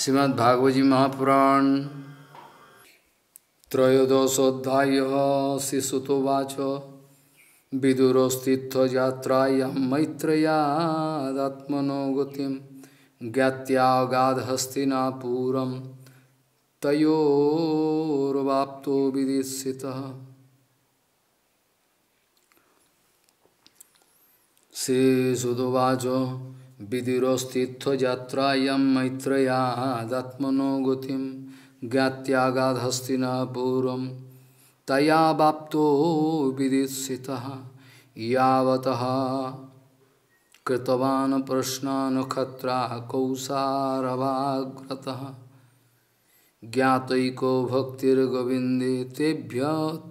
श्रीमद् भागवत जी महापुराण त्रयोदशोध्याय शिशुतोवाच यात्राया मैत्रयादात्मनो गति ज्ञात्यागाधस्तिना पूरं तयोर्वाप्तो विदिशितः श्रीसुदुवाच विदुरस्तीर्थजात्रायां मैत्रयादात्मनो गतिं ज्ञात्यागाधस्तिना पूर्वं तया वाप्तो विदित्सितः यावतः कृतवान् प्रश्नानखत्राः कौसारवाग्रतः ज्ञातैको भक्तिर्गोविन्दे तेभ्य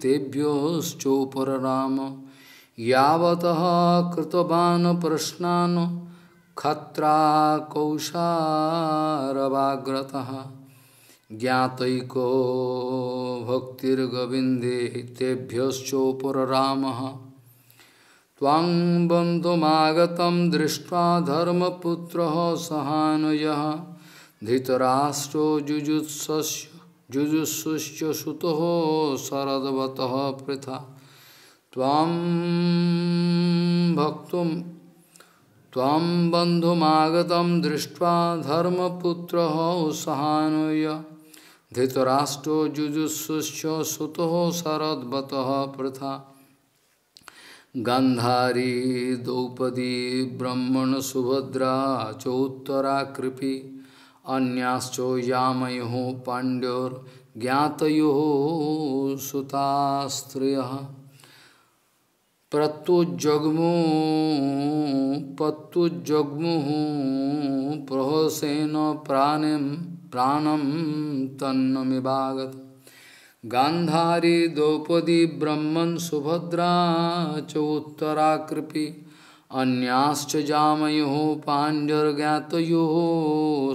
तेभ्योश्चोपरराम यावतः कृतवान् प्रश्नान् खत्राकौशारवाग्रतः ज्ञातैको ज्ञातको भक्तिर्गविंदे त्वां बन्धुमागतं दृष्ट्वा धर्मपुत्रः सहानुयः धृतराष्ट्रो जुजुत्सस्य जुजुत्सुश्च सुतः शरदवतः पृथा त्वां भक्तुं तम बंधुमागत दृष्ट्वा धर्मपुत्र उत्साहानुय धृतराष्ट्रो जुजुशुश्च सुतः शरद्वतः पृथा गान्धारी द्रौपदी सुभद्रा चौत्तरा कृपी अन्याश्चो यामयोः पाण्ड्योर्ज्ञातयोः सुतास्त्रियः प्रत्युजग्मो पत्युजग्मो प्रहसेन प्राणिम प्राणम तन्नमिबागत गांधारी द्रौपदी ब्रह्मन सुभद्रा चोत्तराकृपी अन्याश्च जामयो पाण्डुर्ज्ञातयो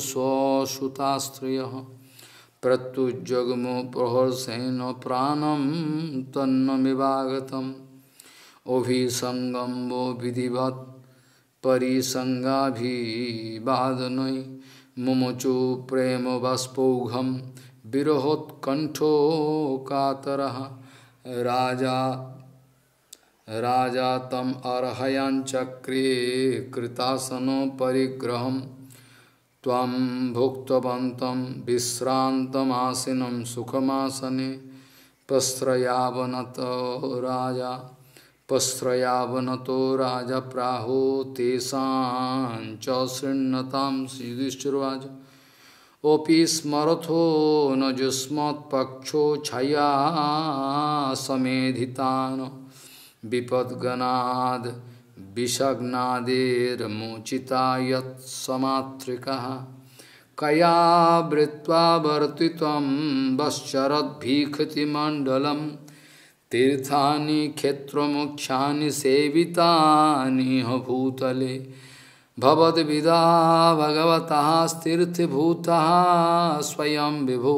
स्वसुतास्त्रयः प्रत्युजग्म प्रहर्षेण प्राणं तन्नमिवागतम् संगम वो विधिवत परिसंगा भी बादन मुमुचो प्रेम बस्पोघम विरहोत्कंठो कातर राजा राजा तम अर्यचक्रे कृतासनो परिग्रह तम भुक्तवत विश्रातमासीन सुखमासने पस्रयावनत राजा पश्रयावन राजा प्राहो तेषाचृणता श्रीयुधिष्ठिर्वाच ओपि स्मरथो न जुस्मत्पक्षो छया समेधितान् विपद्गणाद् विषग्नादेर्मोचिता यत्समात्रिकः कया वृत्वा वर्तित्वं वश्चरद्भिकृतिमण्डलम् तीर्थानि क्षेत्र मोक्षा सेविता भूतले भवद्विदा भगवता तीर्थभूतः स्वयं विभो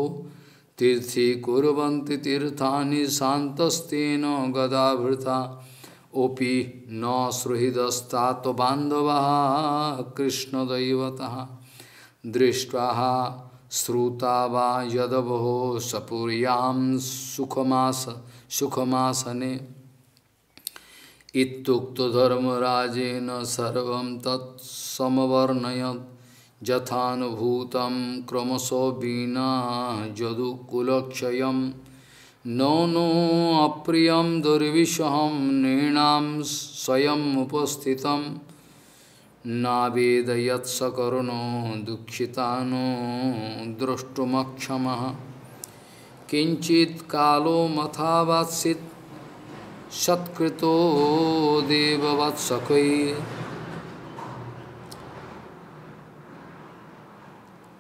तीर्थी कुर्वन्ति तीर्था शांतस्तेन गदाभृता ओपि न तो बान्धवः कृष्णदैवतः दृष्ट्वा श्रुता वा यदो सपुर्यां सुखमास सुखमासने इतुक्तधर्मराजेन सर्वं तत्समवर्णयत् यथानुभूतं क्रमशो वीणा यदुकुलक्षयं नो नोऽप्रियं दुर्विषहं नृणां स्वयमुपस्थितं नावेदयत्सकरुणो दुःखितानो द्रष्टुमक्षमः किंचित कालो मथावत्सित सत्कृतो देववत्सकै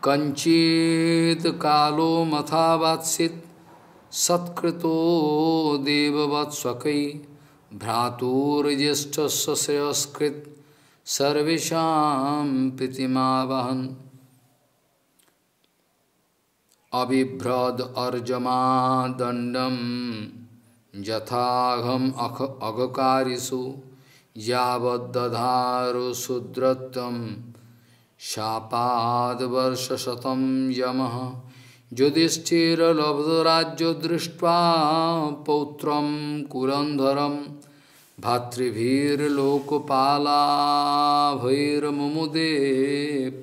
कंचित कालो मथावत्सित सत्कृतो देववत्सकै भ्रातुर्ज्येष्ठ श्रेयस्कृत सर्वेशा प्रतिमा वहन अबिभ्रद अर्जमादंडम यथाघम अख अघकारिषु यावद्दधारु शूद्रत्वं शापाद्वर्षशतं यमः युधिष्ठिरलब्धराज्यो दृष्ट्वा पौत्रं कुलन्धरं भातृभिर्लोकपालाभैर्मुमुदे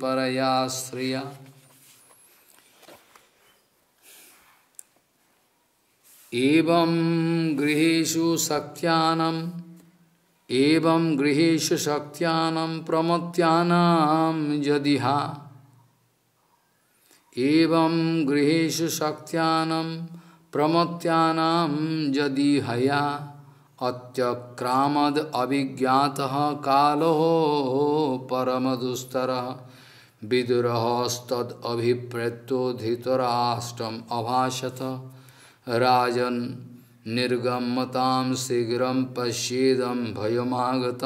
परयाश्रिया एवं गृहेशु शक्त्यानम एवं गृहेशु शक्त्यानम प्रमत्यानाम यदिहा एवं गृहेशु शक्त्यानम प्रमत्यानाम यदिहया अत्यक्रामद अभिज्ञात कालो परमदुस्तर विदुरस्तभिप्रेतो धृतराष्ट्रम अभाषत राजन निर्गमता शीघ्र पश्येदम भयमागत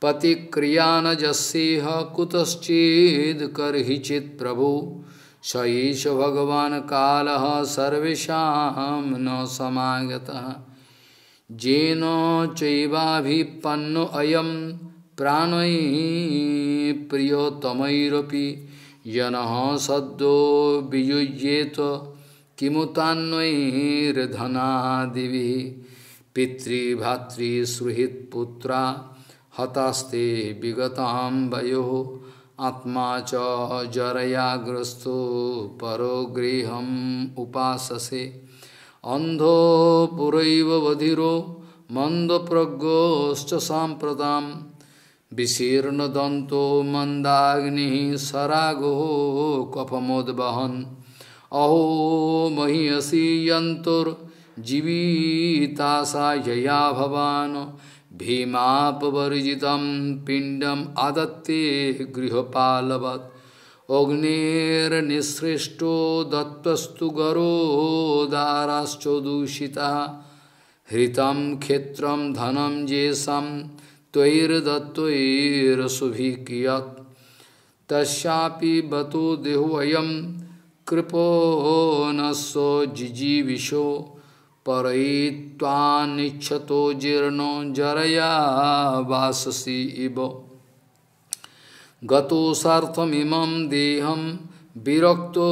प्रतिक्रिया न जस्सेह कुतश्चेद प्रभु स ईश भगवान काल सर्वेशा न समागता जेन चैवाभिपन्न अयम प्राण प्रियतमरपी यन सद्दो वियुज्येत किमुतान्वैर्धना दिवी पितृभातृसुहृत्पुत्रा हतास्ते विगताम्बयो आत्मा च जरयाग्रस्तो परो गृह उपाससे अंधो पुरैव बधिरो मंदप्रज्ञोश्च विशीर्ण दंतो मंदाग्नि सरागो कपमोद्वहन् अहो महीयसी यंतुर्जीविता सा भवान भीमापवर्जित पिंडम आदत्ते गृहपालवत् अग्नेर्निसृष्टो दत्तस्तु गरोदाराश्चोदूषिता क्षेत्रम क्षेत्रं धनं येषां त्वयैर्दत्तैरसुभिकियत् तस्यापि बतो देहोऽयं कृपो न सो जिजीविषो परयित्वानिच्छतो जीर्णो जरया वाससी इव गतोऽर्थमिमं विरक्त विरक्तो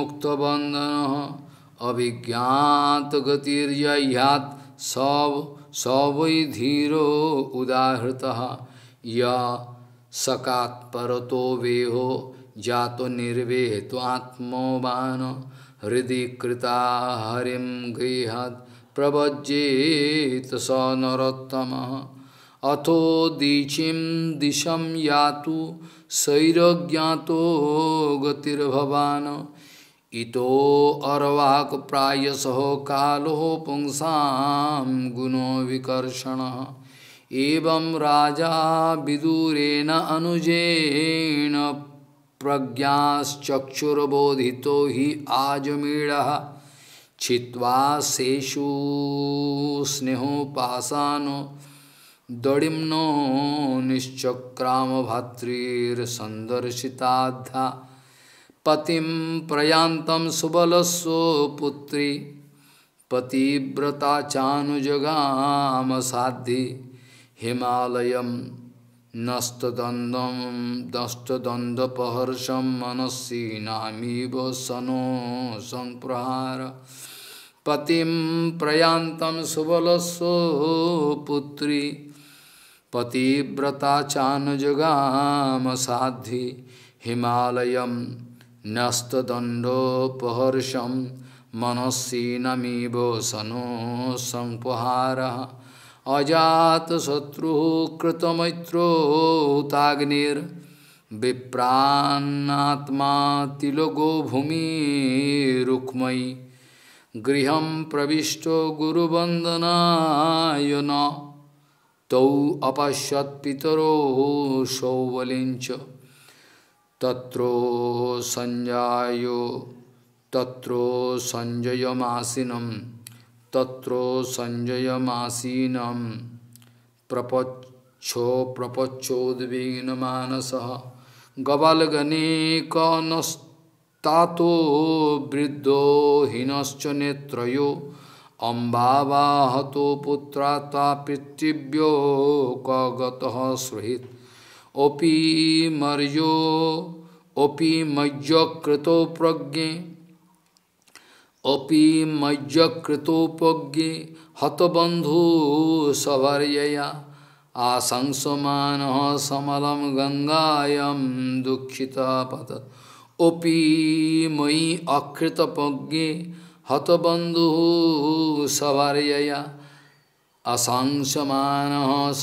अभिज्ञात अभिज्ञातगतिर्यह्यात् सव सवै धीरो उदाहृतः परतो वेहो जातो निर्वेतवात्मवान हृदि कृता हरिम गृह प्रवज्येत स नरोत्तम अथो दीचिं दिशं यातु शैरज्ञातो गतिर्भवान् इतो अर्वाक् प्रायसः कालो पुंसां गुणो विकर्षण एवं राजा विदुरेण अनुजेन प्रज्ञाश्चक्षुरबोधितो हि आजमीढ़ छिवा सेषु स्नेहो पासानो दडिम्नो निश्चक्रामभातृर्सन्दर्शिताद्धा पति प्रयान्तं सुबलस्वपुत्री पतिव्रता साधि हिमालयम् नस्तदन्दं दष्टदण्डपहर्षं मनसि नामीव सनो संप्रहार पतिं प्रयान्तं सुबलस्व पुत्री पतिव्रता चानुजुगामसाध्वी हिमालयं नस्तदण्डोपहर्षं मनस्सीनमीव सनो संपहारः अजातशत्रुः कृतमैत्रो विप्रान्नात्मा तिलगो भूमिरुक्मयि गृहं प्रविष्टो गुरुवन्दनाय न तौ अपश्यत्पितरो सौवलिञ्च तत्रो सञ्जायो तत्रो सञ्जयमासिनम् तत्र संजयमासीन प्रपच्छो प्रपच्छोद्विघ्नमानस गबलगने कनस्तातो वृद्धो हीनश्च नेत्रो अम्बावाहतो पुत्राता पृथिव्यो कगत सुहृत् ओपी मर्यो ओपी मज्जकृतो प्रज्ञे अपि मज्जकृतोपज्ञे हतबंधु सवर्यया आशंसमान समलम गंगायम दुखिता पत ओपी मयि अकृतपज्ञे हतबंधु सवर्यया असंसमान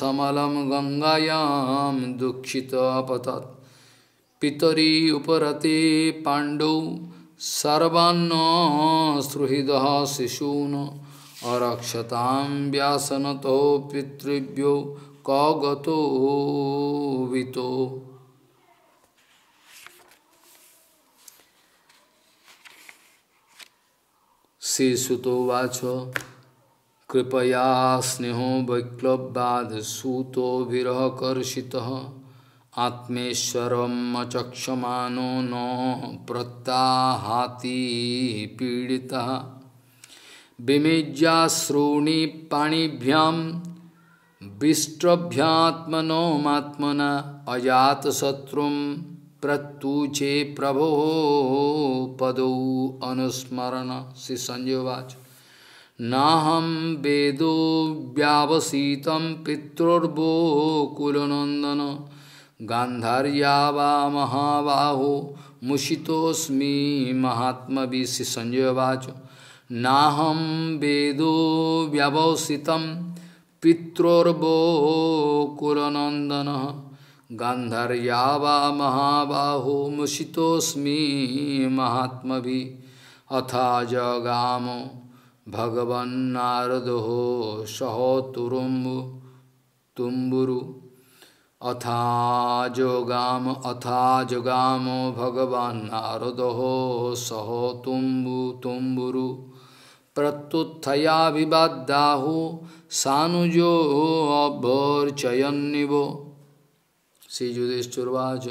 समलम गंगायाम दुखिता पतत पितरी उपरते पांडव सर्वान्न सुहृद शिशून और व्यासन तो पितृभ्यो कौगतो वितो श्री कृपया स्नेहो वैक्लबाद सूतो विरहकर्षि आत्मेश्वरम चक्षमानो न प्रत्याहाति पीड़िता विमेज्याश्रूणि पाणीभ्याम विष्टभ्यात्मनोमात्मना अजातशत्रु प्रत्यूचे प्रभो पदौ अनुस्मरण श्री संजयवाच नाहं वेदो व्यावसीतं पितुर्वो कुलनन्दन गांधार्या वा महाबाहो मुषिस्मी महात्मा से संजयवाच नाहम वेदो व्यवसित पित्रोर्वो कुरनंदन वा महाबाहो मुषिस्मी महात्म अथा जगाम भगवन्नारद सहो तुम्बुरु अथा जोगाम अथा जोगामो भगवान् नारदो सहो तुम्बु तुम्बुरु प्रत्युत्थया प्रत्युत्थयाभिबाद्दाहु सानुजो अभोर्चयन्निवो श्रीजुधिष्ठुर्वाच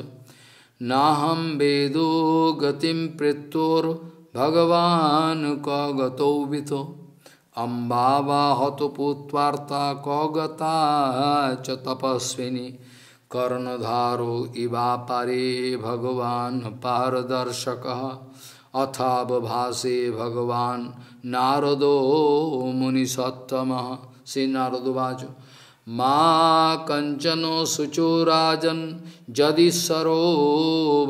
नाहं वेदो गतिं भगवान क गतौ वितो अम्बावाहतु पूत्वार्ता क गता च तपस्विनी कर्णधारो भगवान पारदर्शक अथाव भाषे भगवान नारदो मुनिसत्तमः श्रीनारदुवाच मा कञ्चनो शुचोराजन् जदीश्वरो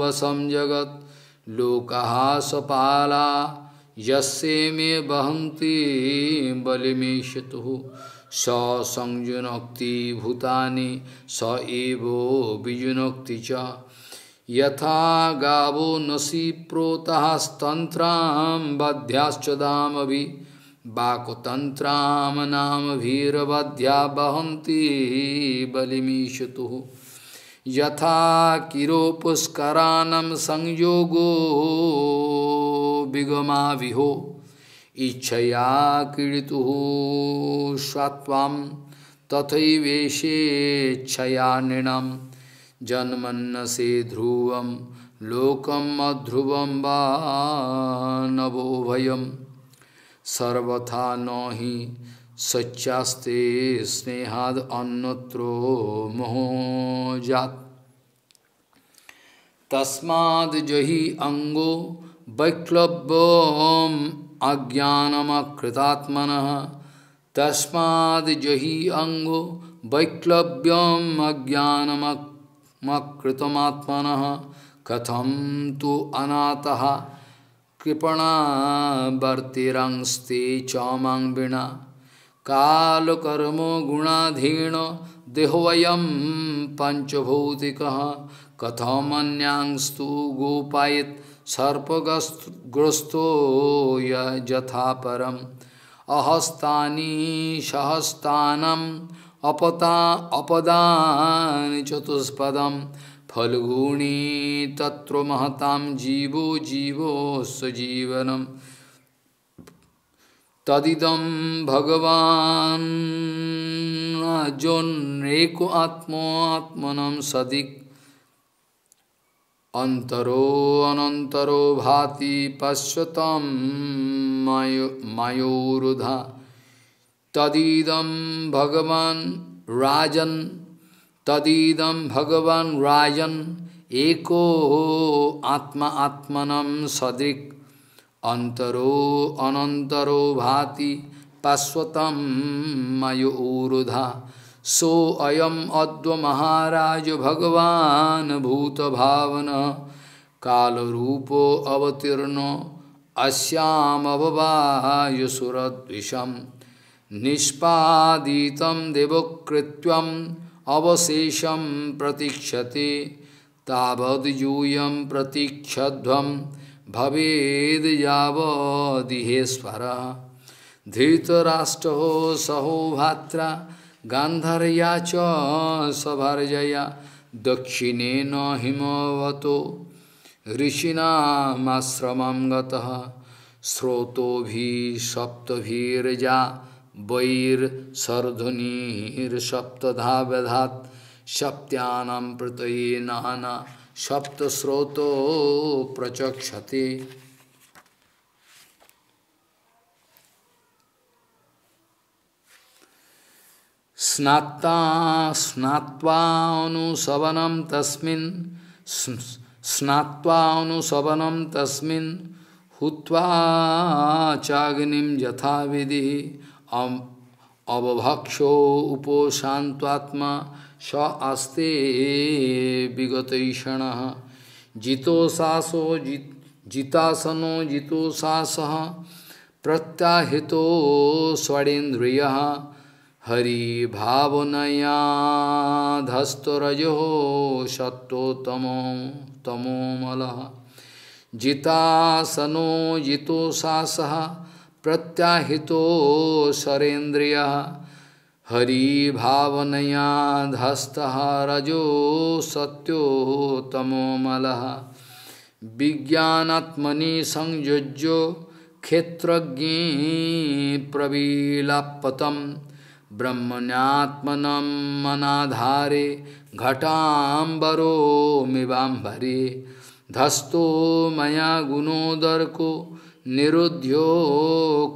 वसं जगत् लोकः सपाला यस्य मे बहंती बलिमेषतुः स संयुनक्ति भूतानि स एवो बीजुनक्ति च यथा गावो नसी प्रोतस्तंत्रां बध्याश्चदामभि बाकुतंत्रां नाम भीरबध्या वहन्ति बलिमीशतु यथा किरोपुस्करानं संयोगो विगमा विहो इच्छया क्रीड़ितु स्वात्वाम तथैवेशेच्छया नृणम जन्मन्न से ध्रुवम लोकम अध्रुवम व नवोभयम सर्वथा न सच्चास्ते स्नेहाद अन्नत्रो मोहो तस्माद जही अंगो वैक्लव्यम अज्ञानमकृतात्मन तस्मादि अंगो वैक्लव्यम अज्ञानमकृतमात्मन कथम तो अनाथ कृपणावर्तिरंस्ते चौमांग विना कालकर्म गुणाधीन देहवयम पंचभौतिक कथमस्तु गोपायत सर्पग्रस्तो यथा परम अहस्तानी सहस्तान अपता अपदान चतुष्पदम फलगुणी तत्व महताम जीवो जीवो सजीवनम तदिदम भगवान जोन्को आत्मो आत्मनम सदिक अंतरो अनंतरो भाति पश्यतम मयो मयोरुधा तदीदम भगवान राजन तदीदम भगवान राजन एको आत्मा आत्मनम सदृक् अंतरो अनंतरो भाति पश्वतम मयोरुधा सो अयम अद्व महाराज भगवान भूत भावन काल रूपो अवतीर्ण अश्याम अववायुसुरद्विषम निष्पादित दिवकृत्यम अवशेषम प्रतीक्षति तावदूयम प्रतीक्षध्व भवेद यावदिहेश्वर धृतराष्ट्र सहो भात्रा गांधर्या च सभार्जया दक्षिणे न हिमवतो ऋषिनाश्रम ग्रोतोभि सप्तभीर्जा वैर्सर्धुनीर्सप्तधा व्यधात् शप्त्यानां प्रतये नाना सप्तस्रोतो प्रचक्षते स्नाता स्नात्वानुशवनम तस्मिन् स्नात्वानुशवनम तस्मिन् हुत्वा चाग्निम यथा विधि अवभक्षो उपोशांत्वात्मा स आस्ते विगत विगतईषण जितोषासो जि जितासनो जितोषास प्रत्याहितो स्वेन्द्रिय हरि भावनया धस्तरजो सत्तम तमोमल जितासनो जितोषास प्रत्याहितो सरेन्द्रिय हरि भावनया धस्त रजो सत्यो तमोमल विज्ञानात्मनि संयुज्य प्रवीलापतम ब्रह्मण्यात्मन मनाधारे घटाबरो मिवाम्बरे धस्तो मया गुणोदर्को निरुद्यो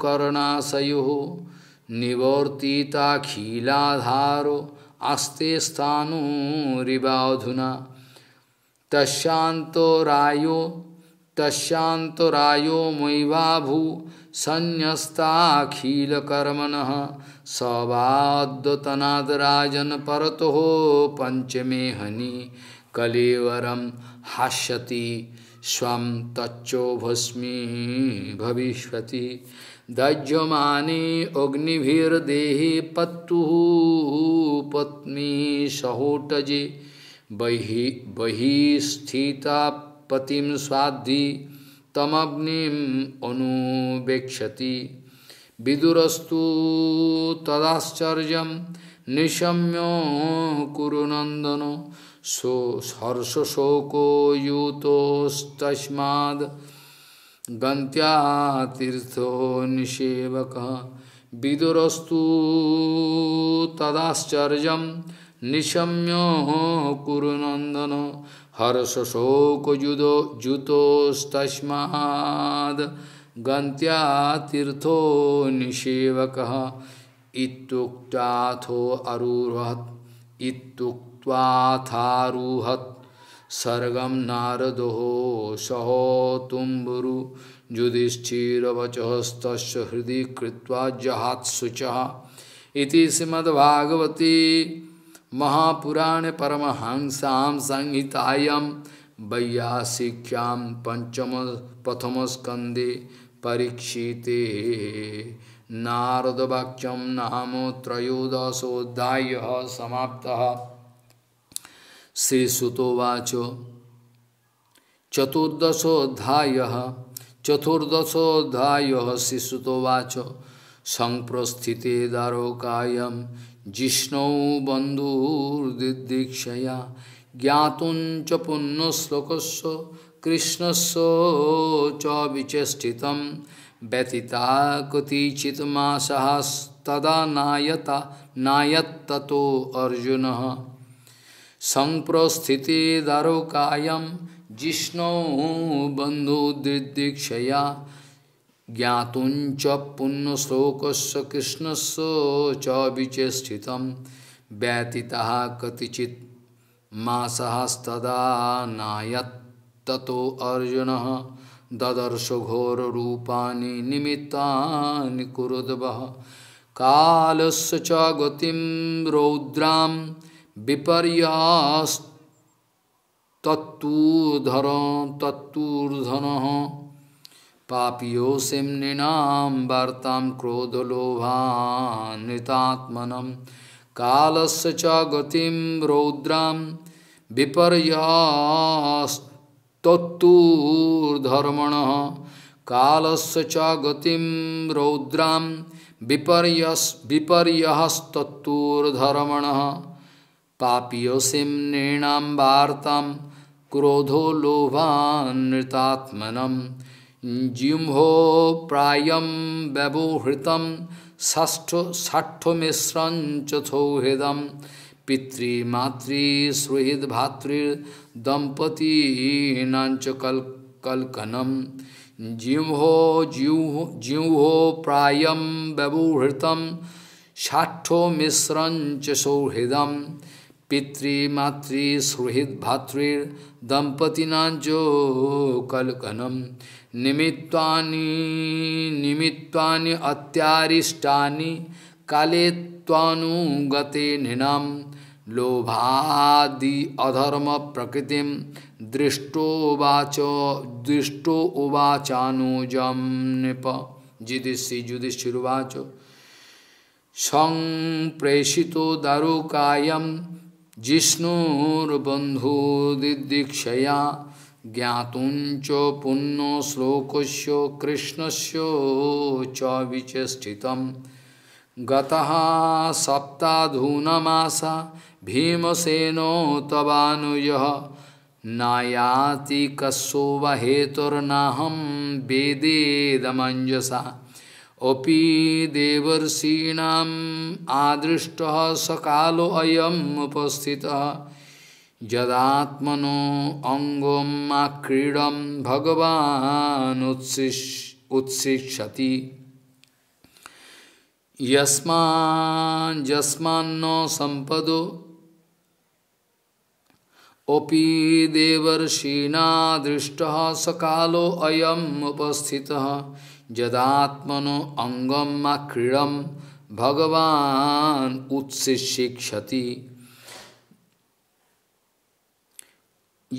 कर्णाशयो निवर्तिताखीलाधारो आस्ते स्थाणुरिवाधुना तस्यान्तरायो तस्यान्तरायो मैवाभू संस्ताखीलकर्मण सवादतनादराजन पर पंचमे हनि कलेवरम हाष्यति स्व तच्चो भस्मी भविष्य दज्यमाने अग्निभिर्देहि पत्तु पत्नी सहोटजे बहि बहिस्थिता पतिम स्वाधी তমগ্নিম অনুবেক্ষতি বিদুরস্তু তদাশ্চর্য নিশম্য কুরুনন্দন সো হর্ষশোকোয়ুতস্তস্মাদ গন্ত্যাতীর্থ নিষেবক বিদুরস্তু তদাশ্চর্য নিশম্য কুরুনন্দন हर्षशोकयुदो युतोस्तस्माद् गन्त्यातीर्थो निषेवकः इत्युक्ताथो अरुहत् इत्युक्त्वाथारुहत् सर्गं नारदो सहोतुम्बुरु युधिष्ठिरवचस्तस्य हृदि कृत्वा जहात्सुचः इति श्रीमद्भागवती महापुराण परमहंसाम संहितायम वैयासिख्याम पंचम प्रथम स्कंदे परीक्षिते नारद वाक्यम नाम त्रयोदशोध्याय समाप्त श्री सुतोवाच चतुर्दशोध्याय चतुर्दशोध्याय श्री सुतोवाच संप्रस्थिते दारोकायम जिष्णौ बन्धुर्दिदीक्षया ज्ञातुं च पुण्यश्लोकस्य कृष्णस्य च विचेष्टितं व्यथिता कतिचित्मासहस्तदा नायता नायत्ततो अर्जुनः सम्प्रस्थितिदारुकायं जिष्णौ बन्धुर्दिदीक्षया ज्ञातुञ्च पुण्यश्लोकस्य कृष्णस्य च विचेष्टितं व्यतीतः अर्जुन ददर्श नायत्ततो अर्जुनः ददर्शघोररूपाणि निमित्तानि कुरुद्वः कालस्य च गतिं रौद्रां विपर्यास्तत्तूर्धर तत्तूर्धनः पापियो वर्ताम क्रोध क्रोधलोभान्वितात्मनम कालस्य च गतिम रौद्राम विपर्यास्तूर्धर्मण कालस्य च गतिम रौद्राम विपर्यस विपर्यस्तूर्धर्मण पापियो सिमृणाम वार्ताम क्रोधो लोभान्वितात्मनम जिम्हो प्रायम व्यवहृत ष्ठ चथौहृद पितृमातृसुहृद भातृर्दंपतीनाच कल कलकनम जिह्मो जिह जिह्वो प्रायम व्यवहृत षाठ्ठमिश्रंच सौहृदम पितृमातृसुहृद भातृर्दंपतीनाच कलकनम निमित्वानि निमित्वानि अत्यारिष्टानि काले त्वानुगते नृणाम लोभादि अधर्म प्रकृति दृष्टोवाच दृष्टो उवाचानुजम नृप जिदिशि जुदिशिवाच संप्रेषितो दारुकायम जिष्णुर्बंधुदिदीक्षया ज्ञातुञ्च पुण्यो श्लोकस्य कृष्णस्य च विचेष्टितं गतः सप्ताधूनमासा भीमसेनो तवानुयः नायाति कसोवहेतुर्नाहं वेदेदमञ्जसा अपि देवर्षीणाम् आदृष्टः सकालो अयम् उपस्थितः यदात्मनो अङ्गं क्रीडं भगवान् उत्सिष् उत्सिष्यति यस्मान् यस्मान्न सम्पदो अपि देवर्षिणा दृष्टः सकालो अयम् उपस्थितः यदात्मनो अङ्गं क्रीडं भगवान् उत्सिशिक्षति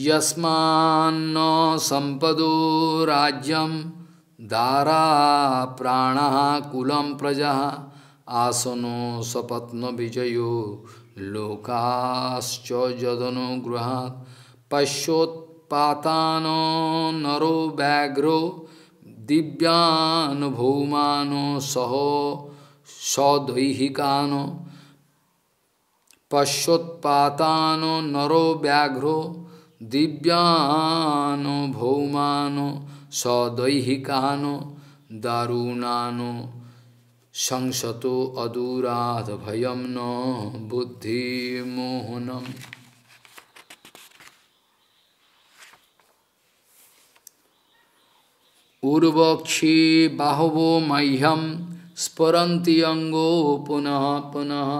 यस्मान्न संपदो राज्यम दारा प्राण कुलम प्रजा आसनो सपत्न विजयो जदनो गृह पश्योत्पातान नरो व्याघ्रो दिव्यानुभौमानो सहो सौदैहिकानो पश्योत्पातान नरो व्याघ्रो दिव्यानो भौमानो सदैहिकानो दारुणानो संसतो अदूराध भयम न बुद्धिमोहनम उर्वक्षी बाहवो मह्यम स्परती अंगो पुनः पुनः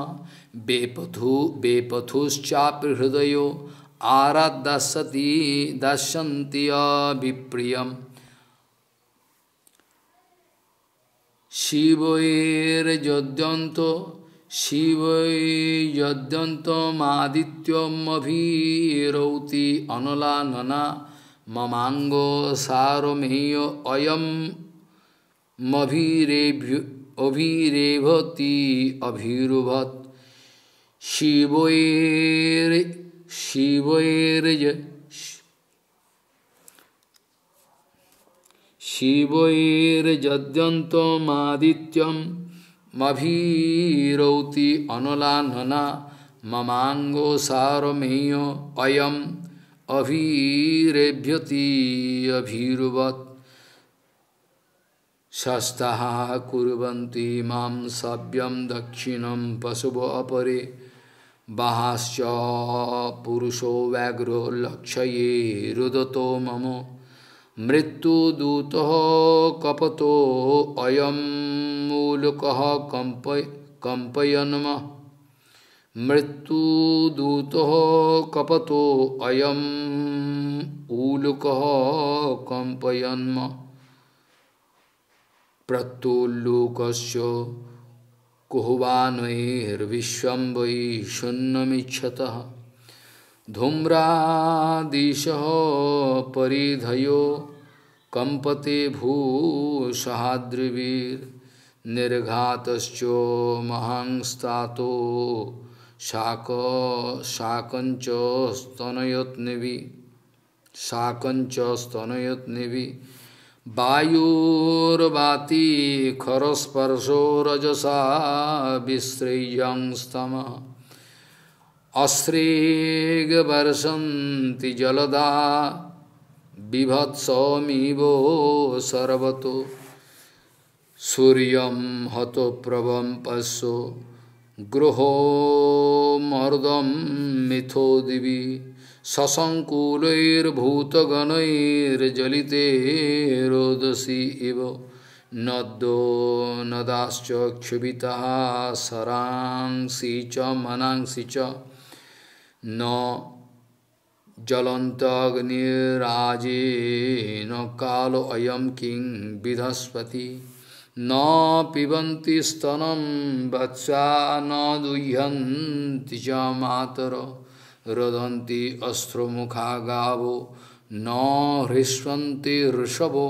बेपथु बेपथुश्चापहृदयो आरादासति दास्यन्ति अभिप्रियम् শিবৈর্যদ্যন্ত অনলা ননা মমাঙ্গ সারমেয় অয়ম অভিরেভতি অভিরুভত শিবৈর শিবৈর্য শিবৈর্যদ্যন্তমাদিত্যম মভীরৌতি অনলাননা মমাঙ্গো সারমেয় অয়ম অভীরেভ্যতি অভীরবৎ সস্তাহ কুরবন্তি মাম সব্যম দক্ষিণম পশুব অপরে बाहश्च पुरुषो व्यग्रो लक्ष्ये रुदतो मम मृत्युदूत कपतो अयम मूलक कंपय कंपयनम मृत्युदूत कपतो अयम ऊलुक कंपयन्म कुहुवान्वैर्विश्वम्बै शून्यमीक्षत धूम्रादिश परिधयो कंपते भूषहाद्रिवीर निर्घातश्चो महांस्तातो शाक शाकंच स्तनयत्निवि शाकंच स्तनयत्निवि वायुर्वाति खरस्पर्शो रजसा विसृयं स्तम अस्रेगवर्षन्ति जलदा बिभत्समीवो सर्वतो सूर्यं हतप्रभं पशो गृहो मर्दं मिथो दिवी सशङ्कुलैर्भूतगणैर्जलिते रोदसी इव नदो नदाश्च क्षुभिता सरांसि च मनांसि च न न कालो अयम किं विधस्पति न पिबंती स्तनम बच्चा न दुह्यन्ति च मातर रदन्ति अस्त्रमुखा गावो न हृष्वन्ति ऋषभो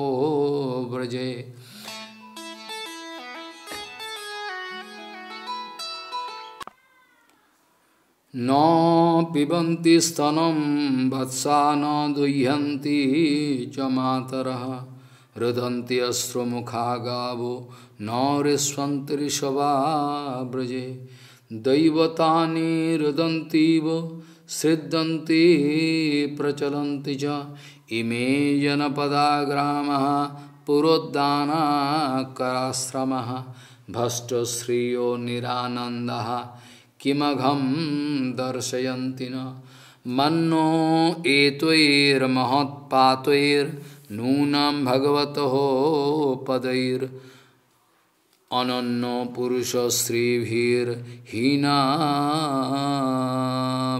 व्रजे न पिबन्ति स्तनं वत्सा न दुह्यन्ति च मातरः रुदन्ति अस्त्रमुखा गावो न ऋष्वन्ति ऋषवा व्रजे दैवतानि सिद्धन्ति प्रचलन्ति च इमे जनपदाग्रामः पुरोद्दानाकराश्रमः भष्टश्रियो निरानन्दः किमघं दर्शयन्ति न मन्नो एतैर्महत्पातैर्नूनं भगवतः पदैर् অনন্য পুরুষ শ্রীভীর হীনা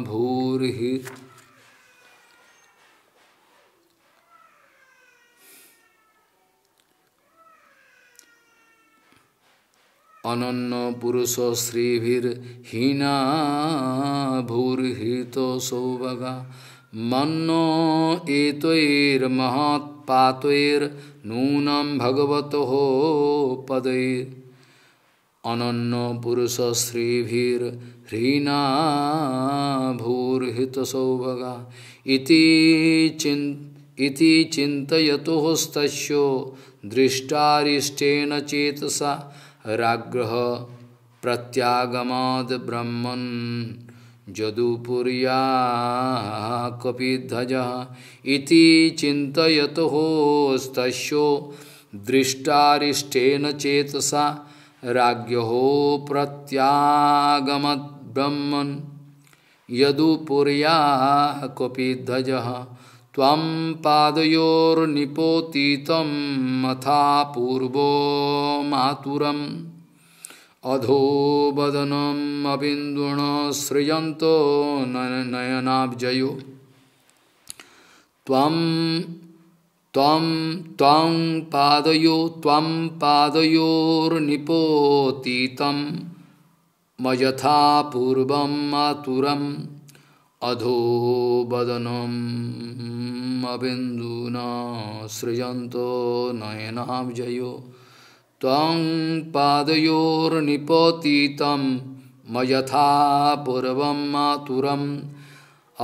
ভূর্হি অনন্য পুরুষ শ্রীভীর হীনা ভূর্হিত সৌভাগা মন্ন এতৈর্মহৎ पातैर्नूनं भगवतः पदैरनन्य पुरुषश्रीभिर्ह्रीणा भूर्हितसौभगा इति चिन् इति चिन्तयतो स्तस्य दृष्टारिष्टेन चेतसा राग्रह प्रत्यागमाद् ब्रह्मन् जदुपुरिया कपिध्वज इति चिंतत होस्तो दृष्टारिष्टेन चेतसा राग्यो प्रत्यागम ब्रह्मन् यदुपुरिया कपिध्वज तां पादयोर्निपोतीतं मथा पूर्वो मातुरम् अधो वदनम अबिंदुण सृजंतो नयनाब्जयो त्वं त्वं त्वं पादयो त्वं पादयोर्निपोतीतं अधो वदनम अबिंदुना सृजंतो त्वं पादयोर्निपतितं मयथा पूर्वं मातुरम्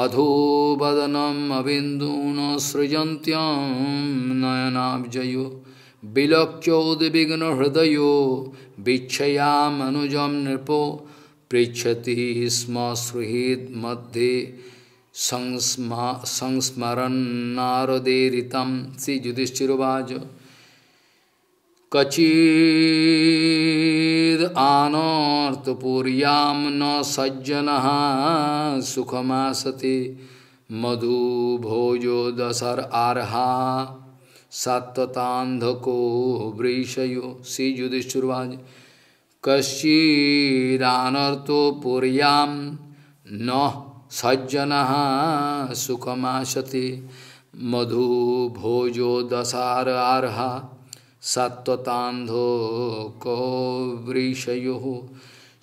अधोवदनम् अबिन्दून् सृजन्त्यं नयनाब्जयो विलक्षोद्विग्नहृदयो वीक्षयामनुजं नृपो पृच्छति स्म सुहृद्मध्ये संस्मा संस्मरन् नारदेरितं श्रीयुधिष्ठिरुवाच कचिद आनर्तपुर्याम न सज्जन सती मधु भोजो दसर आर्हा सत्तांधको वृषयो श्री युधिष्ठुर्वाज कश्चिदानर्तपुर्याम न सज्जन सती मधु भोजो दशार आर्हा सत्वतांधो को वृषयो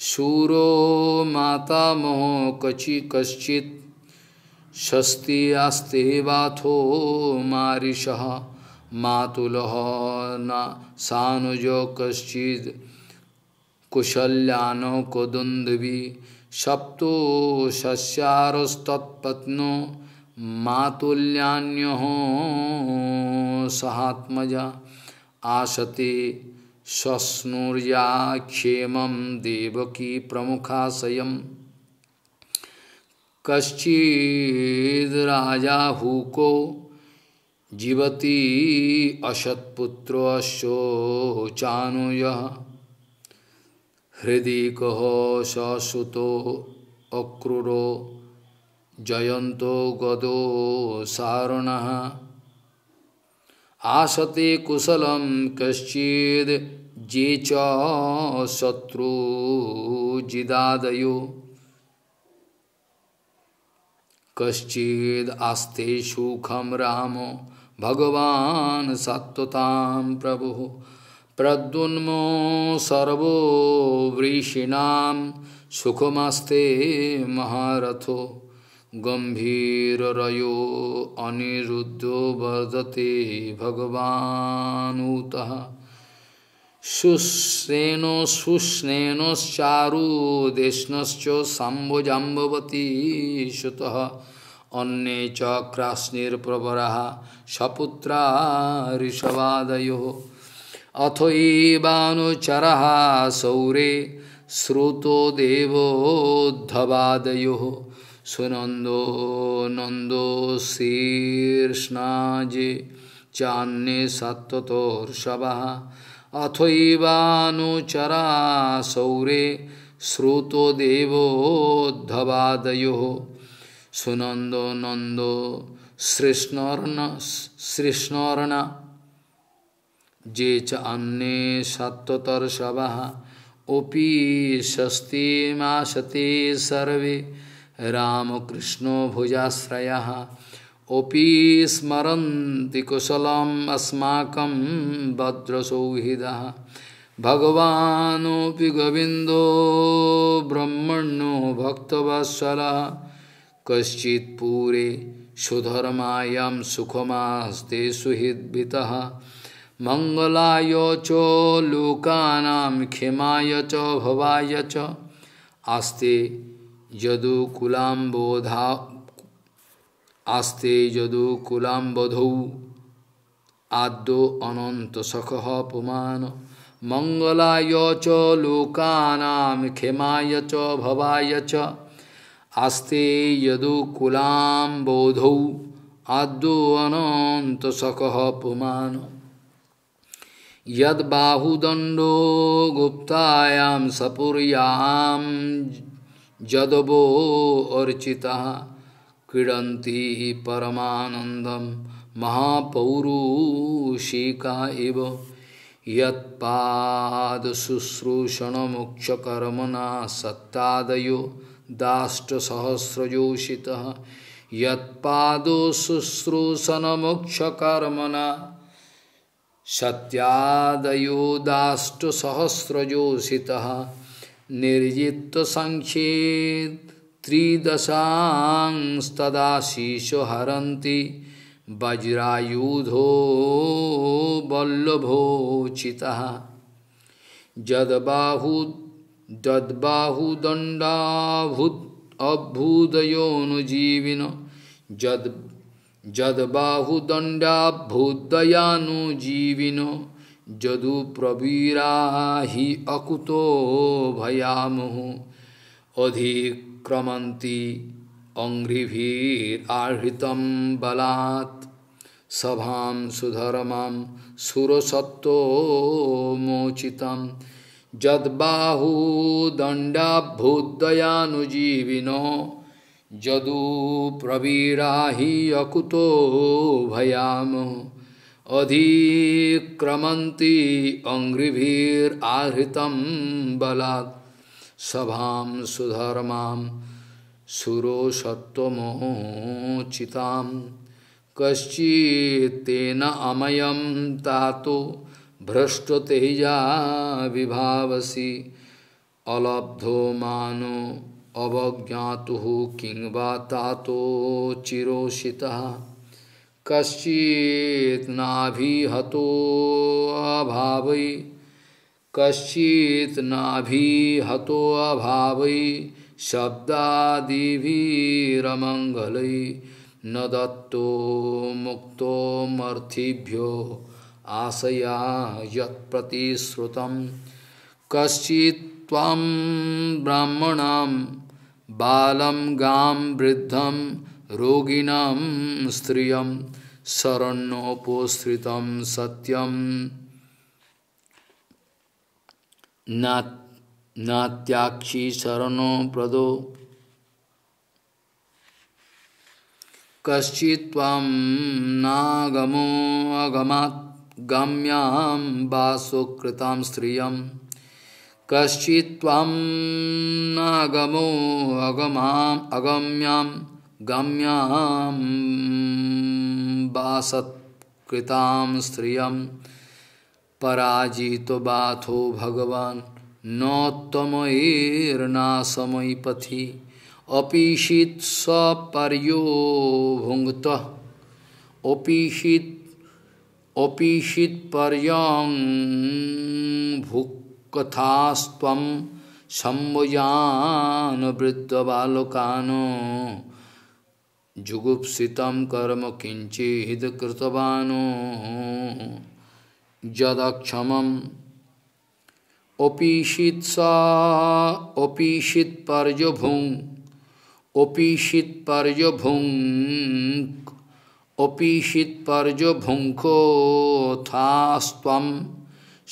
शूरो मोह कचि कश्चि कश्चित् आस्ते बाथो मारिषः मातुलः न सानुजो कश्चि कुशल्यानो कुदुन्दुवि सप्तो शस्यारस्तत्पत्नो मातुल्यान्यो सहात्मजा आसते स्वस्नुर्या क्षेम देवकी प्रमुखाशय कश्चिद्राजा हुको जीवती अशत्पुत्रोशोचानुय हृदय कह ससुतो अक्रूरो जयंतो गदो सारणः आसते कुशलम कश्चिद जे च शत्रु जिदादयो कश्चिद आस्ते सुखम राम भगवान सत्वताम प्रभु प्रद्युन्मो सर्वो वृषिणाम सुखमास्ते महारथो गम्भीररयो अनिरुद्धो वर्धते भगवानुतः शुश्रेणो शुश्रेणश्चारुदेष्णश्च साम्भुजाम्बवती श्रुतः अन्ये च क्रास्निर्प्रवरः ऋषवादयो अथ सौरे श्रुतो देवोद्धवादयोः सुनंदो नंदो शीर्ष्णाजे चान्ये सत्तोर्षव अथैवानुचरा सौरे श्रोतो सुनंदो नंदो सृष्णर्ण सृष्णर्ण जे च अन्ये सत्तर्षव ओपी शस्तिमा सर्वे रामकृष्णो भुजाश्रयः ओपी स्मरन्ति कुशलम् अस्माकं भद्रसौहृदः भगवानोऽपि गोविन्दो ब्रह्मण्यो भक्तवत्सलः कश्चित् पूरे सुधर्मा सुखमास्ते सुहृद्भितः मङ्गलाय च लोकानां क्षेमाय च भवाय च आस्ते यदुकुलाम्बोधा आस्ते यदुकुलाम्बधौ आद्यो अनन्तसख पुमान मङ्गलाय च लोकानां क्षेमाय च भवाय च आस्ते यदुकुलाम्बोधौ आद्यो अनन्तसख पुमान यद्बाहुदण्डो गुप्तायां सपुर्यां जदवो अर्चिता क्रीडंती परमानंदम महापौरुषिका इव यदुश्रूषणमुक्षकर्मणा सत्तादयो शुश्रूषण यदुश्रूषणमुक्षकर्मणा सत्यादयो दाष्टसहस्रजोषिता निर्जित संक्षेद त्रिदशांस्तदाशीषो हरन्ति वज्रायुधो वल्लभो चितः जदबाहु दद्बाहुदण्डाभूत् अभ्युदयोनुजीविन जद् जदु प्रवीरा ही अकुतो भयामु अधिक्रमती अंघ्रिभिर्हृतम बलात् सभाम सुधर्मम सुरसत्तो मोचितम जद्बाहुदंडाभूदयानुजीविनो जदु प्रवीरा ही अकुतो भयामहु अधिक्रमन्ति अङ्घ्रिभिराहृतं बला सभां सुधर्मां सुरोसत्त्वमोचितां कश्चित्तेन अमयं तातो भ्रष्टतेजा विभावसि अलब्धो मानो अवज्ञा किंवा तातो चिरोषिता अभाव कश्चिन्नाभिहतोऽभावै अभाव शब्दादिभिरमङ्गलै न दत्तो मुक्तोमर्थिभ्यो आशया यतिश्रुत कश्चित् ब्राह्मण बालम गाम वृद्धम रोगिण रोगिणां शरण्योपोश्रित सत्यम ना नात्याक्षी शरणो प्रदो कश्चित्वां नागमो अगमात् गम्यां वासुकृतां स्त्रियं कश्चित्त्वां नागमो अगमाम् अगम्यां गम्यां बासत्ताम सत्कृतां स्त्रियं पराजितो बाथो भगवान नौतमेरना समय पथि अपीषित सपर्यो भुंगत अपीषित अपीषित पर्यं भुक्कथास्त्वं सम्भुजान् वृद्धबालकान् जुगुप्सितम कर्म किंचिद कृतवानो यदक्षमम् ओपीषित सा ओपीषित् पर्यभुङ् ओपीषित् पर्यभुङ् ओपीषित् पर्यभुङ्कोऽथास्त्वं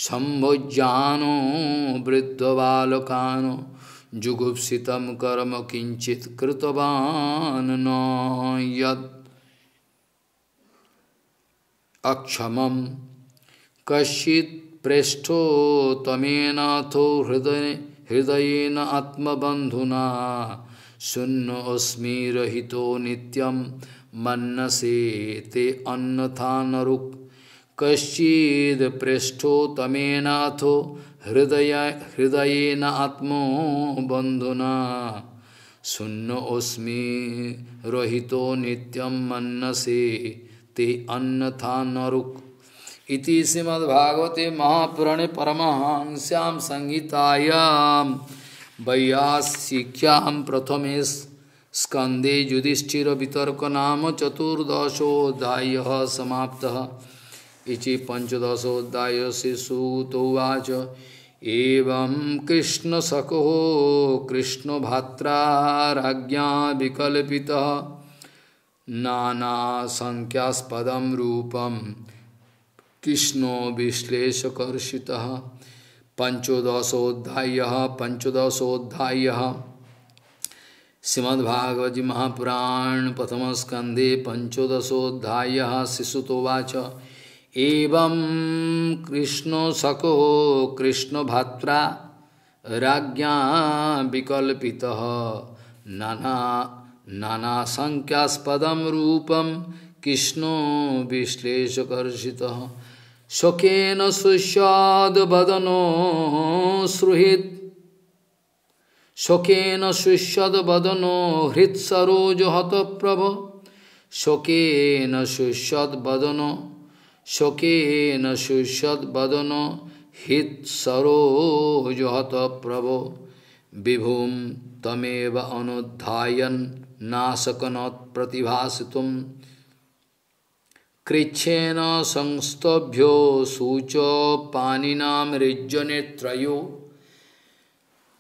सम्भुज्यानो वृद्धबालकानो जुगुप्सित कर्म किंचित कृतवान न अक्षम कशि पृष्ठो तमेनाथो हृदय हृदय न आत्मबंधुना शून्य अस्मी रहितो नित्यम मनसे ते अन्नथा नरुक कश्चिद पृष्ठो तमेनाथो हृदय हृदय न आत्मो बंधुना सुन्न ओस्मी रोहितो नित्यम मन्नसे ते अन्नथा नरुक इति श्रीमद्भागवते महापुराणे परमहंस्याम संहितायाम वैयासिख्याम प्रथमे स्कंदे युधिष्ठिर वितर्क नाम चतुर्दशोध्याय समाप्तः इति पंचदशोध्याय उवाच एवं कृष्ण कृष्णभात्रा विकलिता नाना संख्यास्पद रूप कृष्ण विश्लेषकर्षि पंचोदशोध्याय पंचोदशोध्याय श्रीमद्भागवती महापुराण प्रथम पंचोदशोध्याय पंचोदशोध्याय शिशुतोवाच एवं कृष्ण सको कृष्ण भात्रा राज्ञा विकल्पित नाना नाना संख्यास्पदम रूपम कृष्ण विश्लेषकर्षित शोकन सुस्वाद बदनो सुहृत शोकन सुस्वद बदनो हृत्सरोज हत प्रभ शोकन सुस्वद बदनो शोके न शुषद हित सरोजहत प्रभो विभुम तमेव अनुध्यायन नाशकनोत् प्रतिभासित कृच्छेन संस्तभ्यो सूच पानीना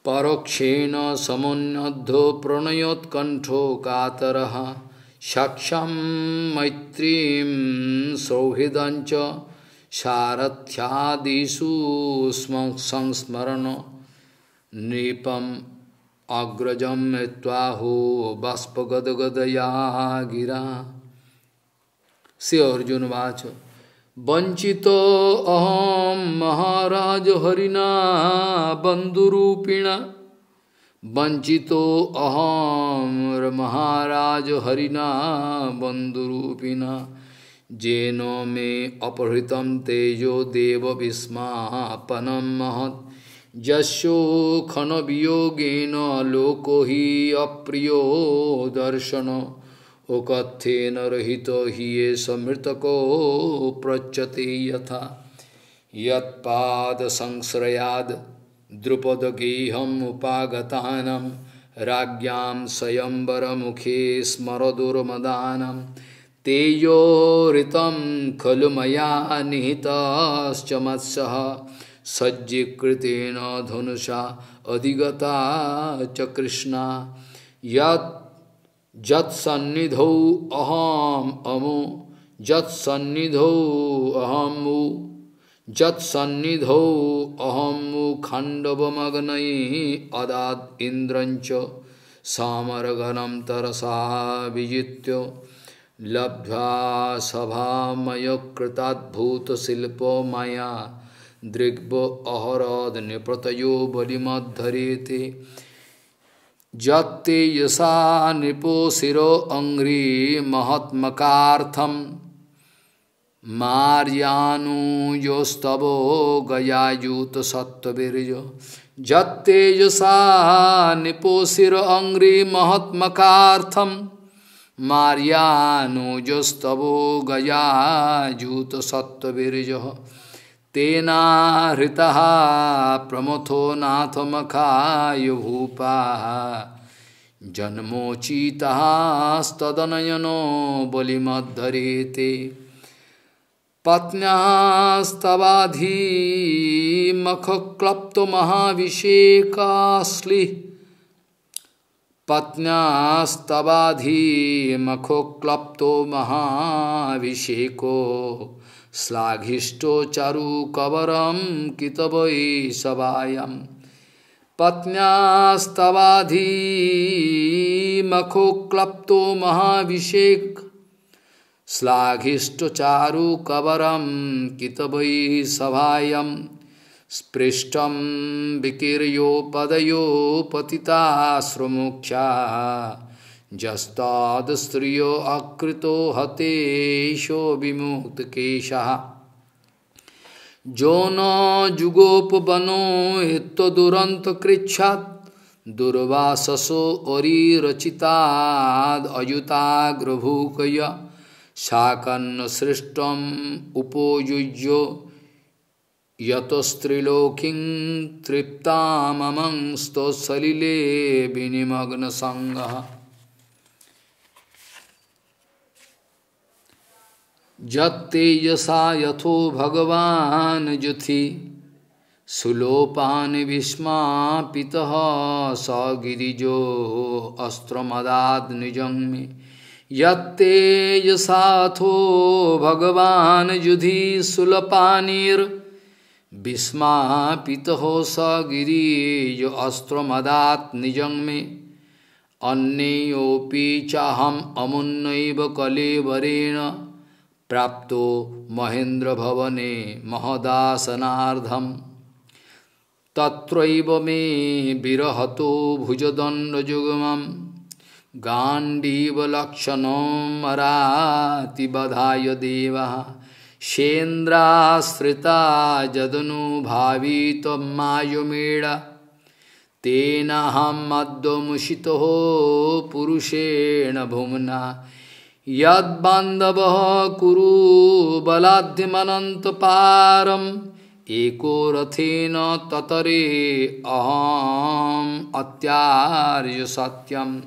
परोक्षेण समुन्नद्धो प्रणयोत्कंठो कातर सक्षम सौहृद सौहृदञ्च स्म संस्मरण नृपम अग्रज ताहो बाष्पगदगदया गिरा श्री अर्जुन वाच वंचित अहम महाराज हरिना बंधुरूपिणा वंचितो अहम महाराज हरिना बंधुरूपिणा जेनो मे अपहृत तेजो देव विस्मापनम महत् जशो खन वियोगेन लोको हि अप्रिय दर्शन ओकथेन रहित हिये समृतको प्रच्यते यथा यत्पाद संश्रयाद द्रुपदगेहमुपागतानं राज्ञां स्वयंवरमुखे स्मरदुर्मदानं तेजोरितं खलु मया निहिताश्च मत्सः सज्जीकृतेन धनुषा अधिगता च कृष्णा यत् जत्सन्निधौ अमु जत्सन्निधौ अहमु जत्सन्निधौ अहम खंडवमग्न अदात् इन्द्रञ्च सामरगनम तरसा विजित्य लभ्या लब्ध्वा सभामयकृताद्भूतशिल्पो मया दृग्व अहरद नृपतयो बलिमद्धरेति जत्ते यसा नृपो शिरो अङ्घ्री महत्मकार्थम् मार्यानु योस्तव गयायुत सत्वीरज जत्तेजसा निपोषिर अंग्री महात्मकार्थम मार्यानु योस्तवो गयायुत सत्वीरज तेना हृता प्रमथो नाथमखाय भूपा जन्मोचिता बलिमद्धरेते पत्न्यास्तवाधीमखक्लप्तमहाभिषेकाश्लि पत्न्यास्तवाधीमखोक्लप्तो महाभिषेको श्लाघिष्टो चारुकवरं कितवै सवायं पत्न्यास्तवाधीमखोक्लप्तो महाभिषेक श्लाघिष्टचारु कवरम कितवै सभायम स्पृष्टम विकीर्यो पदयो जस्ताद स्त्रियो अकृतो हतेशो विमुक्त केशः जो न जुगोपनो दुरंत कृच्छत् दुर्वाससो ओरीरचिताद अयुताग्रभूकया शाकन्नसृष्टम उपोयुज्य यतस्त्रिलोकिं तृप्तामंस्तसलिले संग यत्तेजसा यथो भगवान जुथि विस्मा पिता स गिरीजो अस्त्रमदाद् निजं यत्तेजसाथो भगवान युधि सुलपानीर विस्मापित हो स गिरीज मदात निजंग में अन्योपि चाहम अमुन्नव कलेवरेण प्राप्त महेन्द्र भवने महदासनाधम तत्र मे विरहतो भुजदण्डयुग्मम् बधा देव सेन्द्राश्रिता जदनु भावी त्वमायुमेड तेनाहं मद्वमुषितो पुरुषेण भुम्ना यद्बान्धवः कुरु पारम एको रथेन ततरे अहम अत्यार्य सत्यम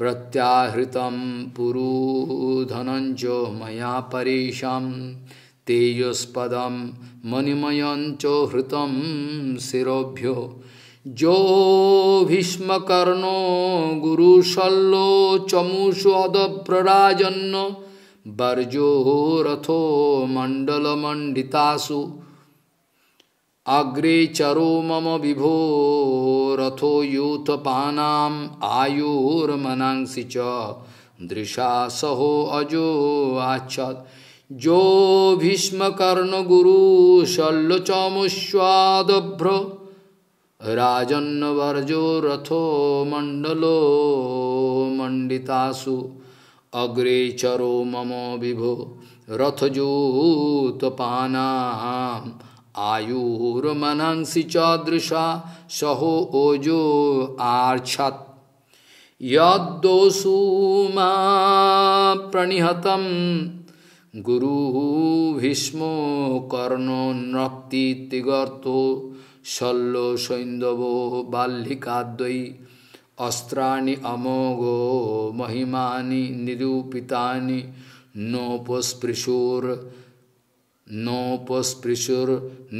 प्रत्याहृतं पुरुधनञ्च मैं परेशम तेजस्पदं मणिमयञ्च हृतं शिरोभ्यो जो भीष्मकर्णो गुरुशल्लो चमुषदप्रराजन्न वर्जो रथो मण्डलमण्डितासु अग्रे चरो मम विभो रथो यूथ पाना आयुर्मनासी चृषा सहो अजो आच्छद जो भीष्मकर्ण गुरु शल्य चमुष्वादभ्र राजन्नवर्जो रथो मंडलो मंडितासु अग्रे चरो मम विभो पाना आयुर्मनंसि चदृशा सहो ओजो आर्छत् यद्दोषुमा प्रणिहतं गुरु भीष्मो कर्णो नक्ति तिगर्तो शल्लो सैन्दवो बाल्लिकाद्वै अस्त्राणि अमोघो महिमानि निरूपितानि नोपस्पृशोर् नोपस्पृशुर्निहरिर्दासमिवासुराणि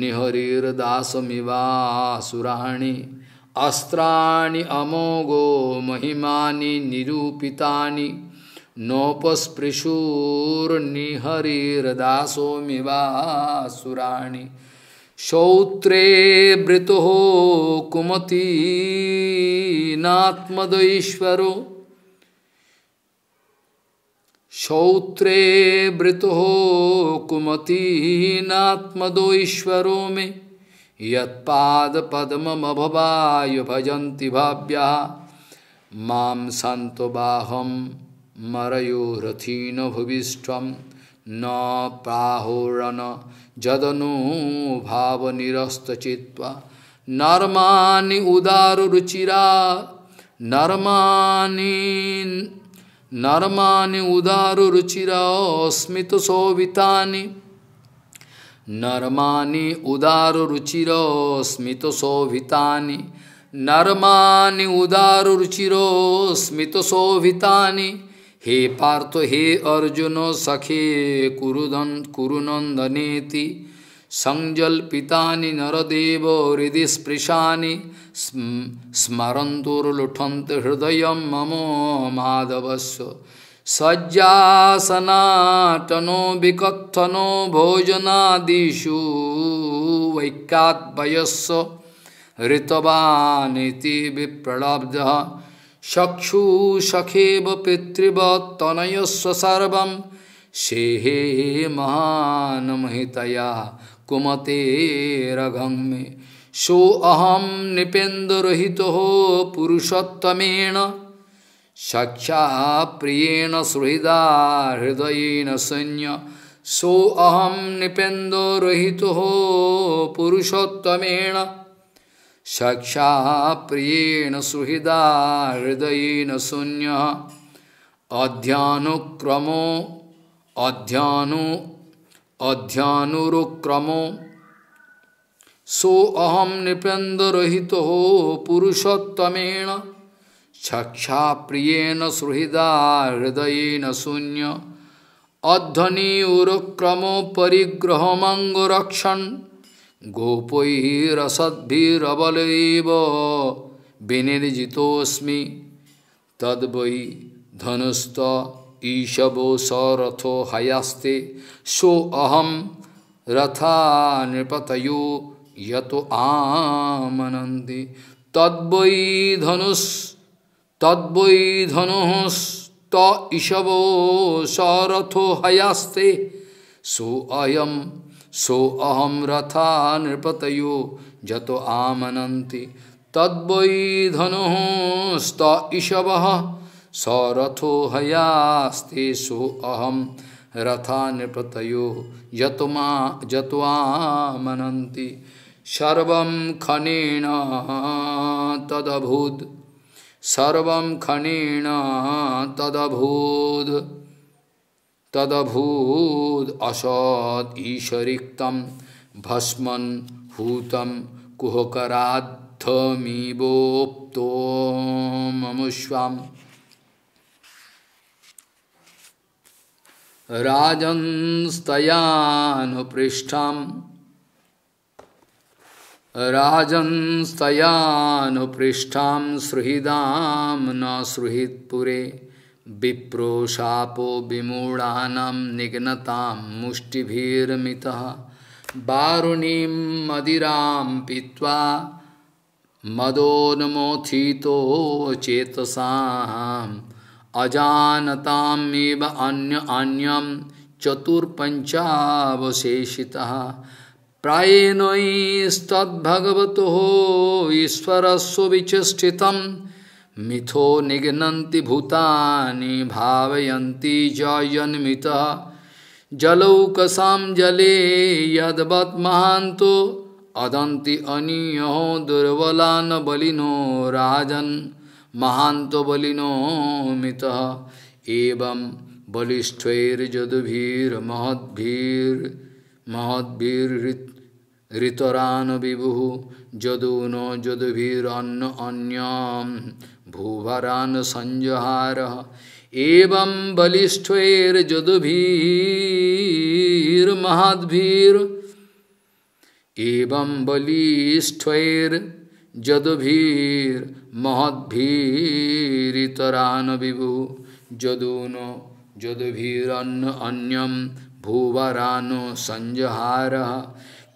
अस्त्राणि अमोघो महिमानि निरूपितानि नोपस्पृशुर्निहरिर्दासोमिवासुराणि शौत्रे वृतो कुमतीनात्मदैश्वरो शौत्रे वृतो कुमतीनात्मदोश्वरो मे यत्पादपद्ममभवाय भजन्ति भाव्या मां सन्तोबाहं मरयो रथीन भुविष्टं न प्राहोरण जदनो भावनिरस्तचित्वा नर्माणि उदारुरुचिरा नर्माणि नरमानि उदारु रुचिरस्मित शोभितानि नरमानि उदारु रुचिरस्मित शोभितानि नरमानि उदारु रुचिरस्मित शोभितानि हे पार्थ हे अर्जुन सखे कुरुदन कुरुनंदनेति संजल्पितानि नरदेव हृदि स्पृशानि स्मरन्तुर्लुठन्त हृदय ममो माधवस्व सज्जासनाटनो विकत्थनो भोजनादिषु वैक्याद्वयस्व ऋतवानिति विप्रलब्धः चक्षुषखेव पितृवत्तनयस्व सर्वं सेहे महानमहितया कुमते रघम में सो अहम नृपेन्द्रहित हो पुरुषोत्तमेण सख्या प्रियेण सुहृदा हृदयन सैन्य सो अहम नृपेन्द्रहित हो पुरुषोत्तमेण सख्या प्रियेण सुहृदा हृदय शून्य अध्यानुक्रमो अध्यानु अध्यानुक्रमो सो अहम नृपेन्द्रहित हो पुरुषोत्तमेण छक्षा प्रियन सुहृदा हृदय शून्य अध्वनिक्रमो परिग्रहमंगरक्षण गोपैरसद्भिरबलैव विनिर्जितोऽस्मि तद्वै धनुस्त ঈশবো সরথো হায়াস্তে সো অহম রথা নৃপতয়ো যত আমনন্দে তদ্বৈ ধনুষ তদ্বৈ ধনুষ ত ইষবো সরথো হয়াস্তে সো অয়ম সো অহম রথা নৃপতয়ো যত আমনন্তি তদ্বৈ ধনুষ ত ইষব सौरथो हयास्तेषु अहम रथा नृपतयो यतमा जत्वामनन्ति सर्वं खनेन तदभूद् सर्वं खनेन तदभूद् तदभूद् असत् ईशरिक्तं भस्मन् हूतं कुहकराद्धमीवोप्तो ममुष्वाम् राजंस्तयानुपृष्ठम राजंस्तयानुपृष्ठां सुहृदां न सुहृत्पुरे विप्रो शापो विमूढानां निघ्नतां मुष्टिभिर्मितः वारुणीं मदिरां पीत्वा मदोन्मोथितो चेतसाम् अजानतामेव अन्य अन्यम चतुर्पंचावशेषिता प्राएणस्तद्भगवत ईश्वर विचेषित मिथो निघ्नन्ति भूतानि भावयन्ति जयन्मित जलौकसां जले यद्वत् महान्तो अदन्ति अनीयो दुर्बलान् बलिनो राजन महांत बलिनो मित एवं बलिष्ठैर्जदुभीर महद्भीर महद्भीर ऋतरान विभु जदूनो जदुभिरन्न अन्यम भूभरान संजहार एवं बलिष्ठैर्जदुभीर महद्भीर एवं बलिष्ठैर्जदुभीर महद्भीतरान विभु जदून जदुभिरन्न अन्यम भूवरानो संजहार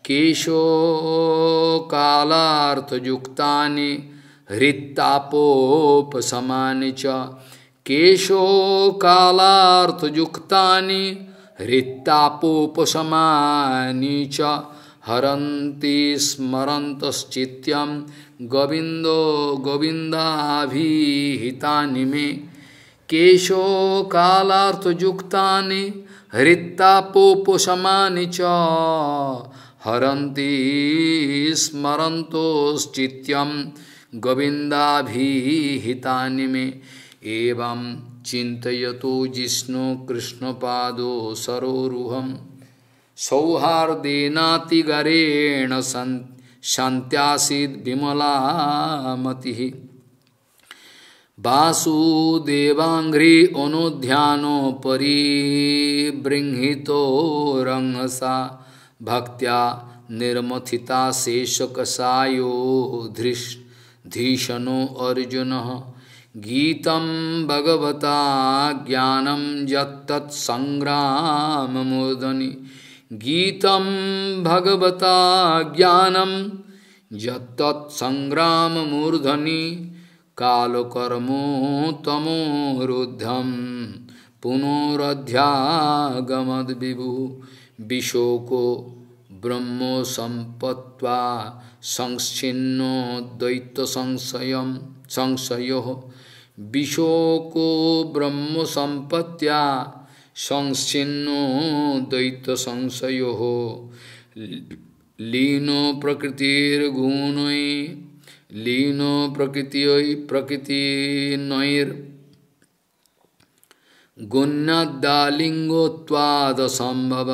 केशो कालार्थयुक्ता हृत्तापोपसमानि च केशो कालार्थयुक्ता हृत्तापोपसमानि च हरती स्मरन्तश्चित्यं गोविंदो गोविन्दाभिहितानि मे केशो कालार्थयुक्तानि हृत्तापोपशमानि च हरती स्मरन्तोश्चित्यं गोविन्दाभिहितानि मे एवं चिंतु जिष्णु कृष्णपादो सरोरुहम् सौहार्देनातिगरेण शांत्यासीद विमलामति वासुदेवाघ्री अनुध्यानो परिबृंहितो रंगसा भक्त्या निर्मथिता शेषको धृष धीषणो अर्जुन गीतं भगवता ज्ञानं यत्तत्सङ्ग्राममूर्धनि गीतं भगवता ज्ञानं यत्तत्सङ्ग्राममूर्धनि कालकर्मो तमोरुद्धं पुनोरध्यागमद्विभु विशोको ब्रह्मो सम्पत्त्वा संश्चिन्नो संशय संशयो विशोको ब्रह्मसम्पत्त्या সংশ্চিন্ন দ্বৈত সংশয় লীন প্রকৃতির গুণই লীন প্রকৃতিই প্রকৃতি নৈর গুণ্যাদ্দালিঙ্গত্বাদসম্ভব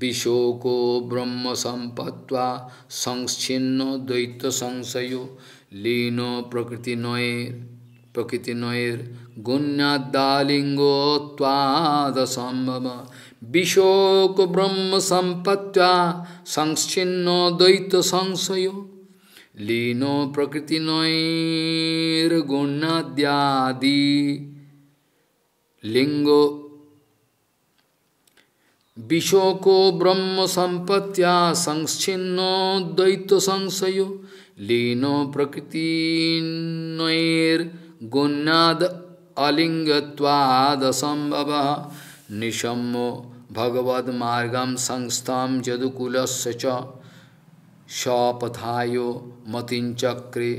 বিশোক ব্রহ্ম সম্পত্তা সংচ্ছিন্ন দ্বৈত সংশয় লীন প্রকৃতি নয়ের प्रकृतिनयर गुण्यादालिंगो तादसंभव विशोक ब्रह्म संपत्त्या संच्छिन्नो द्वैत संशय लीनो प्रकृतिनयर गुण्याद्यादि लिंगो विशोको ब्रह्म संपत्त्या संच्छिन्नो दैत संशय लीनो प्रकृतिनयर गुणाद अलिंगवादसंभव निशम्मो भगवद मार्गम संस्थाम जदुकुल सपथायो मतिचक्रे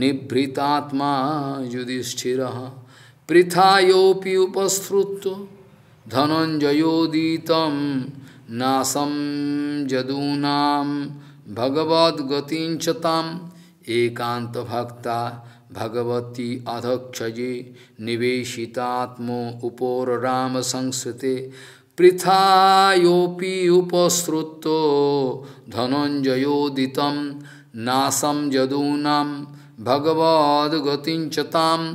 निभृतात्मा युधिष्ठि पृथायोपि उपस्रुत धनंजयोदीत नासम जदूनाम भगवद्गतिचताम एकांत भक्ता भगवती अधक्षजे निवेशितात्मो उपोर राम संस्कृते पृथायोपी उपसृत धनंजयोदित नासम जदूना भगवद्गतिचताम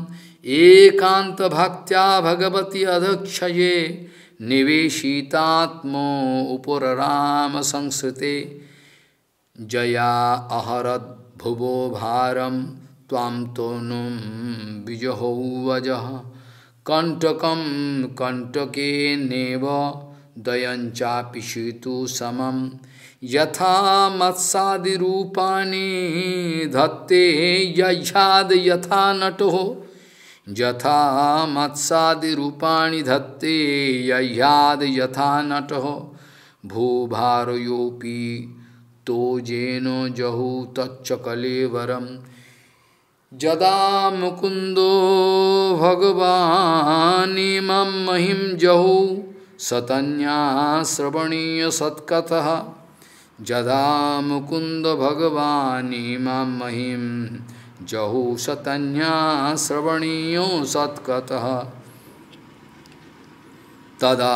एकांत भक्त्या भगवती अधक्षजे निवेशितात्मो उपर राम संस्कृते जया अहरद भुवो भारम त्वां तोनुं कंटक वजः कण्टकं कण्टकेनेव दयञ्चापि शीतु समं यथा मत्सादिरूपाणि धत्ते यह्याद् यथा नटो यथा मत्सादिरूपाणि धत्ते यह्याद् यथा नटः भूभारयोऽपि तो जेनो जहु तच्च कलेवरम् जदा मुकुंदो मुकुन्दो भगवानिमं महिं जहौ सतन्याश्रवणीयसत्कथः जदा मुकुन्द भगवानिमं महिं जहौ सतन्याश्रवणीयो सत्कथः तदा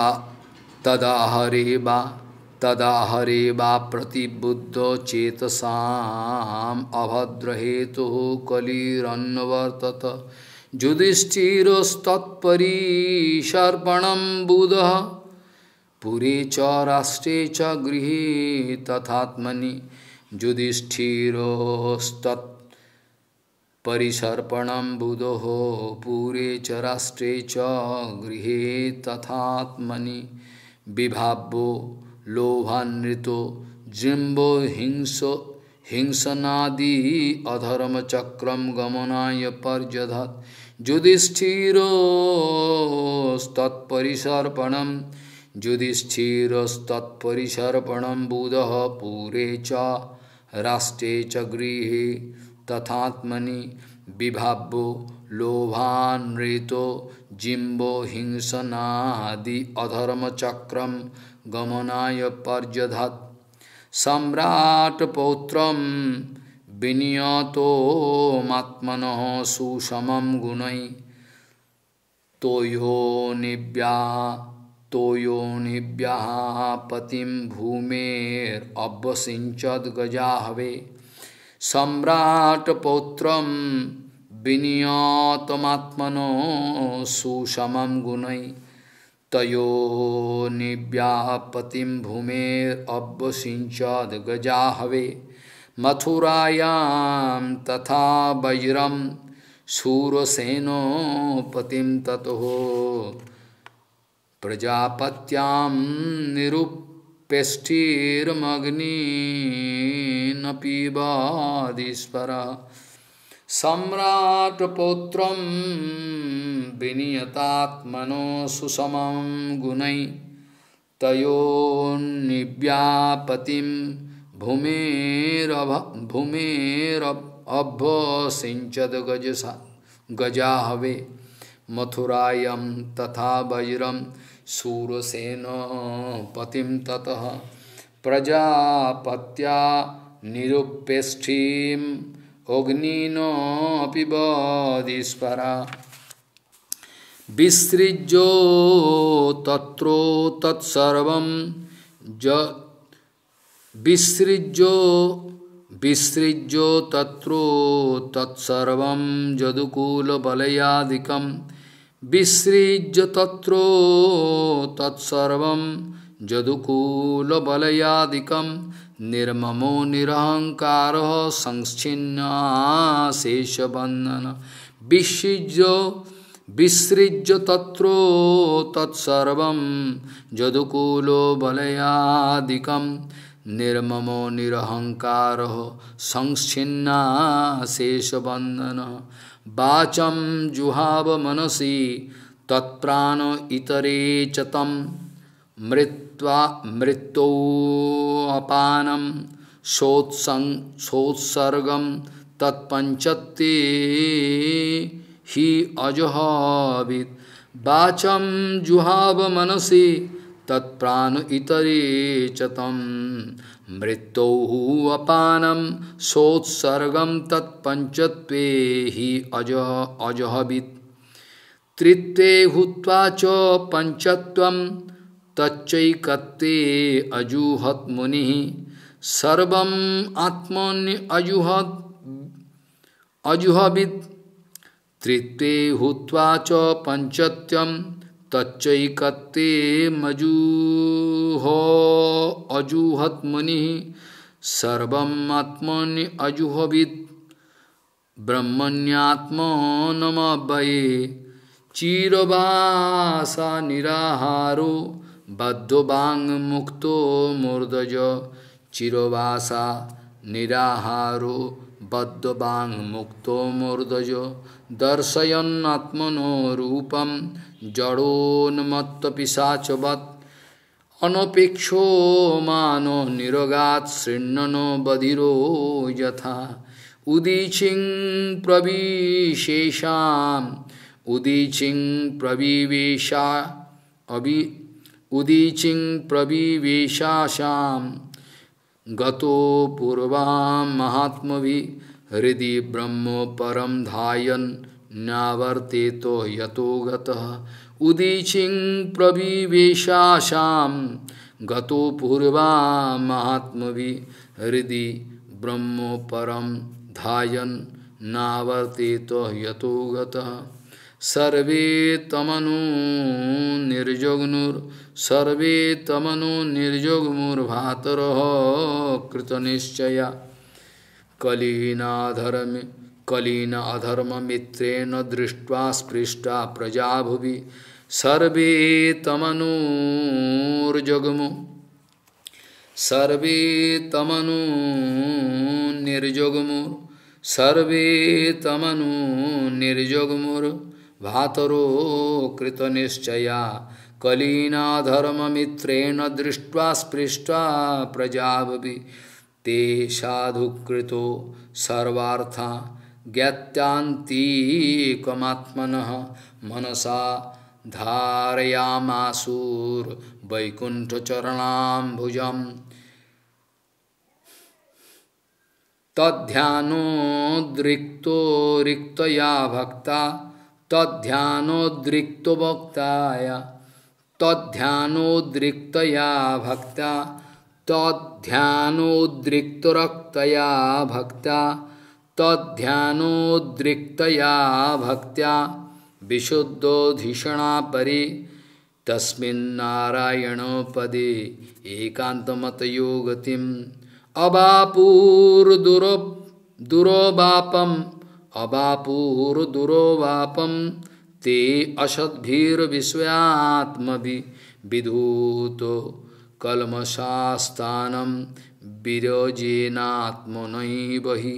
तदा हरे बा तदा हरे वा प्रतिबुद्ध चेतसाम अभद्रहेतु कलिरन्वर्तत युधिष्ठिरस्तत्परीशर्पणं बुध पुरे च राष्ट्रे च गृहे तथात्मनि युधिष्ठिरस्तत्परिसर्पणं बुधोः पुरे च राष्ट्रे च गृहे तथात्मनि विभाव्यो लोभान्वित जिम्ब हिंसो हिंसनादि अधर्म चक्रम गमनाय पर्यधत युधिष्ठिर जुधिष्ठिरस्तत्परिसर्पणम बुध पूरे च राष्ट्रे च गृहे तथात्मनि विभाव्यो लोभान्वितो जिम्बो हिंसनादि चक्रम गमनाय पर्यधत सम्राट पौत्रम विनियतो सुषम गुणै तोयो निव्या तोयो निव्या भूमेर गजा हवे सम्राट पौत्रम विनियतमात्मनो सुषम गुणई तयो निव्यापतिं भूमेरवसिंचद गजा हवे मथुरायां तथा वज्रम शूरसेनोपति तथो प्रजापत्यां निरुपेष्टिर्मग्निनपि वादीश्वरा सम्राट्पुत्रं विनियतात्मनो सुसमं गुणै तयोन्निव्यापतिं भूमेरभ भूमेरभ्यसिञ्चद् गजसा गजाहवे मथुरायां तथा वज्रं सूरसेनपतिं ततः प्रजापत्या निरुपेष्ठीं अग्निनोऽपि बदिस्परा विसृज्यो तत्रो तत्सर्वं विसृज्यो विसृज्यो तत्रो तत्सर्वं जदुकूलबलयादिकं विसृज्य तत्रो तत्सर्वं जदुकूलबलयादिकं निर्ममो निरहंकार संच्छिन्न शेषबंधन विसृज्य विसृज्य तत्रो तत्सर्व जदुकूलो बलयादिक निर्ममो निरहंकार संच्छिन्ना शेषबंधन वाचम जुहाव मनसी तत्प्राण इतरे चम मृत कृत्वा मृत्योपान शोत्सं शोत्सर्गम तत्पंचते ही अजहावित वाचम जुहाव मनसी तत्प्राण इतरे चतम मृत्यु अपानम सोत्सर्गम तत्पंचत्वे ही अज अजहबित तृत्व हुआ च पंचत्वम तच्चकते अजूहत मुनि सर्व आत्मन्य अजूहत अजूहविद तृत्वे हुआ च पंचत्यम तच्चकते मजूह अजूहत मुनि सर्व आत्मन्य अजूहविद ब्रह्मण्यात्मनमवये चीरवासा निराहारो বদ্ধবাং মুক্ত মূর্দজ চিরবাসা নিরাহারো বদ্ধবাং মুক্ত মূর্দজ দর্শয়ন্নাত্মনোরূপম জড়োন্মত্তপিশাচবৎ অনপেক্ষ মানো নিরগাত শৃণ্যন বধিরো যথা উদীচিং প্রবিশেষাম উদীচিং প্রবিবেশা অবি उदीचिं प्रविवेशाशां गतो पूर्वां महात्मभि हृदय ब्रह्म परम धायन नावर्ते तो यतो गतः उदीचिं प्रविवेशाशां गतो पूर्वा महात्मभि हृदय ब्रह्म परम धायन नावर्ते तो यतो गतः सर्वे तमनु निर्जग्नुर् सर्वे तमनु निर्योगमुर्भातर कृतनिश्चया कलीनाधर्म कलीन अधर्म मित्रेण दृष्ट्वा स्पृष्टा प्रजा भुवि सर्वे तमनुर्जगमु सर्वे तमनु निर्जगमुर सर्वे तमनु निर्जगमुर भातरो निश्चया कलीनाधर्ममित्रेण दृष्ट्वा स्पृष्ट्वा प्रजाभवि ते साधुकृतो सर्वार्था ज्ञात्यान्तीकमात्मन मनसा धारयामासूर तध्यानोद्रिक्त रिक्तया भक्ता तध्यानोद्रिक्तो भक्ताया तध्यानोद्रिक्तया भक्ता तध्यानोद्रिक्तरक्तया भक्ता तध्यानोद्रिक्तया भक्त्या विशुद्धोधिषणा परि तस्मिन्नारायणपदे एकान्तमतयोगतिम् अबापूर्दुरो दुरोवापम् अबापूर्दुरोवापम् ते असद्भीर विश्वात्म विधूत कलमशास्तान विरजेनात्मनैव हि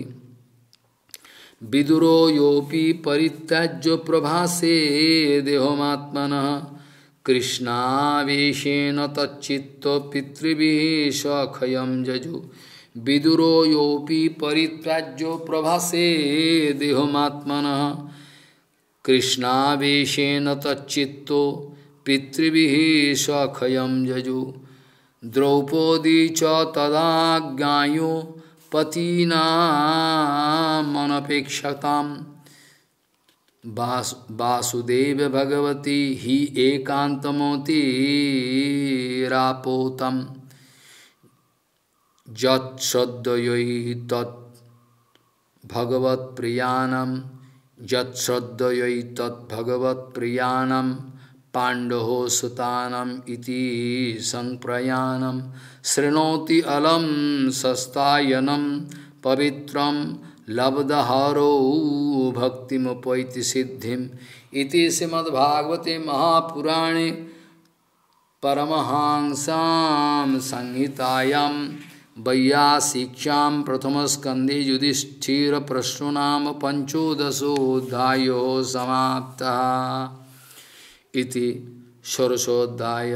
विदुरो योपि परित्याज्य प्रभासे देहमात्मन कृष्णावेशेन तच्चित्त पितृभिषखय जजु विदुरो योपि परित्याज्य प्रभासे देहमात्मन कृष्णावेशन तच्चित्तो पितृभि स्वखय जजु द्रौपदी च तदाज्ञायो पतीनामनपेक्षता वास वासुदेव भगवती हि एकान्तमोतिरापोतं जत्सदय तत् भगवत्प्रियाणं यद्रद्धयै तद्भगवत्प्रियाणं पाण्डवो सुतानम् इति सङ्प्रयाणं शृणोति अलं सस्तायनं पवित्रं लब्धहारो भक्तिमुपैति सिद्धिम् श्रीमद्भागवते महापुराणे परमहांसां संहितायां शिक्षा प्रथम स्कंदे युधिष्ठिर प्रश्नोनाम पंचोदशोध्याय समाप्त इति षोरशोध्याय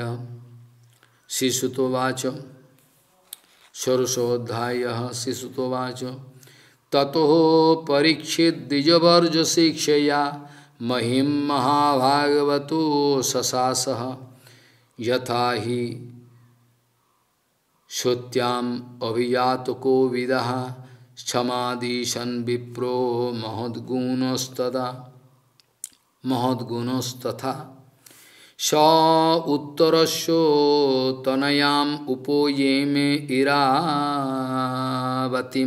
शिशुतोवाच षोडशोध्याय शिशुतोवाच ततो परीक्षित द्विजवर्ज शिक्षया महिम महाभागवत ससास यथा ही श्रोत्याम अभिजात को विदा क्षमादीशन विप्रो महद्गुणस्तदा महद्गुणस्तथा स उत्तरस्यो तनयाम उपोये मे इरावती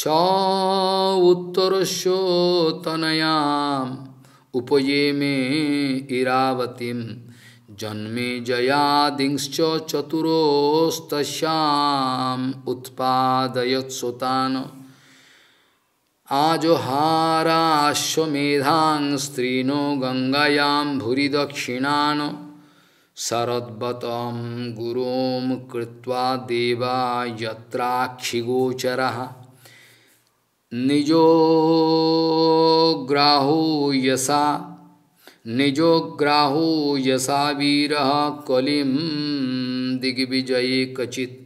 स उत्तरस्यो तनयाम उपये मे इरावती जन्मे जयादिश्च चतुरोस्त्याम उत्पादयत्सुतान आजोहाराश्वमेधां स्त्रीनो गंगायां भूरि दक्षिणान शरद्वतं गुरों कृत्वा देवा यत्राक्षिगोचरः निजो ग्राहो यसा निजोग्राहो यशा वीर कलिम दिग्विजये कचित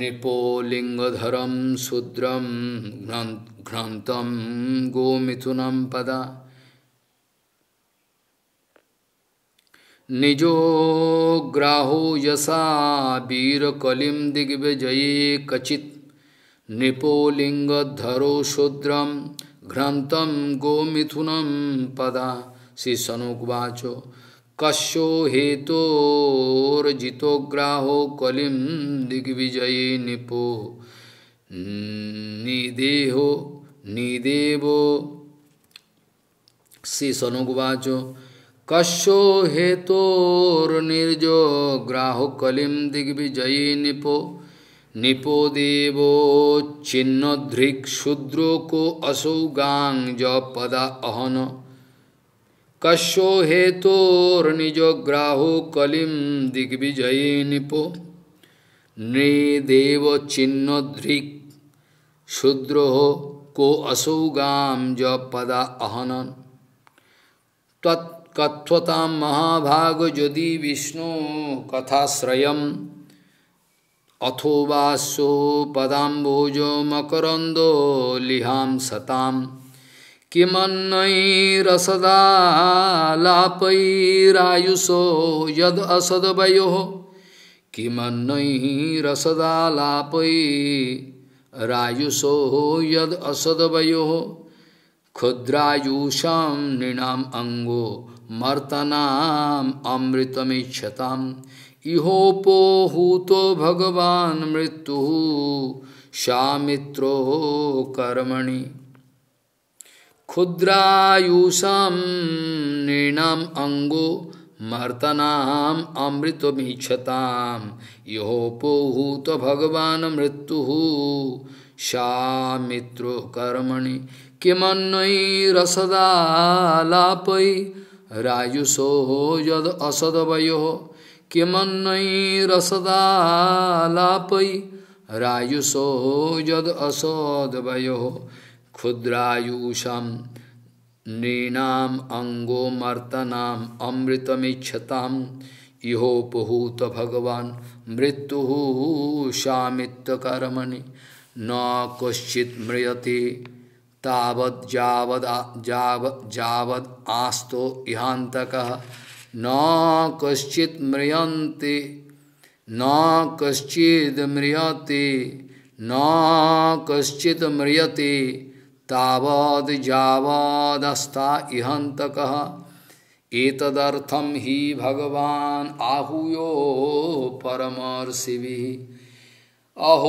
निपोलिंगधरम शूद्रम घ्रंतम गोमिथुनम पदा निजोग्राहो यशा वीरकलिं दिग्विजये कचित् शूद्र शूद्रं घ्रन्तं गोमिथुनं पदा श्री सनोकवाच कश्यो हेतोर्जितोग्राहो कलिम दिग्विजयी निपो निदेहो निदेवो श्री सनोकवाच कश्यो हेतोर्निर्जो ग्राहो कलिम दिग्विजयी निपो निपो देवो चिन्नधृक् शूद्रो को असौ गांग ज पदा अहन कशो हेतोर्निजग्राहो कलिम दिग्विजय निपो नृदेव चिन्नोद्रिक शूद्रो को असौगाम ज पदा अहनन तत्कथ्वता महाभाग यदि विष्णु कथाश्रय अथोवासो पदाम्बोजो मकरंदो लिहां सताम किमन्नैरसदालापैरायुषो यद् असद्वयोः यद असद वो क्षुद्रायुषा नृणाम अंगो मर्तनाम् अमृतमिच्छताम् इहोपोहूतो भगवान् मृत्युः शामित्रो कर्मणि क्षुद्रायुषम नृणम अंगो मर्तनाम अमृत मीक्षताम योपोहूत भगवान मृत्यु सा मित्रो कर्मणि किमन्नयी रसदालापयी राजुषो यद असदवयो किमन्नयी रसदालापयी यद असदवयो क्षुद्रायुषम नृणाम अंगो मर्तनाम अमृतमिच्छताम इहोपहूत भगवान मृत्यु शामित्यकर्मणि न कश्चित मृयते तबद जावद जाव जावद आस्तो इहांतक न कश्चित मृयते न कश्चिद मृयते न कश्चित मृयते तावद जावादस्ता इहंत एतदर्थम ही भगवान आहूयो परमर्षिभि अहो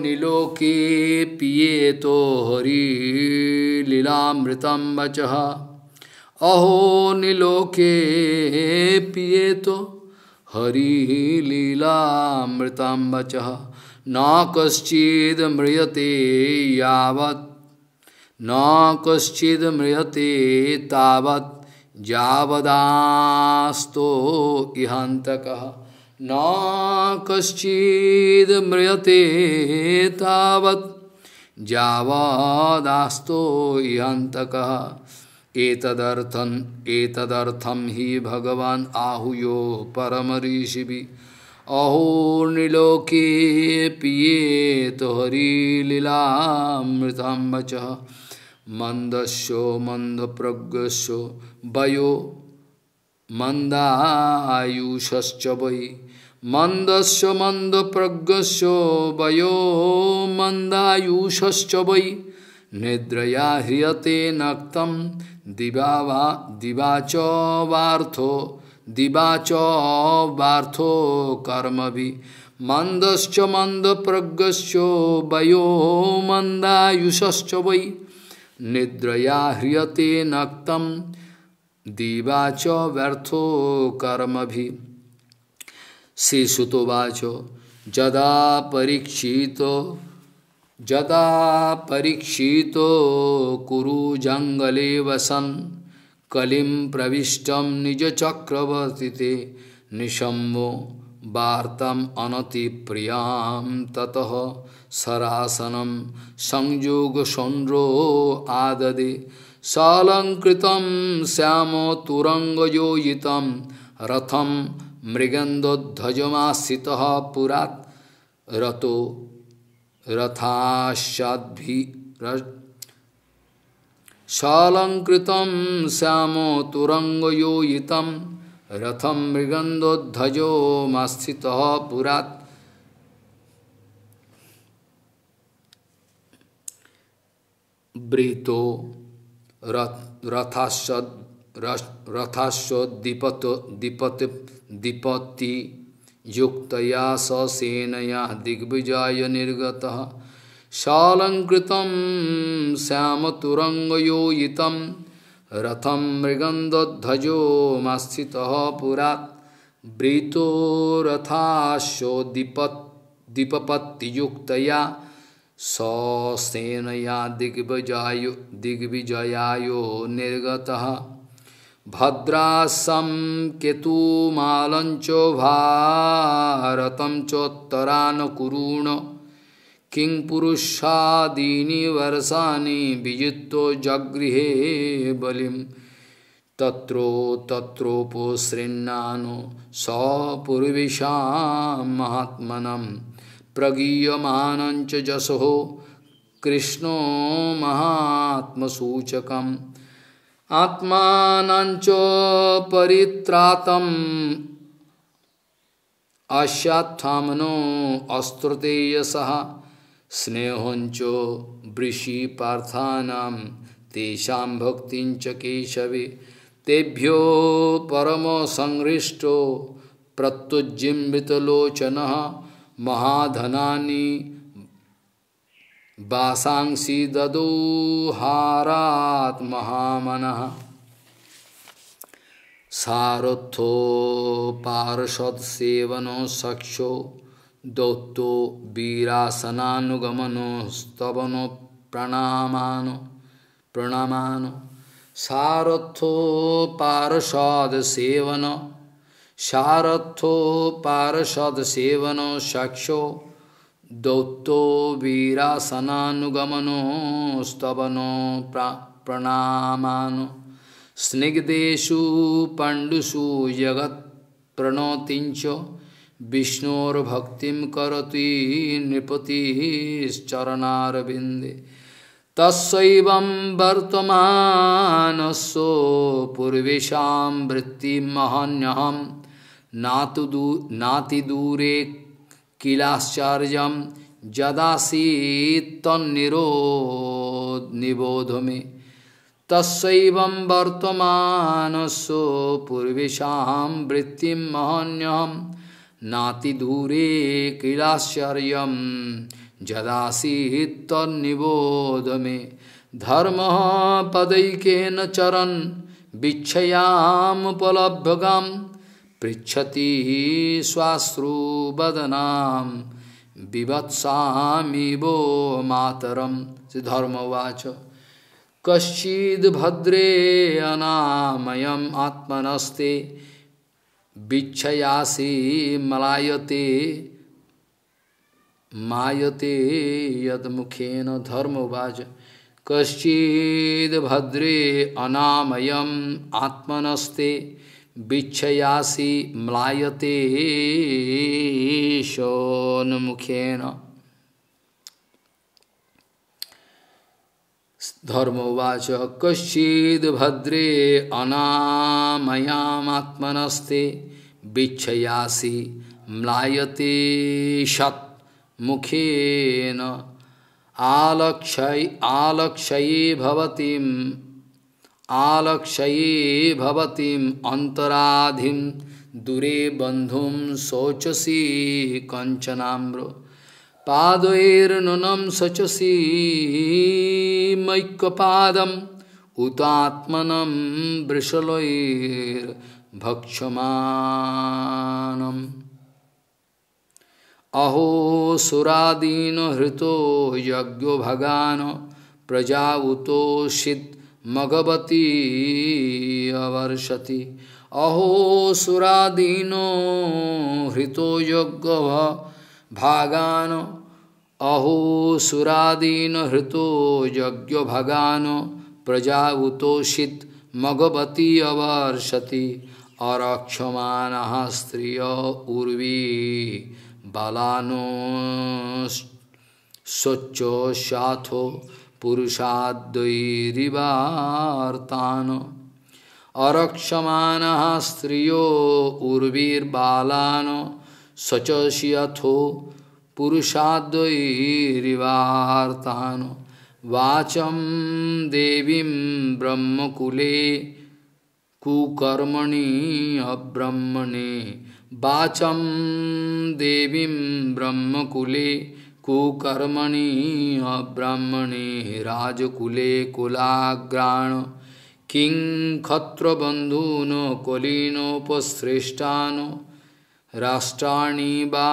नीलोके पिए तो हरी हरिलीलामृतम वच अहो नीलोके पिए तो हरी हरिलीलामृतम वच न कशिद मृयते यावत् न कश्चिद मृहते तावत जावदास्तो इहांतक न कश्चिद मृहते तावत जावदास्तो इहांतक एतदर्थन एतदर्थम हि भगवान आहुयो परम ऋषि अहो निलोके अहोर्निलोके पियेत हरिलीलामृतांबच मंदस्यो मंदप्रज्ञस्यो वयो मंदायुष्च वै मंदस्य मंदप्रज्ञस्यो वयो मंदायुष्च वै निद्रया ह्रियते नक्तम दिवा वा दिवाच वार्थो दिवाच वार्थो कर्म भी मंदस्य मंदप्रज्ञस्यो वयो मंदायुष्च वै निद्रया ह्रियते नक्तम दीवाच व्यर्थो कर्म भी श्री सुतोवाचो जदा परीक्षित जदा परीक्षित कुरु जंगले वसन कलिम प्रविष्टम निज चक्रवर्ती निशम्भो वार्तम अनति प्रियाम ततः सरासनम संयोग सौन्द्रो आददे सालंकृतम श्याम तुरंगयोजित रथम मृगंधध्वजमाश्रित पुरा रतो रथाशाद्भि सालंकृतम श्याम तुरंगयोजितम रथम मृगंधोध्वजो मस्थित पुरा ब्रीतो रथाश्वदीपत दीपति युक्तया ससेनया दिग्विजय निर्गत शालंकृत श्यामतुरंगयोजितम रथम मृगंधध्वजो मस्थित पुरा ब्रीतो रथाशो दीपत दीपपत्तियुक्तया ससेनया दिग्विजयो दिग्विजयायो निर्गतः भद्रासं केतुमालञ्च भारतं चोत्तरान् कुरुण किं पुरुषादीनि वर्षाणि विजित्तो जगृहे बलिं तत्रो तत्रोपसृण्णानो सपूर्विषां महात्मनं प्रगीयमानञ्च जसः कृष्णो महात्मसूचकम् आत्मानञ्च परित्रातम् अश्यात्थामनो अस्त्रुतेयसः स्नेहोंचो वृषि पार्थानाम तेषा भक्ति च तेभ्यो परम संहृष्टो प्रत्युजिमृतलोचन महाधना वासांसी ददो हारात महामन सारथो पार्षद सेवनो सक्षो दौत्तो वीरासनानुगमनो स्तवनो प्रणमा प्रणमा सारथो पारषद सेवन सारथो पारषद सेवन साक्षो दौत्तो वीरासनानुगमनो स्तवनो प्रा स्निग्धेशु पंडुषु जगत् प्रणोतिंचो विष्णोर्भक्तिं करोति नृपतिश्चरणारविन्दे तस्वैवं पूर्वेशा वृत्ति वृत्तिमहन्यहं नातु दू नातिदूरे किलाश्चर्यं जदासीत्तन्निरो निबोध मे तस्व वर्तमानस्व पूर्वेशा वृत्तिमहन्यहम नातिदूरे क्रीडाश्चर्य जदासीतनिबोध मे धर्म चरण बिछयाम विच्छयामुपलभ्यगम पृछति वो विवत्सामीबो मातरम धर्मवाच कशिद भद्रे अनामयम आत्मनस्ते बिछयासी मलायते मायते यद मुखेन धर्मवाच कश्चिद भद्रे अनामय आत्मनस्ते बिछयासी मलायते शोन मुखेन उवाच कश्चिद भद्रे अनामयामात्मनस्ते बिछयासी म्लायते शत् मुखेन आलक्षय आलक्षये भवतीम आलक्षये भवतीम अंतराधिम दूरे बंधुम शोचसी कंचनाम्र पादैर्नुनं सचसी मैक्यपादम् उतात्मनं वृषलैर्भक्षमानम् अहो सुरादीनो हृतो यज्ञो भगान प्रजा उतो मगवती अवर्षति अहो सुरादीनो हृतो यज्ञ भागान अहो सुरादीन हृतो यज्ञ भगान प्रजावुतोषित मगवती अवर्षति अरक्षमान स्त्रिय उर्वी बलानो स्वच्चो साथो पुरुषाद्वैरिवार्तान अरक्षमान स्त्रियो उर्वीर्बालानो सचशियथो पुरुषाद्वैरिवार्तान् वाचम देवीं ब्रह्मकुले कुकर्मणि अब्रह्मणे वाचम देवीं ब्रह्मकुले कुकर्मणि अब्रह्मणे राजकुले कुलाग्राण किं खत्रबंधून कुलीनोपश्रेष्ठान् राष्ट्राणि वा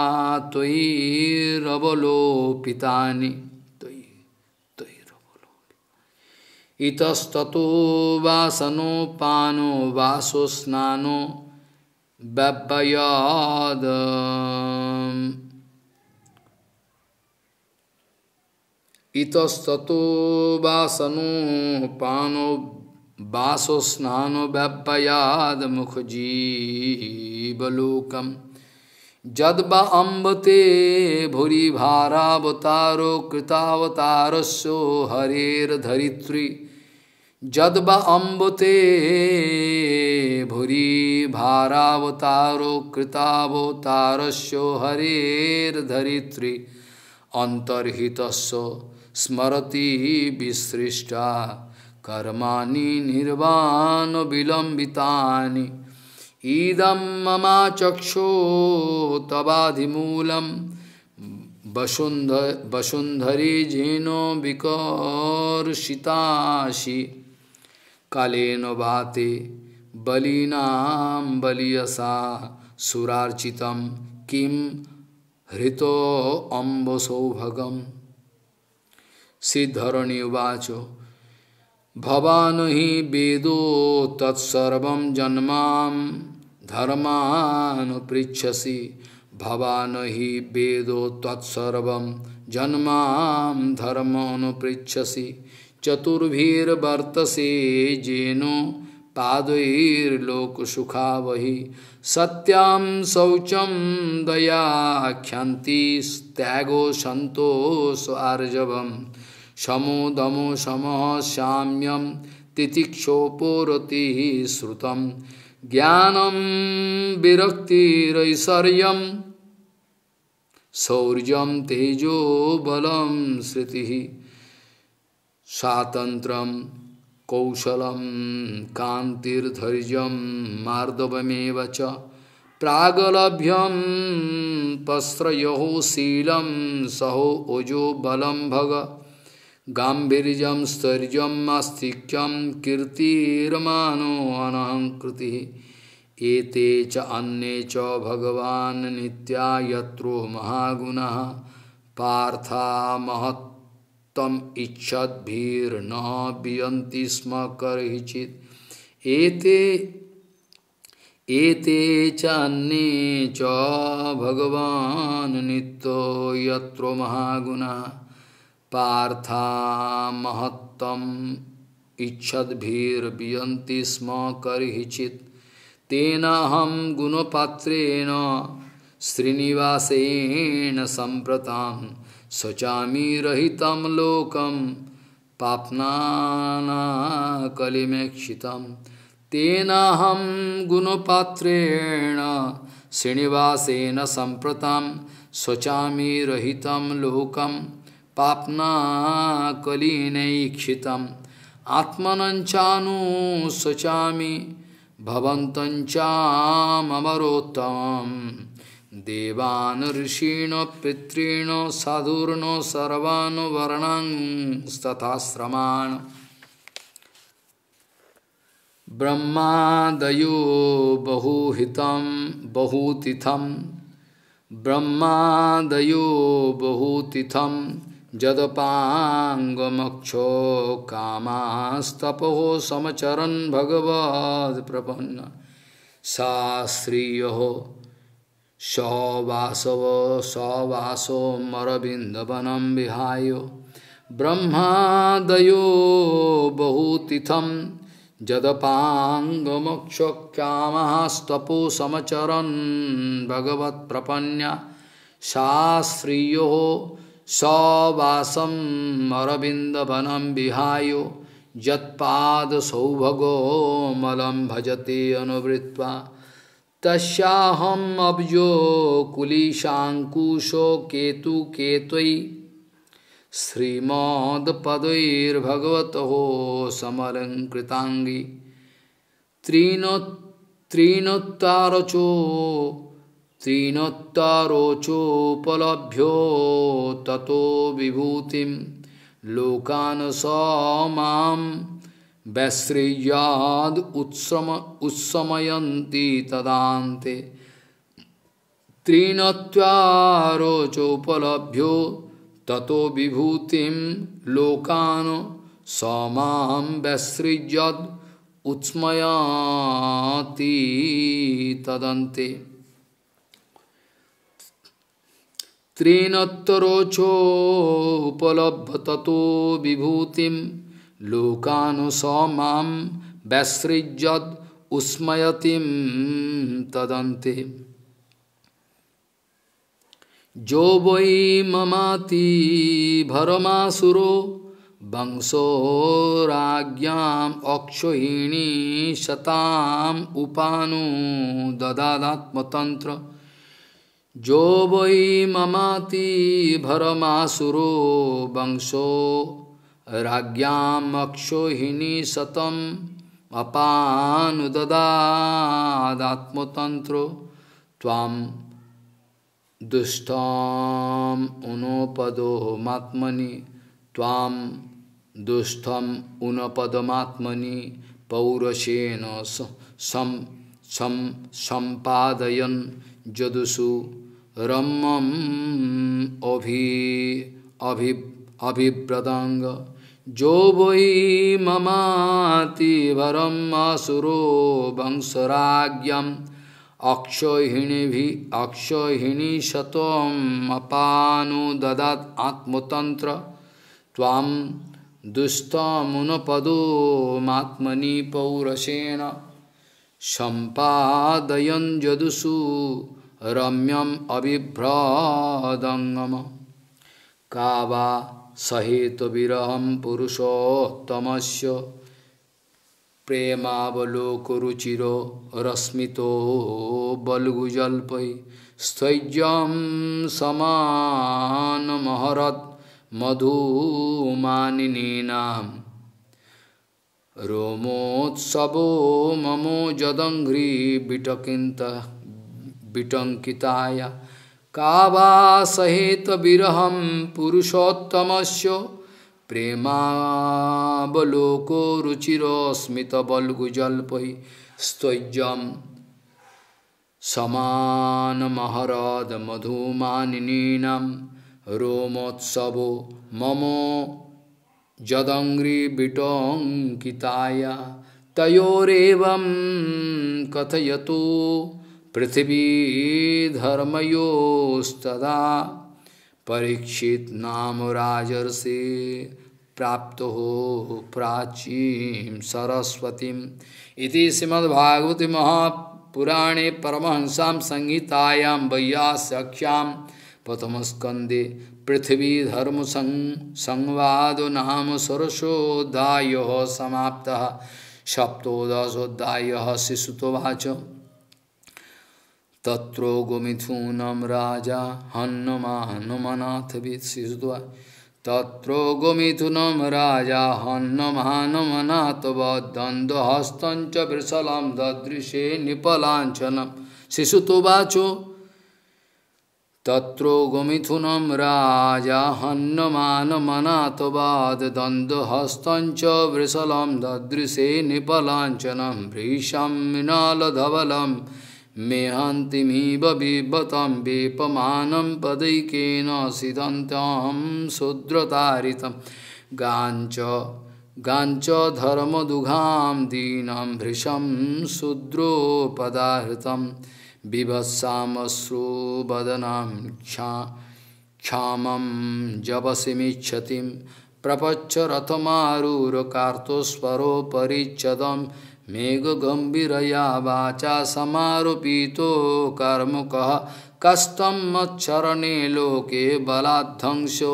त्वयिरवलोकितानि त्वयि त्वयिरवलोकितानि इतस्ततो वासनोपानो वासोस्नानो व्यपयाद पानो वासो स्नानो व्यपयाद मुखजीवलोकम् जदबा अम्बते भूरी भारावतारो कृतावतारस्यो हरेर्धरित्री जदबा अम्बते भूरी भारावतारो कृतावतारस्यो हरेर्धरित्री अंतर्हित स्मरति विसृष्टा कर्मा निर्वाण विलंबिता ईदम ममा चक्षो तवाधिमूलम वसुंध वसुंधरी जिनो विकर्षिताशि कालेन वाते बलिनाम बलियसा सुरार्चितम किम हृतो अम्ब सौभगम श्रीधरणी उवाचो भवान ही वेदो तत्सर्व जन्मा धर्मानुपृछसी भवान ही वेदो तत्सर्व जन्मा धर्म अनुपृछसी चतुर्भीर्वर्तसे जेनो पादैर्लोक सुखा वही सत्याम शौचम दयाख्यंति त्यागो संतोष आर्जवम शमो दमो शमः साम्यम तितिक्षोपोरति श्रुतम ज्ञानम विरक्तिरैश्वर्यम शौर्यम तेजो बलम श्रुति स्वातंत्रम कौशलम कांतिर्धर्य मार्दवमेव च प्रागलभ्यम पस्त्रयो सहो ओजो बलम भग गांज स्थर्यम आस्तिक्यम कीर्तिरमानोऽनाकृति एते च अन्ये च भगवान् नित्या यत्रो महागुणः पार्था महत्तम् इच्छद्भिर्न वियन्ति स्म कर्हिचित् एते एते च अन्ये च भगवान् नित्यो यत्रो महागुणः पार्था महत्तम इच्छद्भिर्बियंति स्म कर्चि तेना गुणपात्रेण श्रीनिवासन संप्रता शचा रही लोकम पापना कलिमेक्षित तेना हम गुणपात्रेण श्रीनिवासन संप्रता शचा रही लोकम पापना कलीनक्षित आत्मनंचानु सचामी भवन्तमरोत्तम देवान ऋषीण पितॄण साधुर्न सर्वान् वर्णांस्तथाश्रमान् ब्रह्मादयो बहुहितं बहुतिथं ब्रह्मादयो बहुतिथं यदपाङ्गमक्षो कामास्तपो समचरन् भगवत्प्रपन्न सा श्रियः सवासव सवासो मरबिन्दवनं विहाय ब्रह्मादयो बहुतिथं यदपाङ्गमक्षकामस्तपो समचरन् भगवत्प्रपन्या सा श्रियो सवासम अरविंद वनम विहाय जत्पाद सौभगो मलम भजते अनुवृत्वा तस्हम अब्जो कुलीशाकुशो केतु केतयी श्रीमद्पदैर्भगवत हो समरं कृतांगी त्रीणोत्तरोचोपलभ्यो ततो विभूति लोकान स माम उत्सम उत्समयती तदाते त्रीणत्वारोचोपलभ्यो ततो विभूति लोकान स माम वैश्रेयद उत्समयती त्रीनत्तरोचोपलभ्य ततो विभूतिम लोकानुसमाम वैसृजद उस्मयतिम तदंते जो वै ममाति भरमासुरो वंशोराज्ञाम अक्षोहिणी शताम उपानु ददादात्मतंत्र जो वै ममाति भरमासुरो वंशो राज्ञामक्षोहिणी सतम अपानुददादात्मतंत्रो ताम दुष्टम उनोपदोमात्मनि ताम दुष्टम उनपदमात्मनि पौरसेन संपादयन जदुषु रम्यम अभि अभि अभिप्रदांग जो वै ममातिवरम असुरो वंशराज्ञम अक्षहिणी अक्षहिणी शतमपानु आत्मतंत्र ताम दुस्तमुनपदोमात्मनि पौरसेन सम्पादयन जदुषु रम्यम अविभ्रदंगम का वा सहित विरहम पुरुषोत्तम से प्रेमावलोकुरुचिर रश्मितो बलगुजल्पै स्थैर्यं समानमहरत् मधुमानिनीनां रोमोत्सवो ममो जदङ्घ्रीविटकिन्तः विटंकिताय कावा सहित विरहम पुरुषोत्तम प्रेमावलोको रुचिस्मित बलगुजल्पि स्तम समानमहरद मधुमानिनीनां रोमोत्सवो मम जदङ्घ्रिबिटोङ्किताय तयोरेवं कथयतो पृथ्वी धर्मयोस्तदा परीक्षित नाम राजर्षि प्राप्त हो प्राचीन सरस्वती इति महापुराणे परमहंसा संहितायां वैयासख्या प्रथमस्कंदे पृथ्वी धर्म संवाद नाम सरसोदाय समाप्त सप्तोदशोध्याय शिशुतोवाच तत्रो गोमिथुनम राजा हनुमा हनुमनाथ विशिष्वा तत्रो गोमिथुनम राजा हनुमा हनुमानुमनाथ हस्तंच वृषलां ददृशे शिशु तो शिशुतुवाचो तत्रो गोमिथुनम राजा हनुमानुमनाथ वन्दहस्तंच वृषलं ददृशे निपलाञ्चनं भृशं मिनालधवलम् मेहान्तिमीव बिबतं विपमानं पदैकेन सिदन्त्यं शूद्रतारितं गाञ्च गाञ्च धर्मदुघां दीनं भृशं शूद्रोपदाहृतं बिभत्सामश्रुवदनां क्षा क्षामं जपसिमिच्छतिं प्रपच्च रथमारुरकार्तुस्वरो परिच्छदं मेघ गंभीर या वाचा समारोपी तो कर्म कह कस्तम चरणे लोके बलाध्वंसो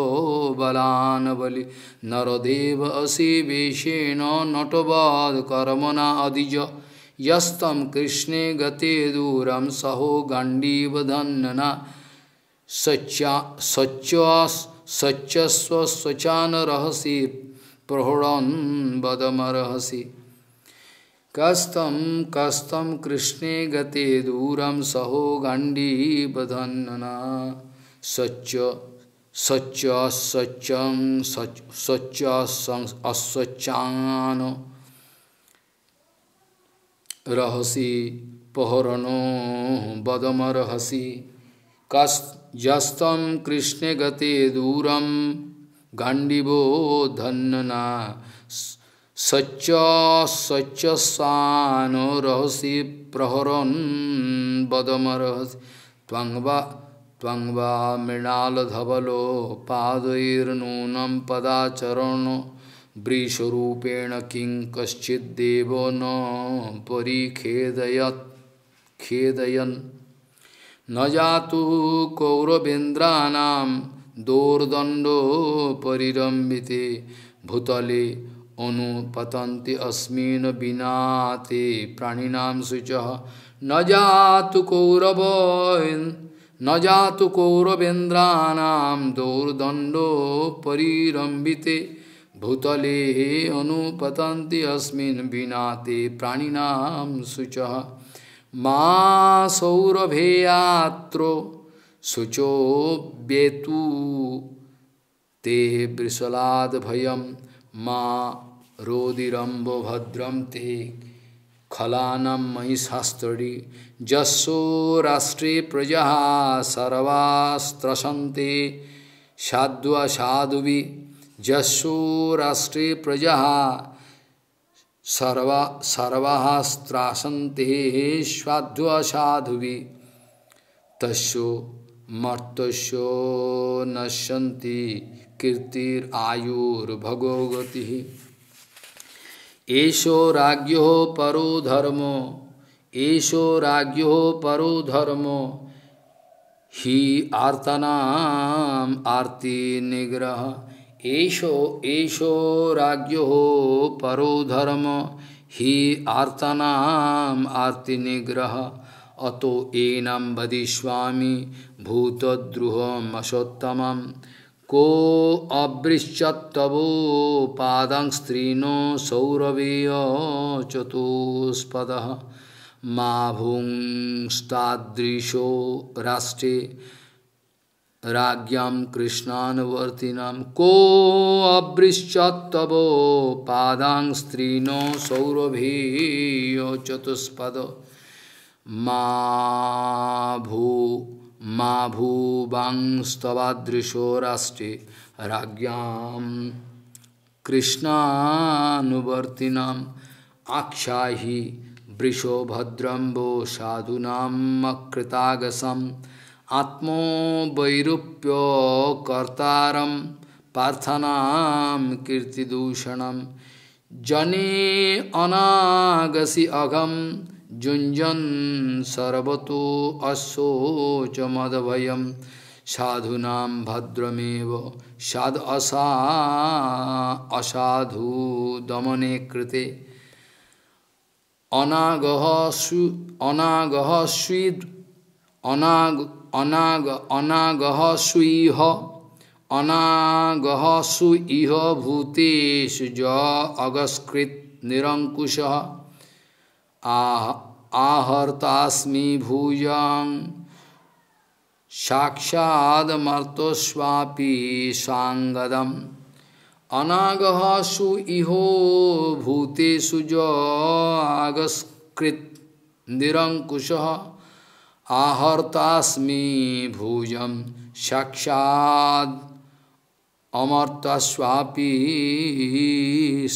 बलान बलि नरदेव असी असि वेशेन नटवद्कर्मणा अदिज यस्तं कृष्णे गते दूरं सहो गण्डीवधन्नना सच्चा सच्चास् सच्चस्व रहसी रहसि बदम रहसी कस्तम कस्तम कृष्णे गते दूरम सहो गांडी बधन्नना सच सच सच्चं सच अस्वच्छान रहसी पहरण बदम रहसी जस्तम कृष्णे गते दूरम गांडीबो धन्यना सच स्वच्छ सानो रहसि प्रहरन रहसी त्वंगवा त्वंगवा धवलो पादर्नून पदाचरण वृषरूपेण किंग कश्चिदेव न परिखेदयत् खेदयन न जातु कौरवेन्द्राण दोर्दण्डो परिरम्भिते भूतले अनुपतन्ति अस्मिन विना ते प्राणिनां शुचः न जातु कौरव न जातु कौरवेन्द्राण दौर्दंडो परिरम्भिते भूतले अनुपतन्ति अस्मिन विना ते प्राणिनां शुचः मा सौरभेयात्रो शुचो व्येतु ते भयम् Ma Rodirambo Bhadram Te Kalanam Mahishastri Jasso Rastri Prajaha Sarvastrasante Shadva Shadvi Jasso Rastri Prajaha Sarva Sarvastrasante Shadva Shadvi Tasho Martasho Nashanti कीर्तिर्युर्भगोगति एशो राज्यो परो धर्मो एशो राज्यो परो धर्मो ही आर्तनाम आरती निग्रह एशो एशो राज्यो परो धर्मो ही आर्तनाम आरती निग्रह अतो एनम वदिष्वामी भूतद्रुहम अशोत्तमम को अवृश्चतवो पादं स्त्रीनो सौरवीय चतुष्पद मा भुंस्तादृशो राष्ट्रे राज्ञां कृष्णानुवर्तिनां को अवृश्चतवो पादां स्त्रीनो सौरभीय चतुष्पद मा मा भूवांस्तवादृशो राष्ट्रे राजा कृष्णानुवर्तिनाम् आख्या वृषो भद्रम्बो साधूनामकृतागसम् कृतागस कर्तारं प्राथना कीर्तिदूषण जने अनागसी अघम যুঞ্জন সর্বতো অশোচ মদভয়ম সাধুনাম ভদ্রমেব সাধ অসা অসাধু দমনে কৃতে অনাগহসু অনাগহসুদ অনাগ অনাগ অনাগহসুইহ অনাগহসু ইহ ভূতেষ অগস্কৃত নিরঙ্কুশ আহ आहर्तास्मी भूयं साक्षादमर्तस्वापि सांगदम अनागह सु इहो भूतेषु जगस्कृत निरंकुश आहर्तास्मी भूयम साक्षाद अमर्तस्वापी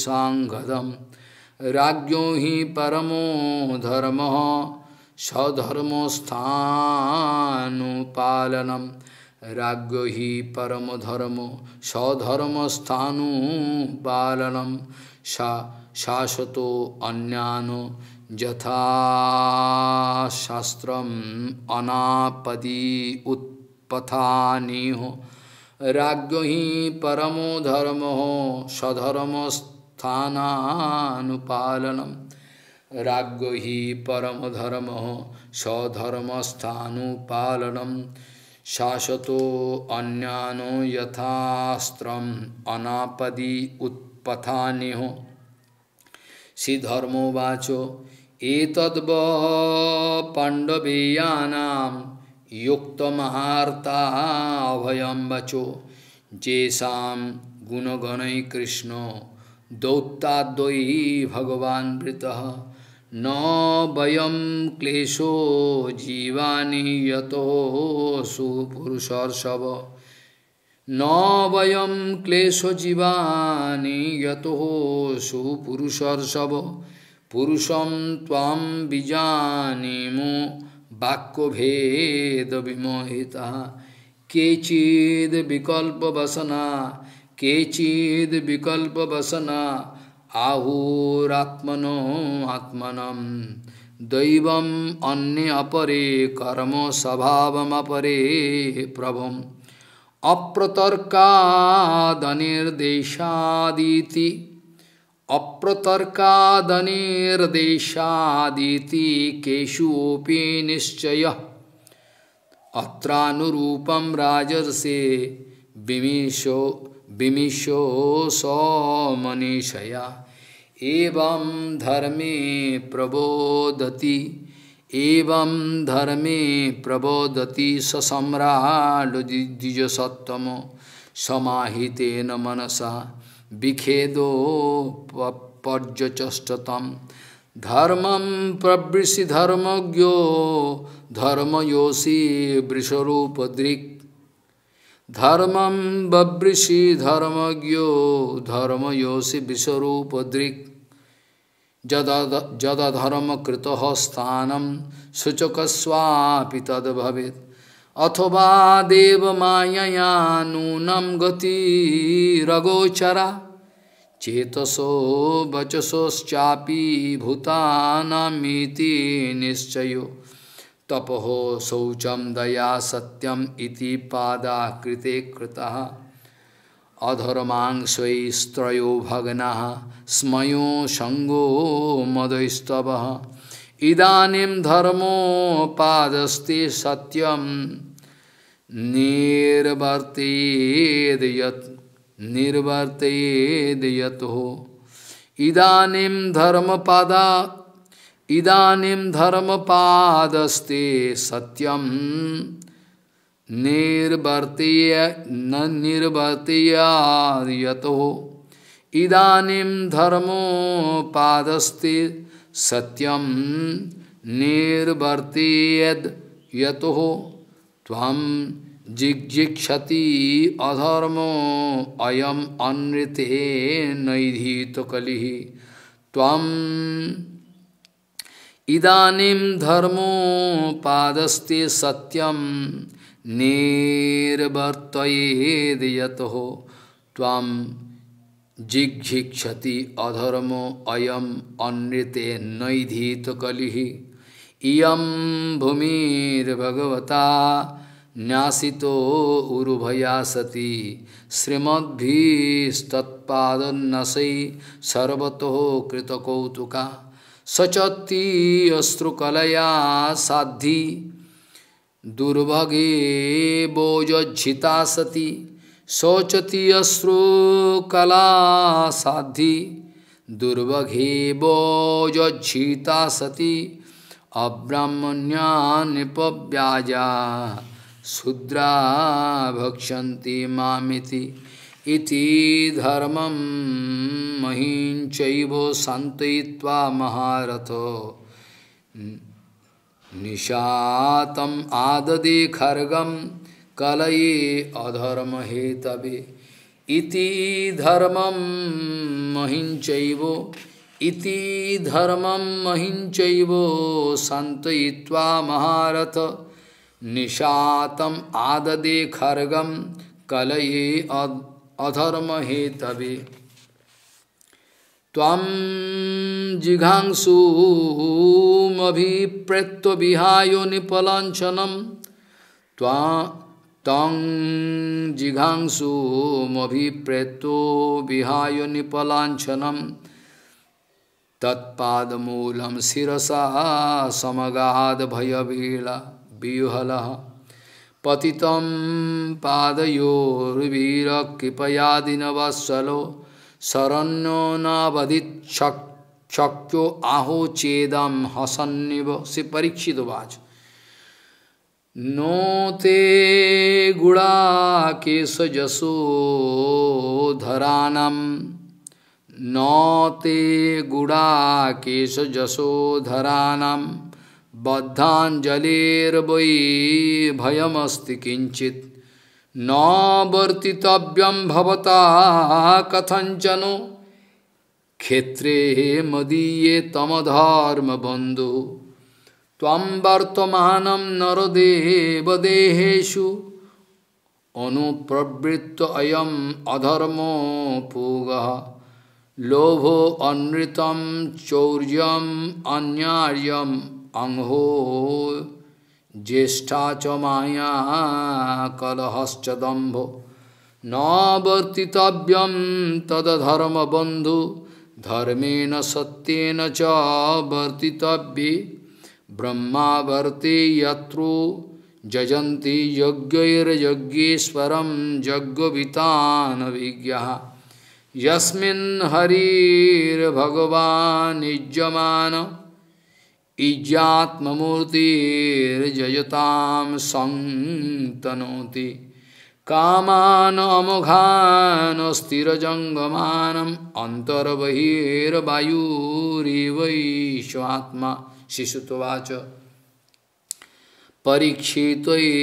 सांगदम राज्ञो हि परमो धर्मः सधर्मस्थानुपालनं राज्ञो हि परमधर्मो सधर्मस्थानुपालनं सा शाश्वत अन्यानो यथाशास्त्रम अनापदी उत्पथानि हो राज्ञो ही परमो धर्म हो सधर्मस्थ स्थानुपालन राग ही परम धर्म सधर्मस्थानुपालनम शाश्वतो अन्यानो यथास्त्रम अनापदी उत्पथानि हो श्रीधर्मो वाचो एतद्व पाण्डवेयानां युक्तमहार्ताभयं वचो गुणगण कृष्ण दौत्ताद्वयी भगवान् वृतः न वयं क्लेशो जीवानि यतो सुपुरुषर्षव न वयं क्लेशो जीवानि यतो सुपुरुषर्षव पुरुषं त्वां बीजानीमो वाक्यभेदविमोहितः केचिद् विकल्पवसना केचिद विकल्प वसना आहुरात्मनो आत्मनम दैव अन्य अपरे कर्म स्वभाव अपरे प्रभम अप्रतर्कादनिर्देशादीति अप्रतर्कादनिर्देशादीति केशुपि निश्चय अत्रुप राजर्षे विमीशो विमिशो सौमनीषया एवं धर्मे प्रबोधति एवं धर्मे प्रबोधति ससम्रालुजिजुसत्तम समाहितेन मनसा विखेदो पर्यचष्टतम धर्मं प्रवृषि धर्मज्ञो धर्मयोषि वृषरूपदृक् धर्म बभृषि धर्मज्ञो धर्मयोसि विश्वरूपदृक् स्थान शुचक शुचकस्वापि तद भवेत् अथवा देवमायया नूनं गतिरगोचरा चेतसो वचसोश्चापि भूतानामीति निश्चयो तपो शौचम दया सत्यम इति पादा कृते कृता अधर्मांशस्त्रो भगना स्मयो संगो मदस्तव इदानीम धर्मो पादस्ते सत्यम निर्वर्तेद निर्वर्तेद यो इदानीम धर्म पादा इदानीम धर्म पादस्ते सत्यम निर्वर्तीय न निर्वर्तीयातो इदानीम धर्मो पादस्ते सत्यम निर्वर्तीय यतो त्वम जिज्जिक्षति अधर्मो अयम अनृते नैधीत त्वम इदानीम धर्मो पादस्ते सत्यम निर्वर्त यत हो ताम जिघिक्षति अधर्मो अयम अन्ते नैधीत कलि इं भूमिर्भगवता न्यासितो उभया सती श्रीमद्भीस्तत्पादन्नसै सर्वतो कृतकौतुका सचति अश्रुकलया साधि दुर्भगे बोजझिता सती शोचति अश्रुकला साधि दुर्भगे बोजझिता सती अब्राह्मण्या निपव्याजा शूद्रा भक्षन्ति मामिति इति धर्मं महीं चैव सन्तयित्वा महारथो आददे खर्गम कलये अधर्म हेतवे इति धर्मम महिंचैव इति धर्मम महिंचैव संतयित्वा महारथ निशातम आददे खर्गम कलये अध अधर्म हे तवे ताम जिघांसुमभिप्रेत विहाय निपलांछनम तंग जिघांसुमभिप्रेत विहाय निपलांछनम तत्पादमूलम शिसा समगाद भयभीला व्यूहल पतितं पादयोर्वीरकृपयादिनवत्सलो शरण्यो नावधिच्छक्यो आहो चेदम हसन्निव से परीक्षित वाच नो ते गुड़ा केश जसो धरानम नौते गुड़ा केश जसो धरानम बद्धाजलिर्वै भयमस्ति किंचित न भवता कथंचन क्षेत्रे मदीये तमधर्म बंधु तम वर्तमान नरदेवदेहेशु अनुप्रवृत्त अयम अधर्म पूग लोभो अनृतम चौर्यम अन्यायम अंहो ज्येष्ठा च माया कलहश्च दम्भो नवर्तितव्यम तदधर्मबन्धु धर्मेण सत्येन च वर्तितव्ये ब्रह्मा वर्ते यत्रो जजन्ति यज्ञैर्यज्ञेश्वरं यज्ञवितान् विज्ञः यस्मिन् हरिर्भगवान् युज्यमान संतनोति, इज्यात्ममूर्तिर्जयतां सन्तनोति कामानमघानस्थिरजङ्गमानम् श्वात्मा शिशुत्वाच परीक्षितोयि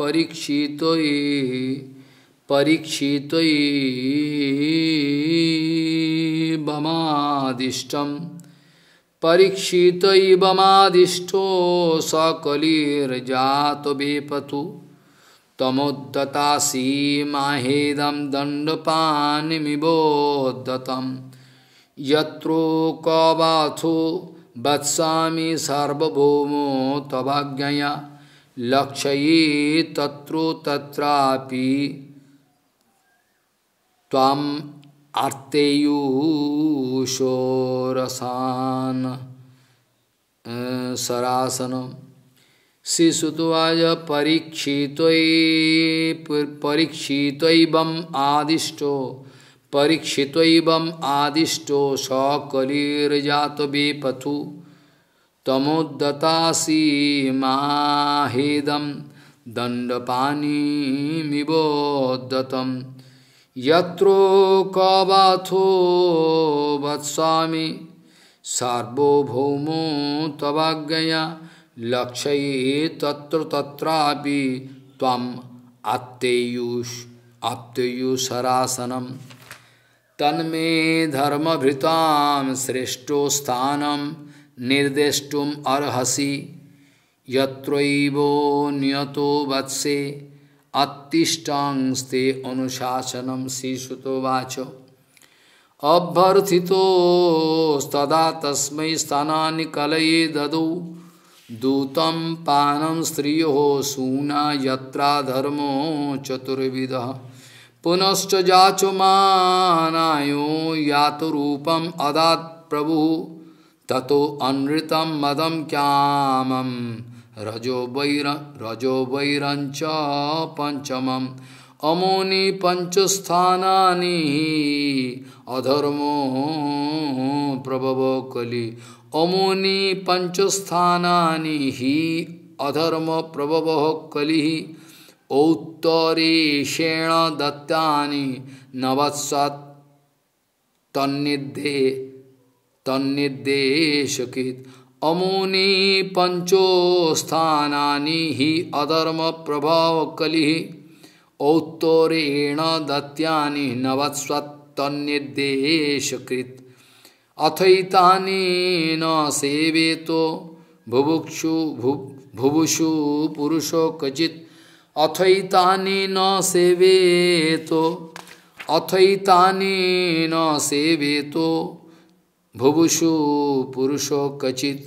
परीक्षितोयि परीक्षितोयि बमादिष्टम् परीक्षित इवमादिष्टो सकलिर्जात बेपतु तमोदतासीमाहेदं दण्डपानिमिबोद्धतं यत्रो कवाथो वत्सामि सार्वभौमो तवाज्ञया लक्षये तत्रो तत्रापि आर्तेयूषोरसान सरासन श्री सुतवाज परीक्षित परीक्षित आदिष्टो परीक्षित आदिष्टो सकलिर्जात विपथु तमोदतासी माहेदम दंडपानीमिवोदतम यत्रो कवाथो वत्सामी सार्वभौमो तवाज्ञया लक्ष्य तत्र तत्रापि तम आत्तेयुष आप्तेयुसरासनम तन्मे धर्मभृतां श्रेष्ठो स्थानं निर्देष्टुम् अर्हसि यत्रैव नियतो वत्से अतिष्ठंस्ते अनुशासनम श्री सुतोवाच अभ्यर्थिस्तदा तस्म स्तना कलये ददो दूत पानम स्त्रियो सूना यत्रा धर्मो चतुर्विद पुनश्च जाचो जाचुमानायो यातरूपम अदात प्रभु ततो अनृतम मदम क्यामम रजो वैर रजो वैरञ्च पंचम अमोनि पंचस्थानी अधर्मो प्रभवो कलि अमोनि पञ्चस्थानानि ही अधर्म प्रभव कलिः औत्तरेषेण दत्ता नवत्सत् तन्निर्दे तन्निर्देशकित् अमूनि पंचोस्थानी ही अधर्म प्रभाव कलि औत्तरेण दत्यानि नवत्सत्तनिर्देशकृत अथैतानि न सेवे तो भुभुक्षु भु भुभुषु पुरुषो कचित अथैतानि न सेवे तो अथैतानि न सेवे तो भुभुषु पुरुषो कचित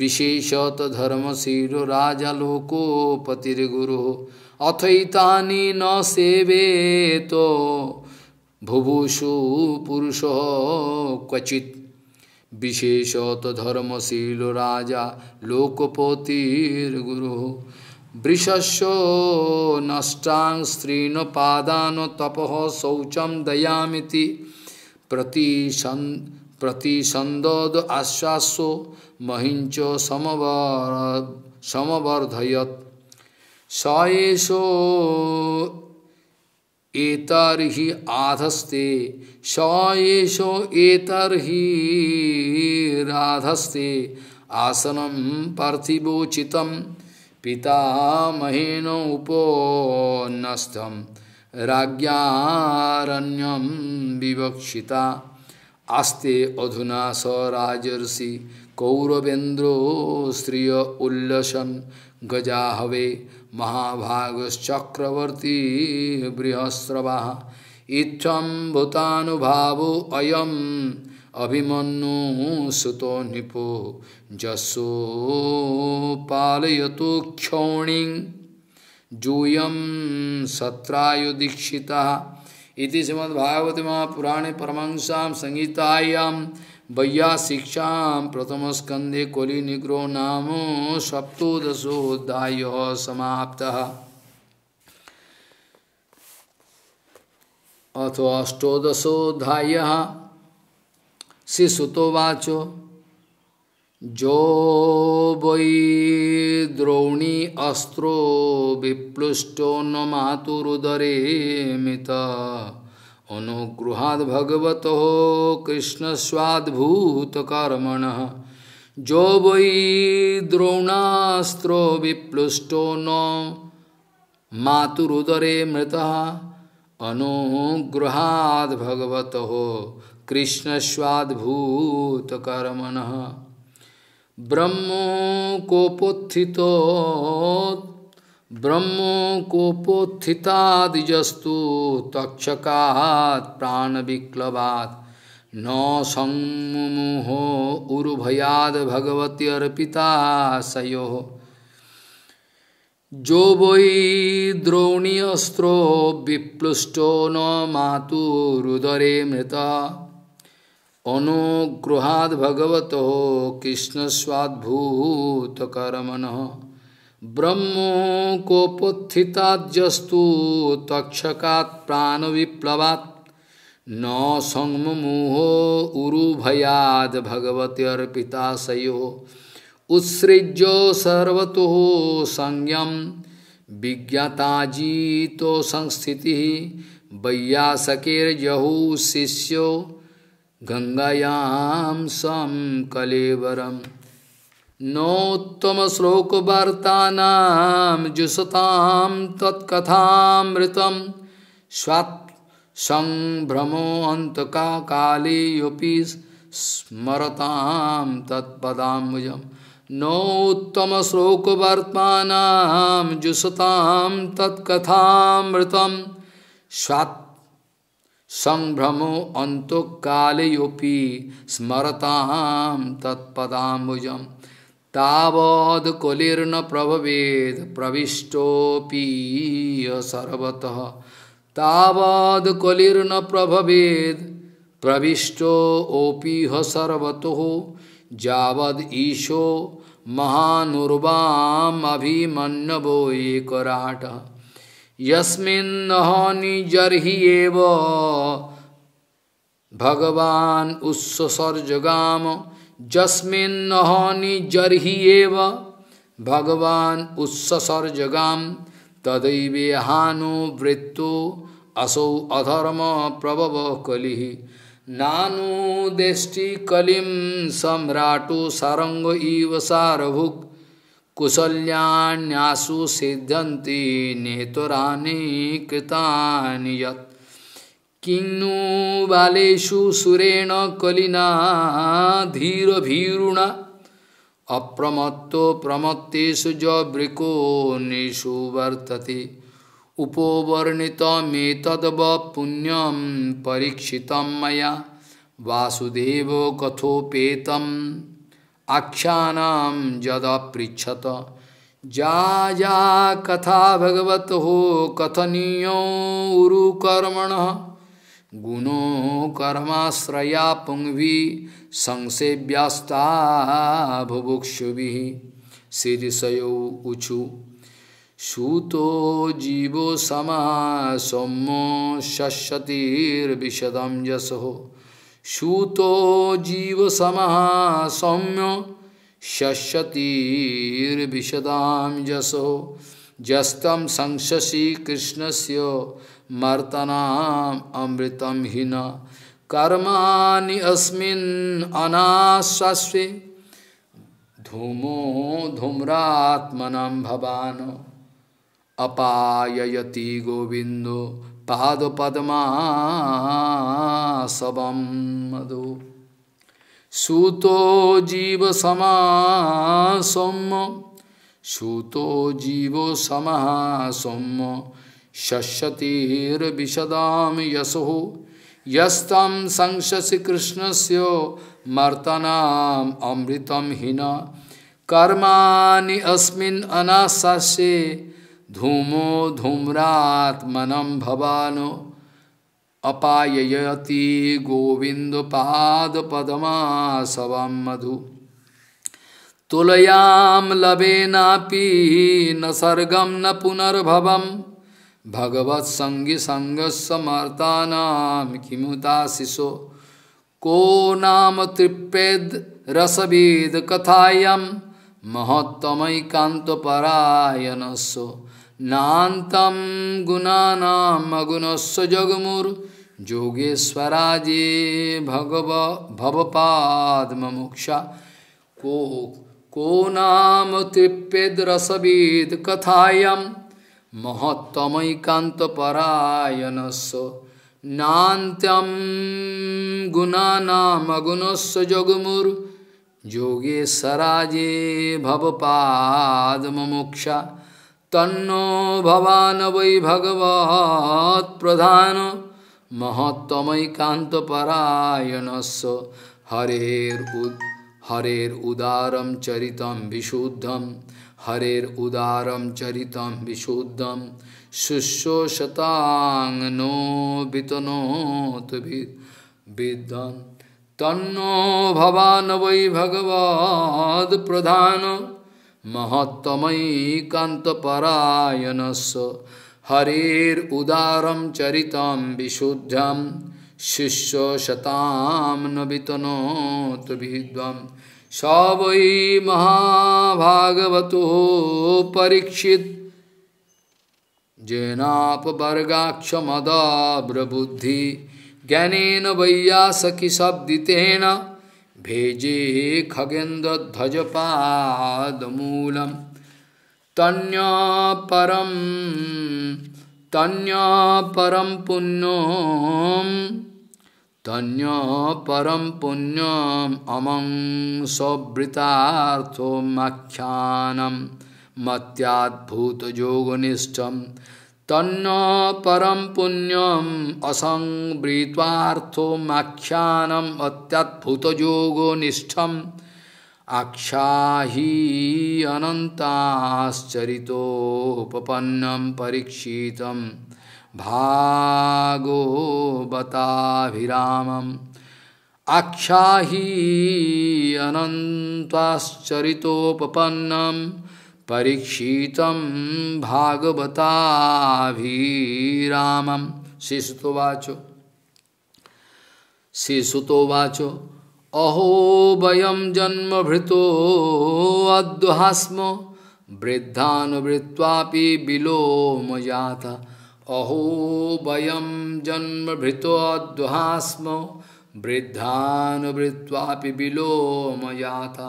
विशेषत धर्मशीलो राजलोको अथईता अथैतानि न सेवेत भुभुषु पुरुषो क्वचित विशेषत धर्मशीलो राजा लोकपतिर्गुरु वृषस्व नष्टांग पादान तप शौचम दयामिति प्रति प्रतिसंदद आश्वासो महिंच समवर समवर्धयत सएशो एतर आधस्ते सएशो एतर ही राधस्ते आसनम पार्थिवोचित पितामहेन उपोन्नस्थम राज्ञारण्यम विवक्षिता आस्ते अधुना स राजर्षि कौरवेन्द्रो श्रिय उल्लसन गजाहवे महाभागश्चक्रवर्ती बृहस्रवा इच्छम भूतानुभावो अयम अभिमनु सुतो निपो जसो पालयतो क्षौणी जूयम सत्रायु दीक्षिता इति श्रीमद्भागवत महापुराणे परमंसा संहितायां वैया शिक्षा प्रथम स्कंदे कोली निग्रो नाम सप्तोदशोध्याय समाप्त अथ अष्टोदशोध्याय श्री सुतोवाचो जो वै द्रोणी अस्त्रो विप्लुष्टो न मातुरुदरे मिता अनुगृहाद भगवत कर्मण जो वै द्रोणास्त्रो विप्लुष्टो न मातुरुदरे मृता अनुगृहाद भगवत कर्मण ब्रह्म ब्रह्म को पोथित ब्रह्मकोपोत्थितो ब्रह्मकोपोत्थितादिजस्तु तक्षकात् प्राणविक्लवात् न संमुहो उर्भयाद भगवती अर्पिता सयो जो वै द्रोणीअस्त्रो विप्लुष्टो न मातुरुदरे मृता अनुगृहाद भगवत कृष्ण स्वाद्भूत करमन ब्रह्म कोपोत्थिताजस्तु तक्षकात् प्राण विप्लवात् न संमोहो उरुभयाद भगवती अर्पिता सो उत्सृज्य सर्वतो संयम विज्ञाताजी तो संस्थिति वैयासकेर्यहु शिष्यो गंगायाम सम कलेवरम श्लोक नोत्तमश्लोकवार्तानां जुषतां त्वत्कथामृतं स्वात् सम्भ्रमोऽन्तका कालेऽपि स्मरतां तत्पदाम्बुजं नोत्तमश्लोकवार्तानां जुषतां तत्कथामृतं स्वात् संभ्रमो अंत कालयोपि स्मरताम तत्पदाम्बुजम तावद कुलिर्न प्रभवेद प्रविष्टोपी सर्वतः तावद कुलिर्न प्रभवेद प्रविष्टो सर्वतो जावद ईशो महानुर्वाम अभिमन्नवो ये कराटः यस्मिन्नहनि जर्हि एव भगवान उत्सर्जगाम जस्मिन्नहनि जर्हि एव भगवान उत्सर्जगाम तदैवे हानो वृत्तो असौ अधर्म प्रभव कलि नानु देष्टि कलिम सम्राटो सारंग इव सारभुक्त कुशल्याण्यासु सिद्धन्ति नेतुराणि कृतानि यत् किं बालेषु सुरेण कलिना धीरभीरुणा अप्रमत्तो प्रमत्तेषु निषु वर्तते उपोवर्णितमेतद्व पुण्यम परीक्षित मया वासुदेव कथोपेतम आख्यानाम जदा पृछत जा जा कथा भगवत हो कथनीय उरुकर्मण गुणो कर्माश्रया पुंगि संसेव्यास्ता भुभुक्षु शीर्षयो उचु सूतो जीवो समा सौम्यो शशतिर्विशदम यशो सूतो जीव समः सौम्य शशतीर्विशदाम जसो जस्तम संशसी कृष्ण से मर्तनाम अमृतम न कर्मा अस्मिन्नाश्वे धूमो धूम्रात्मन भवान अपायति गोविंदो पाद पद्मासवम मधु सूतो जीव समासम सूतो जीव समासम विशदा यशो यस्तम संशसि कृष्ण से मर्तनाम अमृतम हिना कर्माणि अस्मिन् अनाशास्ये धूमो धूम्रात्मनम भवानो अपाययति गोविंद पाद पदमासव मधु तुलयाम लवेनापी न सर्गम न पुनर्भवम भगवत संगी संग समर्ता नाम किमुताशिशो को नाम तृप्येद रसभेद कथायम महत्तमयकांत परायण सो गुणानाम नान्तं जगमुर जोगेश्वराजे भगव भवपाद भवपाद्मोक्षा को को नाम तृप्यद महत्तमय स्व तृप्येद्रसविद् गुणानाम महत्तमैकान्तपरायणस्य जगमुर गुणानामगुणस्य भवपाद भवपाद्मोक्षा তন্নো ভবান বৈ ভগবত প্রধান মহত্তমৈকান্তপরায়ণস্য হরের উদ হরের উদারম চরিতম বিশুদ্ধম হরের উদারম চরিতম বিশুদ্ধম শুশ্রূষতাং নো বিতনোত বিদ্যন তন্ন ভবান বৈ ভগবদ প্রধান महत्तमयी कांतपरायणस्व हरेर उदारम चरितम विशुद्धम शिष्य शताम नवितनो तभिद्वम सवै महाभागवतो परीक्षित जेनापवर्गाक्षमदाब्रबुद्धि ज्ञानेन वैयासखि शब्दितेन भेजे खगेन्द्रध्वजपादमूलं तन्यपरं तन्यपरं पुण्यं तन्यपरं पुण्यम् अमं सवृतार्थोमाख्यानं मत्याद्भूतयोगनिष्ठं तन्न परम पुण्यम असंवृत्वाथोमाख्यानम अत्यद्भुत योगो निष्ठम आख्याही अनंताश्चरितोपन्नम परीक्षित भागोवताभिरामम आख्याही अनंताश्चरितोपन्नम परीक्षित भागवताम शिशुतोवाचो शिशुवाचो अहो वयम जन्म वयं जन्मभृतोऽध्वास्म विलोम जात अहो वयम जन्म वयं जन्मभृतोऽध्वास्म विलोम जाता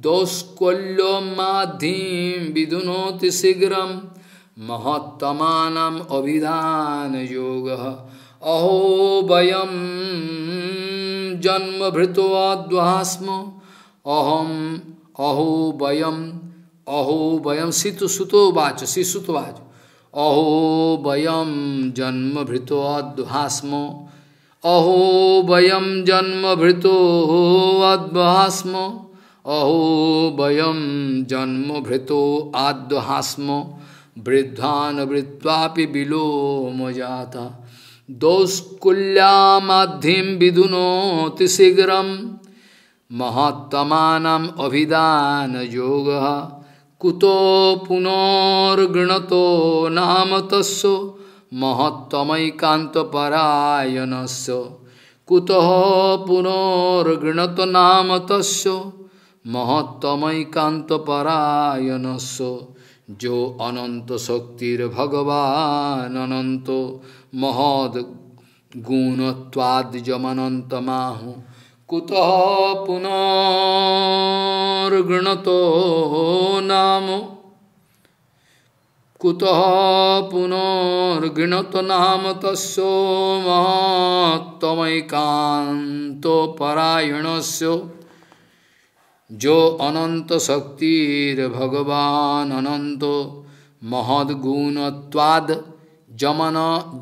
दोस्कोल्यो माधीम विदुनोति शीघ्र महत्तमान अभिधान योग अहो वयम जन्म भृतवाद्वास्म अहम अहो वयम अहो वयम सित सुतो वाच सिसुत वाच अहो वयम जन्म भृतो अद्भास्मो अहो वयम जन्म भृतो अद्भास्मो अहो वयम जन्म भृतो आद्यहास्म वृद्धान वृत्वा विलोम जाता दौस्कुल्यामाधिम विदुनोति शीघ्र महत्तमानम अभिधान योग कुतो तो नाम तस्व से कुतः तो नाम तस्व মহত্তমৈকান্তপরায়ণস্য जो अनंत शक्तिर भगवान अनंत महद गुणत्वाद जमनंत माहु कुतः पुनर्गृणतो नाम कुतः पुनर्गृणत नाम तस्ो महत्तमैकान्तपरायणस्य जो अनंत शक्तिर भगवान अनंत महदगुणवाद जमन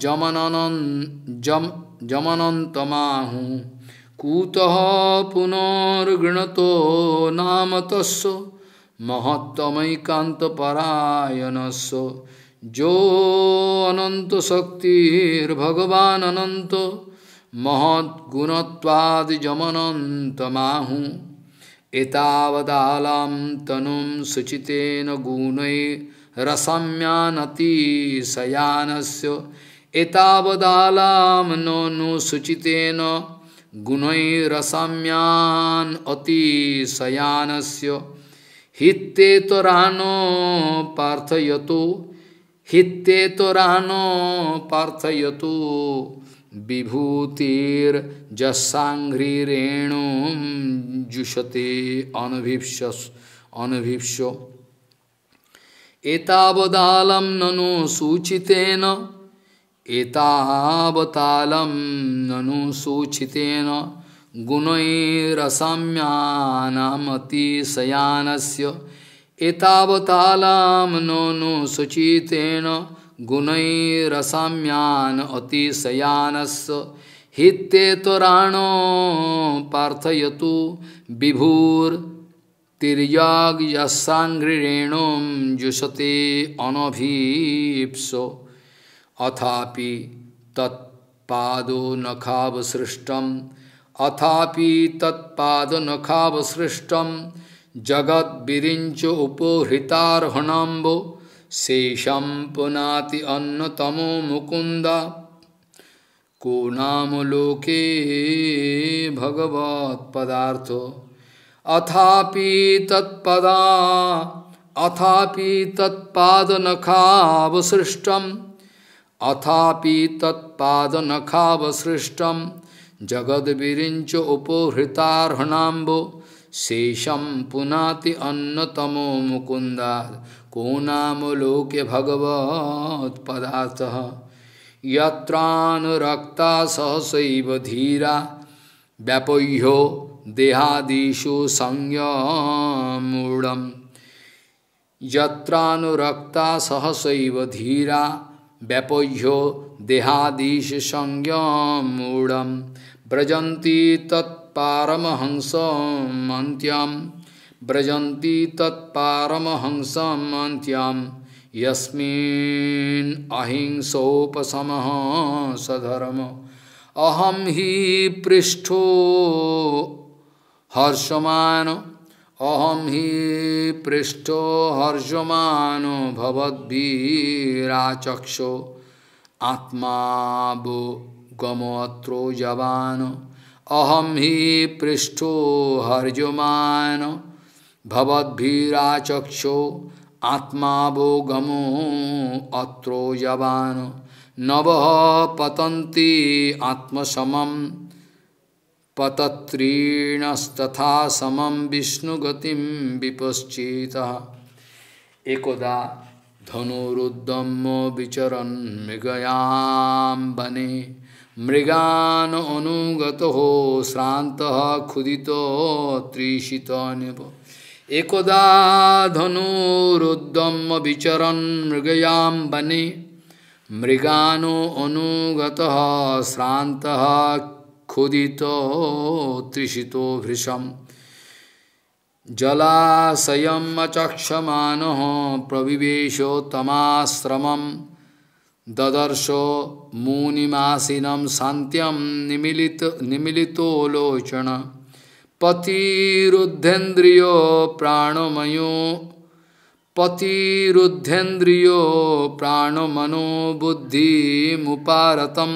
जमनन जम कूत कुतः तो नाम तस्य सो जो अनंत अनंत शक्तिर भगवान अनन्तशक्तिर्भगवान् अनन्त महद्गुणत्वादिजमनन्तमाहुः एतावदाला तनु सुचितेन गुण रसम्यानति सयानस्य एतावदालां नो नु शुचितेन गुणै रसम्यान् अति सयानस्य हित्ते तोरानो पार्थयतु हित्ते तो रानो पार्थयतु विभूतिर्जसाघ्रीरेणु जुषते अनभिप्स अनभिप्स एतावदालम ननु सूचितेन एतावतालम ननु सूचितेन गुणरसम्यातिशयान एतावतालां ननु सूचितेन गुणैरसाम्यान अतिशयानस्व हिते तोराणो पार्थयतु विभूर तिरयाग जुषते अनभीप्सो अथापि तत्पादो नखावसृष्टम अथापि तत्पाद नखावसृष्टम जगत विरिंच शेषम पुनाति अन्नतमो मुकुंद को नाम लोके पदार्थो अथापि तत्पदा अथापि तत्दनखावसृष्टम अथापि तत्दनखावसृष्टम जगद्विरिञ्च उपोहृतार्हणाम्बो शेषम पुनाति अन्नतमो मुकुंदा को नाम नामलोक्य भगवत्पदात यत्रानुरक्ता सहस धीरा व्यापह्यो देहादिषु संयमूढ़ यत्रानुरक्ता सहसैव धीरा व्यपह्यो देहादिश संयमूढ़ व्रजंती तत्पारमहंसम अंत्यम brajanti tat paramahansam antyam yasmin ahimso pasamaha sadharma aham Ahamhi prishto harshamano Ahamhi hi prishto harshamano bhavad birachaksho atma bo javano Ahamhi hi prishto भवद्भिराचक्षो आत्मा वो गमो अत्रो यवान नव पतंती आत्मसमम पतत्रीणस्तथा समम विष्णुगति विपश्चित एकोदा धनुरुद्दम विचरण मृगयाम बने मृगान अनुगत हो श्रांत खुदित त्रिषित निभ एकोदा धनुरुद्दम विचरण मृगयाम बने मृगानो अनुगत श्रांत क्षुदित तृषित भृशम जलाशयम अचक्षमान तमाश्रम ददर्शो मुनिमासीनम शांत्यम निमिलित निमिलितो लोचन पतिरुद्धेन्द्रियो प्राणमयो पतिरुद्धेन्द्रियो प्राणमनो बुद्धिमुपारतं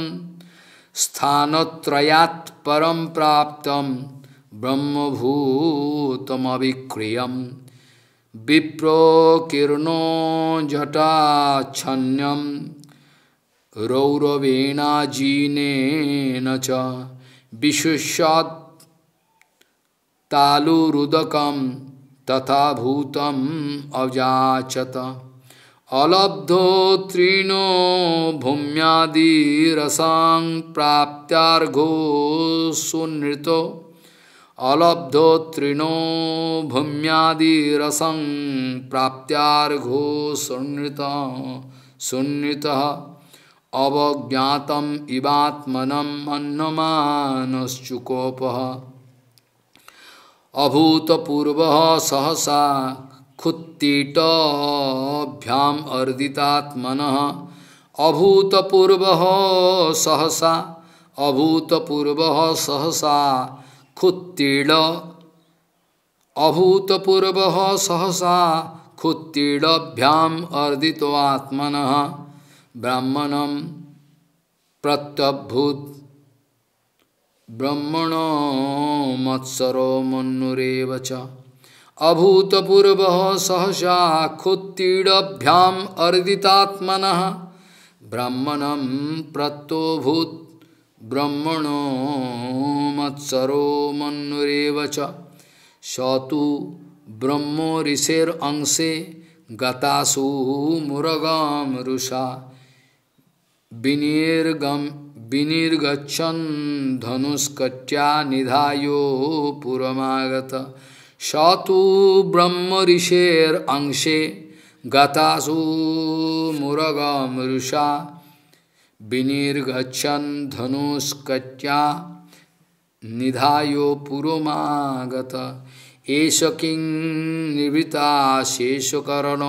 स्थानत्रयात् परं प्राप्तं ब्रह्मभूतमविक्रियं विप्रोकीर्णो जटाच्छन्यं रौरवेणाजीनेन च विशुष्यात् तालुरुदकम तथा भूतम अवजाचत अलब्धो त्रिनो भूम्यादि भूम्यादिरसां प्राप्त्यार्घो सुनृत अलब्धो त्रिनो भूम्यादि भूम्यादिरसं प्राप्त्यार्घो सुनृत सुनृत अवज्ञातम इवात्मनम अन्नमानश्चुकोपः अभूतपूर्व सहसा खुत्तीटभ्याम अर्दितात्मन अभूतपूर्व सहसा अभूतपूर्व सहसा खुत्तीड अभूतपूर्व सहसा खुत्तीड़भ्याम अर्दित्वात्मन ब्राह्मण प्रत्यभूत ब्रह्मण मत्सरो मनुरव अभूतपूर्व सहसा क्षुत्तीडभ्याम अर्दितात्मन ब्राह्मणम प्रत्योभूत ब्रह्मणो मत्सरो मनुरव च सतु ब्रह्मो गतासु मुरगाम रुषा विनिर्गछन धनुष्कट्या निधायो पुरमागत सतु ब्रह्म ऋषेर अंशे गतासु मुरगमृषा विनिर्गछन धनुष्कट्या निधायो पुरमागत एष किं निवृता शेषकरण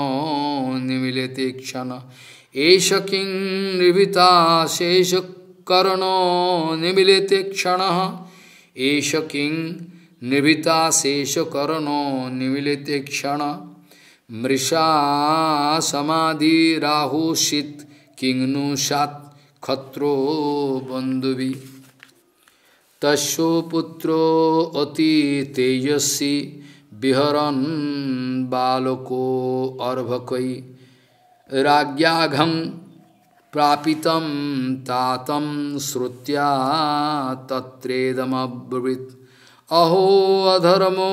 निमिलते क्षण एष किं निवृता शेष कर्ण निमिलित क्षण एष किंग निभिता शेष कर्ण निमिलित क्षण मृषा समाधि राहुषित नु सात खत्रो बंधुवि तस्ो पुत्रो अति तेजस्वी विहरन बालको अर्भकई राज्ञाघम प्रापितम तातम श्रुत्या तत्रेदमब्रवीत अहो अधर्मो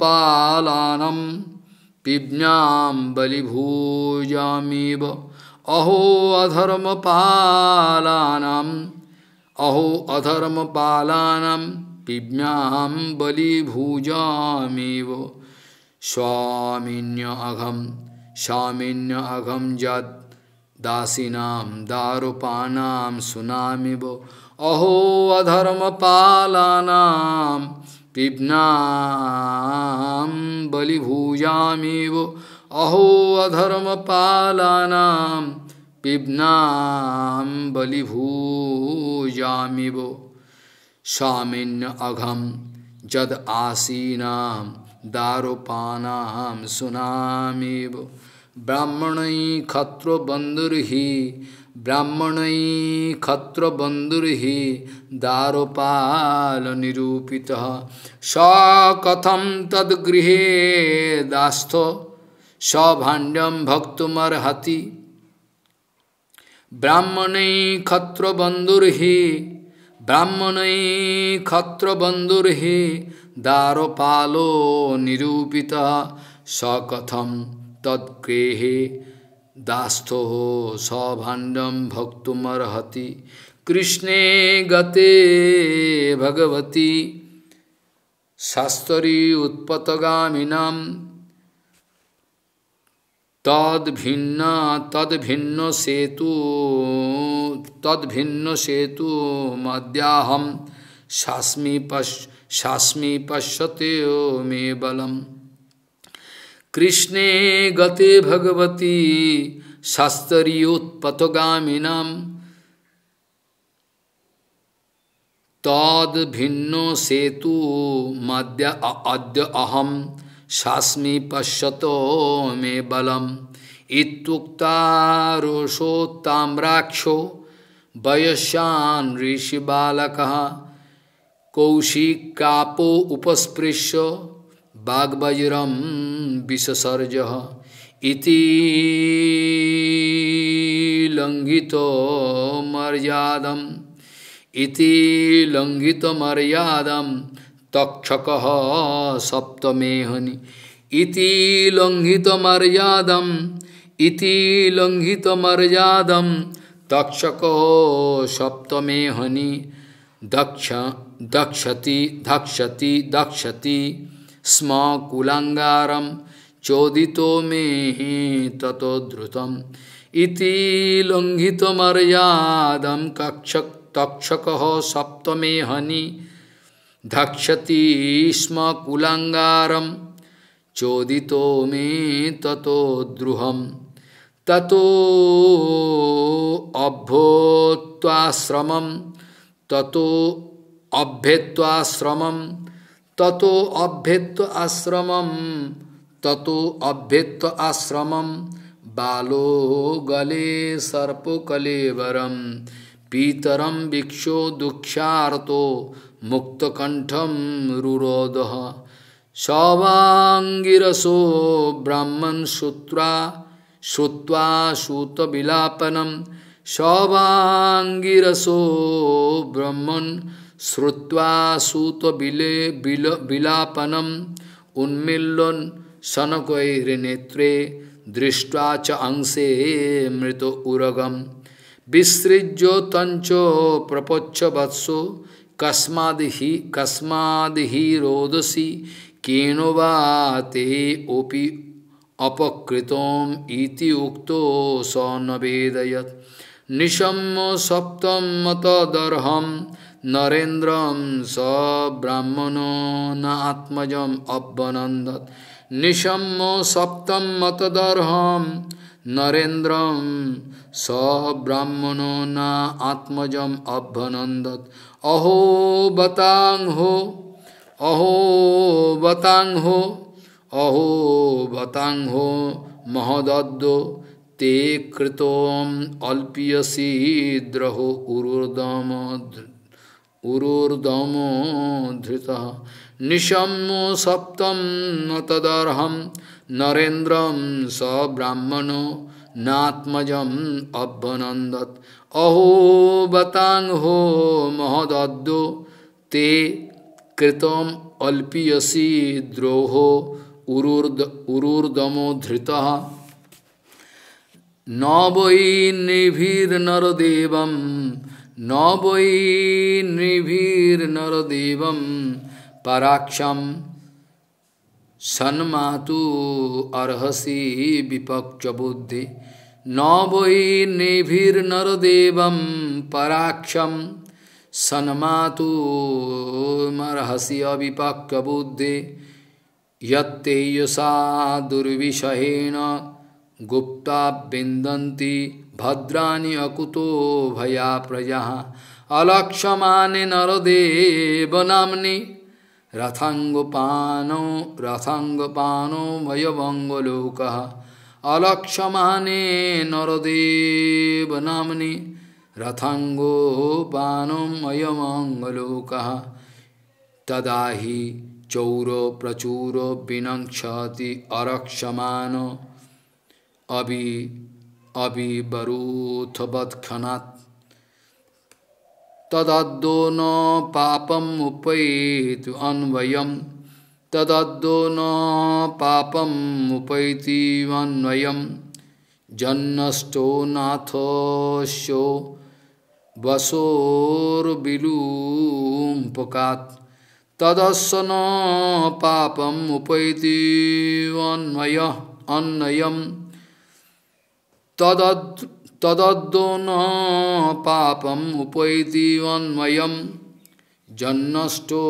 पालानम पिज्ञाम बलिभूजामीव अहो अधर्म पालानम अहो अधर्म पालानम पिज्ञाम बलिभूजामीव स्वामिन्य अघम स्वामिन्य अघम जद दासीनाम दारूपानाम सुनामि वो अहो अधर्म पालानाम पिबनाम बलिभूजामि वो अहो अधर्म पालानाम पिबनाम बलिभूजामि वो सामिन्य अघम जद आसीनाम दारूपानाम सुनामि वो ব্রাহ্মণই ক্ষত্রবন্ধুর্হি ব্রাহ্মণই ক্ষত্রবন্ধুর্হি দ্বারপাল নিরূপিত সকথম তদ্গৃহে দাস্থ সভাণ্ড্যম ভক্তমর্হতি ব্রাহ্মণই ক্ষত্রবন্ধুর্হি ব্রাহ্মণই ক্ষত্রবন্ধুর্হি দ্বারপালো নিরূপিত সকথম तत्गृहे दास्थो सौभाण्डम भक्तुमर्हति कृष्णे गते भगवती शास्त्री उत्पतगामिनाम तद्भिन्न तदिन्न सेतु तद्भिन्न सेतु मद्याहम शास्मी पश शास्मी पश्यते मे बलम कृष्णे गते भगवती शास्त्रीयोत्पतगामिनाम तद भिन्न सेतु मद्य अद्य अहम शास्मी पश्यत मे बलम इतुक्तारोषोत्ताम्राक्षो वयशान ऋषि बालक कौशिकापो उपस्पृश्य वाग्वज्रम विससर्ज इति लंघित मर्यादम इति लंघित मर्यादम तक्षक सप्तमेहनि इति लंघित मर्यादम इति लंघित मर्यादम तक्षक सप्तमेहनि दक्ष दक्षति दक्षति दक्षति स्म कुलंगारम चोदित मे ततो द्रुतम् इति लुङ्घितमर्यादं कक्षक् तक्षकः सप्तमे हनी धक्षति स्म कुलंगारम चोदित मे ततो द्रुहं ततो अभ्योत्वाश्रमं ततो अभ्येत्वाश्रमं ततो अभ्येत्व आश्रम ततो अभ्येत्व आश्रम बालो गले सर्पकलेवरम पीतरम भिक्षो दुक्षारतो मुक्तकंठम रुरोद सवांगिरसो ब्राह्मण श्रुवा श्रुवा सूत विलापनम सवांगिरसो ब्राह्मण श्रुवा सूत बिले बिल बिलापनम उन्मिल्लन शनकैर्नेत्रे दृष्ट्वा च अंशे मृत उरगम विसृज्यो तंचो प्रपच्च वत्सो कस्माद ही रोदसी केनो वा ओपि अपकृतम इति उक्तो स नवेदयत निशम सप्तम मतदर्हम नरेन्द्रम स ब्राह्मणो न आत्मज अवनंदत निशम सप्तम मतदर्हम नरेन्द्रम स ब्राह्मणो न आत्मज अभ्यनंदत अहो बतांग हो अहो बतांग हो अहो बतांग हो महोदद्दो ते कृतोम अल्पियसी द्रहो उरुदमद्र उरोर्दमो धृता निशम्मो सप्तम न तदर्हम नरेन्द्रम स ब्राह्मण नात्मज अभ्यनंदत अहो बतांग हो महदद्दो ते कृतम अल्पीयसी द्रोहो उर्दमो धृत धृता नवई न वै नृभिर्नरदेवं पराक्षम सन्मातु अर्हसि विपक्ष बुद्धि न वै नृभिर्नरदेवं पराक्षम सन्मातु अर्हसि अविपक्ष बुद्धि यत्तेजसा दुर्विषहेण गुप्ता विंदती भद्राणी अकुतो भया प्रजा अलक्षमाने नरदेव नामने रथांगपानो रथांगपानो भयभंगलोक अलक्षमाने नरदेव नामने रथांगोपानो मयमंगलोक तदा ही चौरो प्रचुरो विनक्षति अरक्षमान अभी अभी बरूथ बत्खनात् तदद्दो न पापम उपैत अन्वय तदद्दो न पापम उपैति अन्वयम नाथ शो वसोर्विलूम्पकात् तदस न पापम उपैति अन्वय न पापम उपैति अन्वयम जन्नष्टो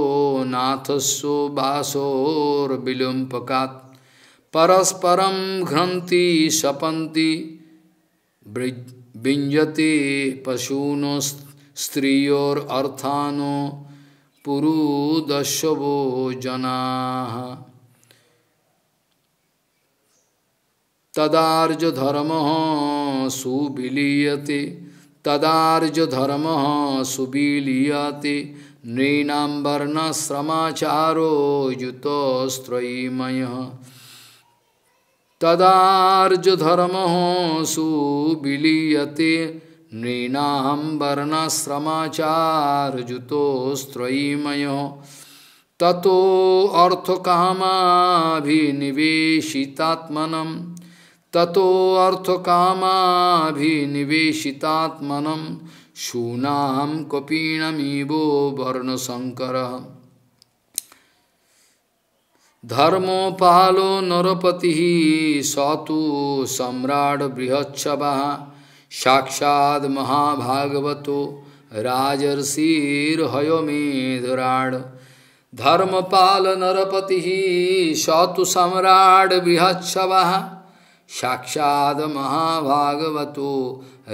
नाथस्व वासोर्विलुम्पकात् परस्परं घ्रन्ति शपन्ति विञ्जते पशूनो स्त्रियोर्थानो पुरुदशवो जनाः तदार्ज तदार्जुधर्म सुबिलीयते तदार्जुधर्म सुबिलीयते नृणां वर्णश्रमाचारो युतस्त्रयीमय तदार्जुधर्म सुबिलीयते नृणां वर्णश्रमाचारयुतोस्त्रयीमय ततो अर्थकामाभिनिवेशितात्मनम् ततो अर्थ तथोर्थकामाभिनिवेशितात्मनं शूनां वर्ण शंकर धर्मोपालो नरपतिः स तु सम्राट् बृहच्छवः साक्षात् महाभागवतो राजर्षिर्हयमेधुराड् धर्मपाल नरपति सतु सम्राट सम्राट् साक्षाद महाभागवतो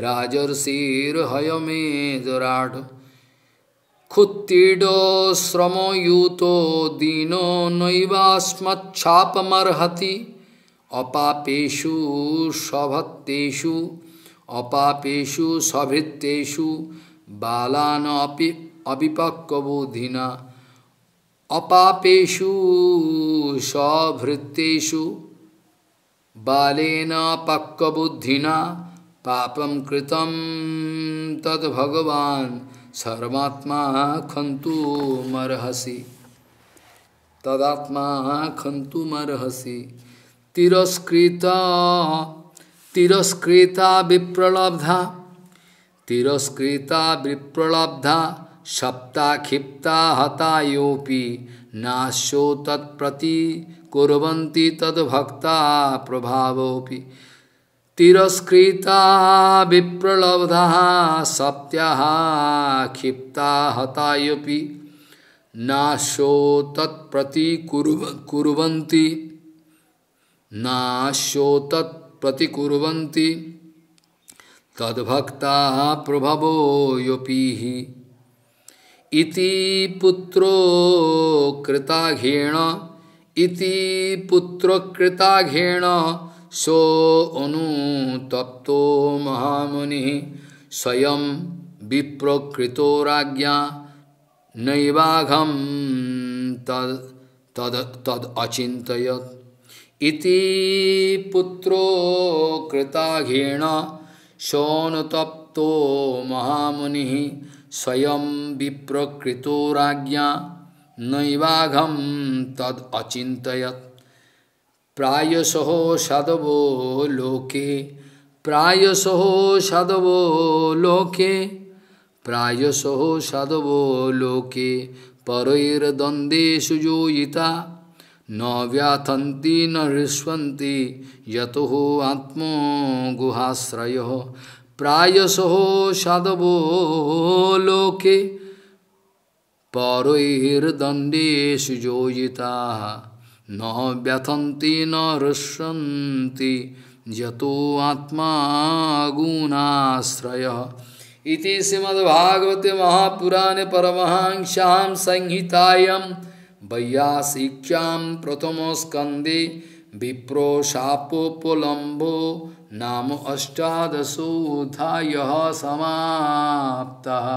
राजर्षिर्हयमेदराट क्षुत्तीडो श्रमयुतो दीनो नैवास्मच्छापमर्हति अपापेषु स्वभत्तेषु अपापेषु सभृत्तेषु बालानपि अविपक्वबुद्धिना अपापेषु सभृत्तेषु बालेन पक्वबुद्धिना पापम कृतम तद भगवान सर्वात्मा खंतु मरहसी तदात्मा खंतु मरहसी तिरस्कृता तिरस्कृता विप्रलब्धा तिरस्कृता विप्रलब्धा सप्ता क्षिप्ता हतायोपि नाशो तत्प्रति कुरवन्ति तद्भक्ता प्रभावोऽपि तिरस्कृता विप्रलब्धा सत्याः क्षिप्ता हतायोपि नाशो तत्प्रति कुर्वन्ति नाशो तत्प्रति तद्भक्ता प्रभवो पुत्रो कृताघेण इति घेण सो अनुतप्तो महामुनि स्वयं विप्रकृत राजा नैवाघम तद तद तद अचिंतयत इति पुत्रो कृताघेण सोनुतप्तो महामुनि स्वयं विप्रकृत राजा नैवाघम तद अचिंतयत प्रायशो सदवो लोके प्रायशो सदवो लोके प्रायशो सदवो लोके परैर्द्वंदे न व्याथंती न हृष्वंती यतो आत्मो गुहाश्रय प्रायशो सदवो लोके परैर्दंडेश योजिताः न व्यथंती न रुष्यन्ति यतो आत्मा गुणाश्रय इति श्रीमद्भागवते महापुराणे परमहांस्यां संहितायां वैयासिक्यां प्रथमस्कन्दे विप्रो शापोपलम्बो नाम अष्टादशोऽध्यायः समाप्तः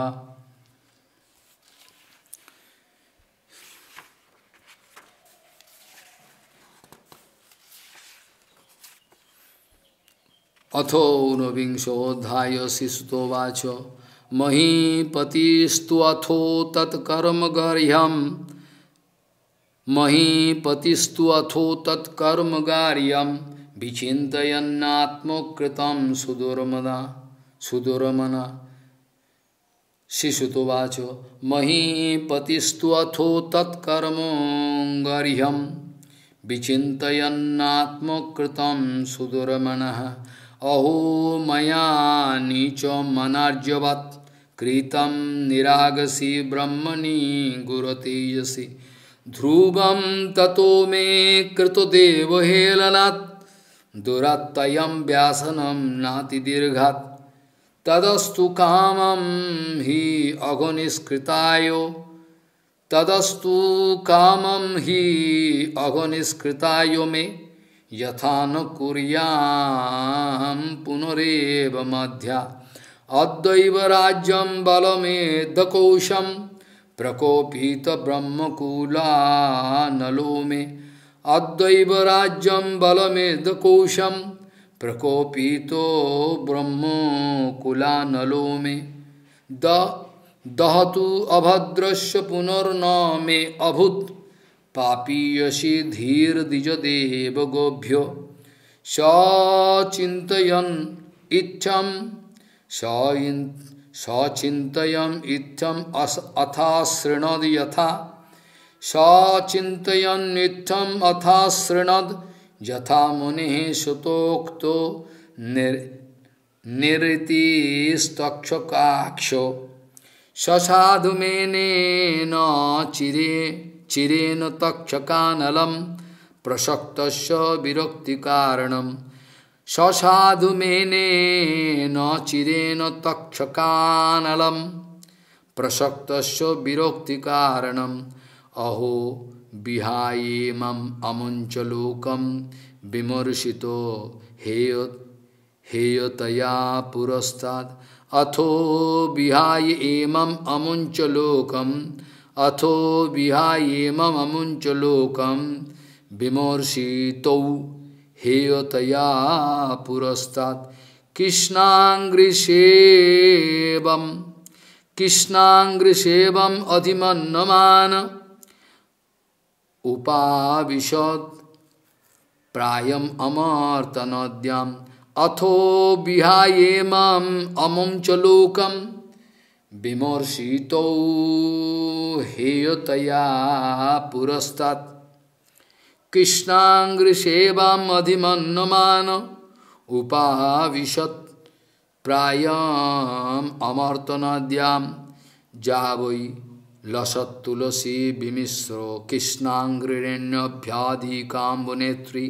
अथो ऊनविंशोध्याय शिशुतोवाच महीपतिस्तुअथो तत्कर्म गर्ह्यम महीपतिस्तुअथो तत्कर्म गार्यम विचितयन्नात्मकृत सुदुर्मना सुदुर्मना शिशुतोवाच महीपतिस्तुअथो तत्कर्म गार्यम विचितयन्नात्मकृत सुदुर्मण अहो मया नीच मनार्यवत् कृतम निरागसी ब्रह्मणी गुरुतेजसि ध्रुव ततो मे कृतदेवहेलनात् दुरत्तयं व्यासनं नातिदीर्घात् तदस्तु काम हि अघनिष्कृताय तदस्तु काम ही अघनिष्कृताय मे यथान कुरियाम पुनरेव मध्या अद्वैव राज्यम कौशम प्रकोपित ब्रह्मकूला नलो मे अद्वैव राज्यम कौशम प्रकोपित ब्रह्मकूला नलो मे द दहतु अभद्रश्य पुनर्न मे अभूत पापीयसी धीर दिज देव गोभ्यो सचिंतन इच्छम सचिंतयम इच्छम अथा शृणद यथा सचिंतयन इच्छम अथा शृणद यथा मुनि सुतोक्त निर निरतिस्तक्षकाक्ष साधु मेने न चिरे चिरेन तक्षकानलम प्रसक्त विरक्ति कारणम ससाधु मेने न चिरेन तक्षकानलम प्रसक्त विरक्ति कारणम अहो विहायेम अमुंचलोकम विमर्शित हेय हेयतया पुरस्ताद अथो विहाय एमं अमुंचलोकम लोकम अथो विहाये मम मुंचलोकम विमर्शित हेयतया पुरस्तात कृष्णांग्रिशेवम कृष्णांग्रिशेवम अधिमन्नमान उपाविशद प्रायम अमर्तनद्याम अथो विहाये मम अमुम लोकम विमर्शित हेयतया पुरस्तात कृष्णांग्रसेवाधिमन्नमान उपाविशत प्रायाम अमर्तनाद्याम जावई लसत तुलसी विमिश्रो कृष्णांग्रेण्यभ्याधिकाम्बुनेत्री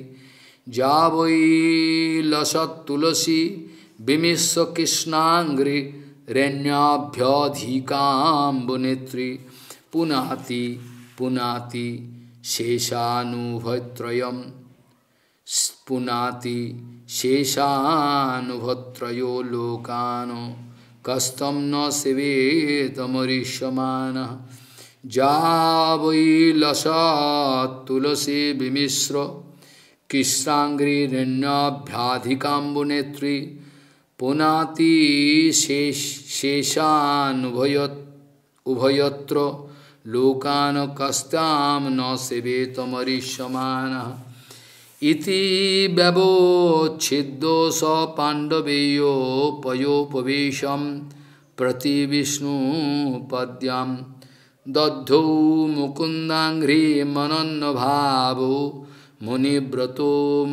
जावई लसत तुलसी विमिश्र कृष्णांग्री हिरण्याभ्यधिकाम्बुनेत्री पुनाति पुनाति शेषानुभयत्रयम पुनाति शेषानुभत्रो लोकान कस्तम न सेवेतमरीष्यमान जावैलसत्तुलसी विमिश्र कृष्णांग्रीरण्याभ्याधिकाम्बुनेत्री পুনাতি শেষ শেষানুভয়ত উভয়ত্র লোকান কস্তাম ন সেবেত মরিষ্যমান ইতি ব্যবচ্ছিদ্য স পাণ্ডবেয়োপয়োপবেশম প্রতি বিষ্ণু পদ্যাম দধ মুকুন্দাঘ্রি মনন্ন ভাব মুনিব্রত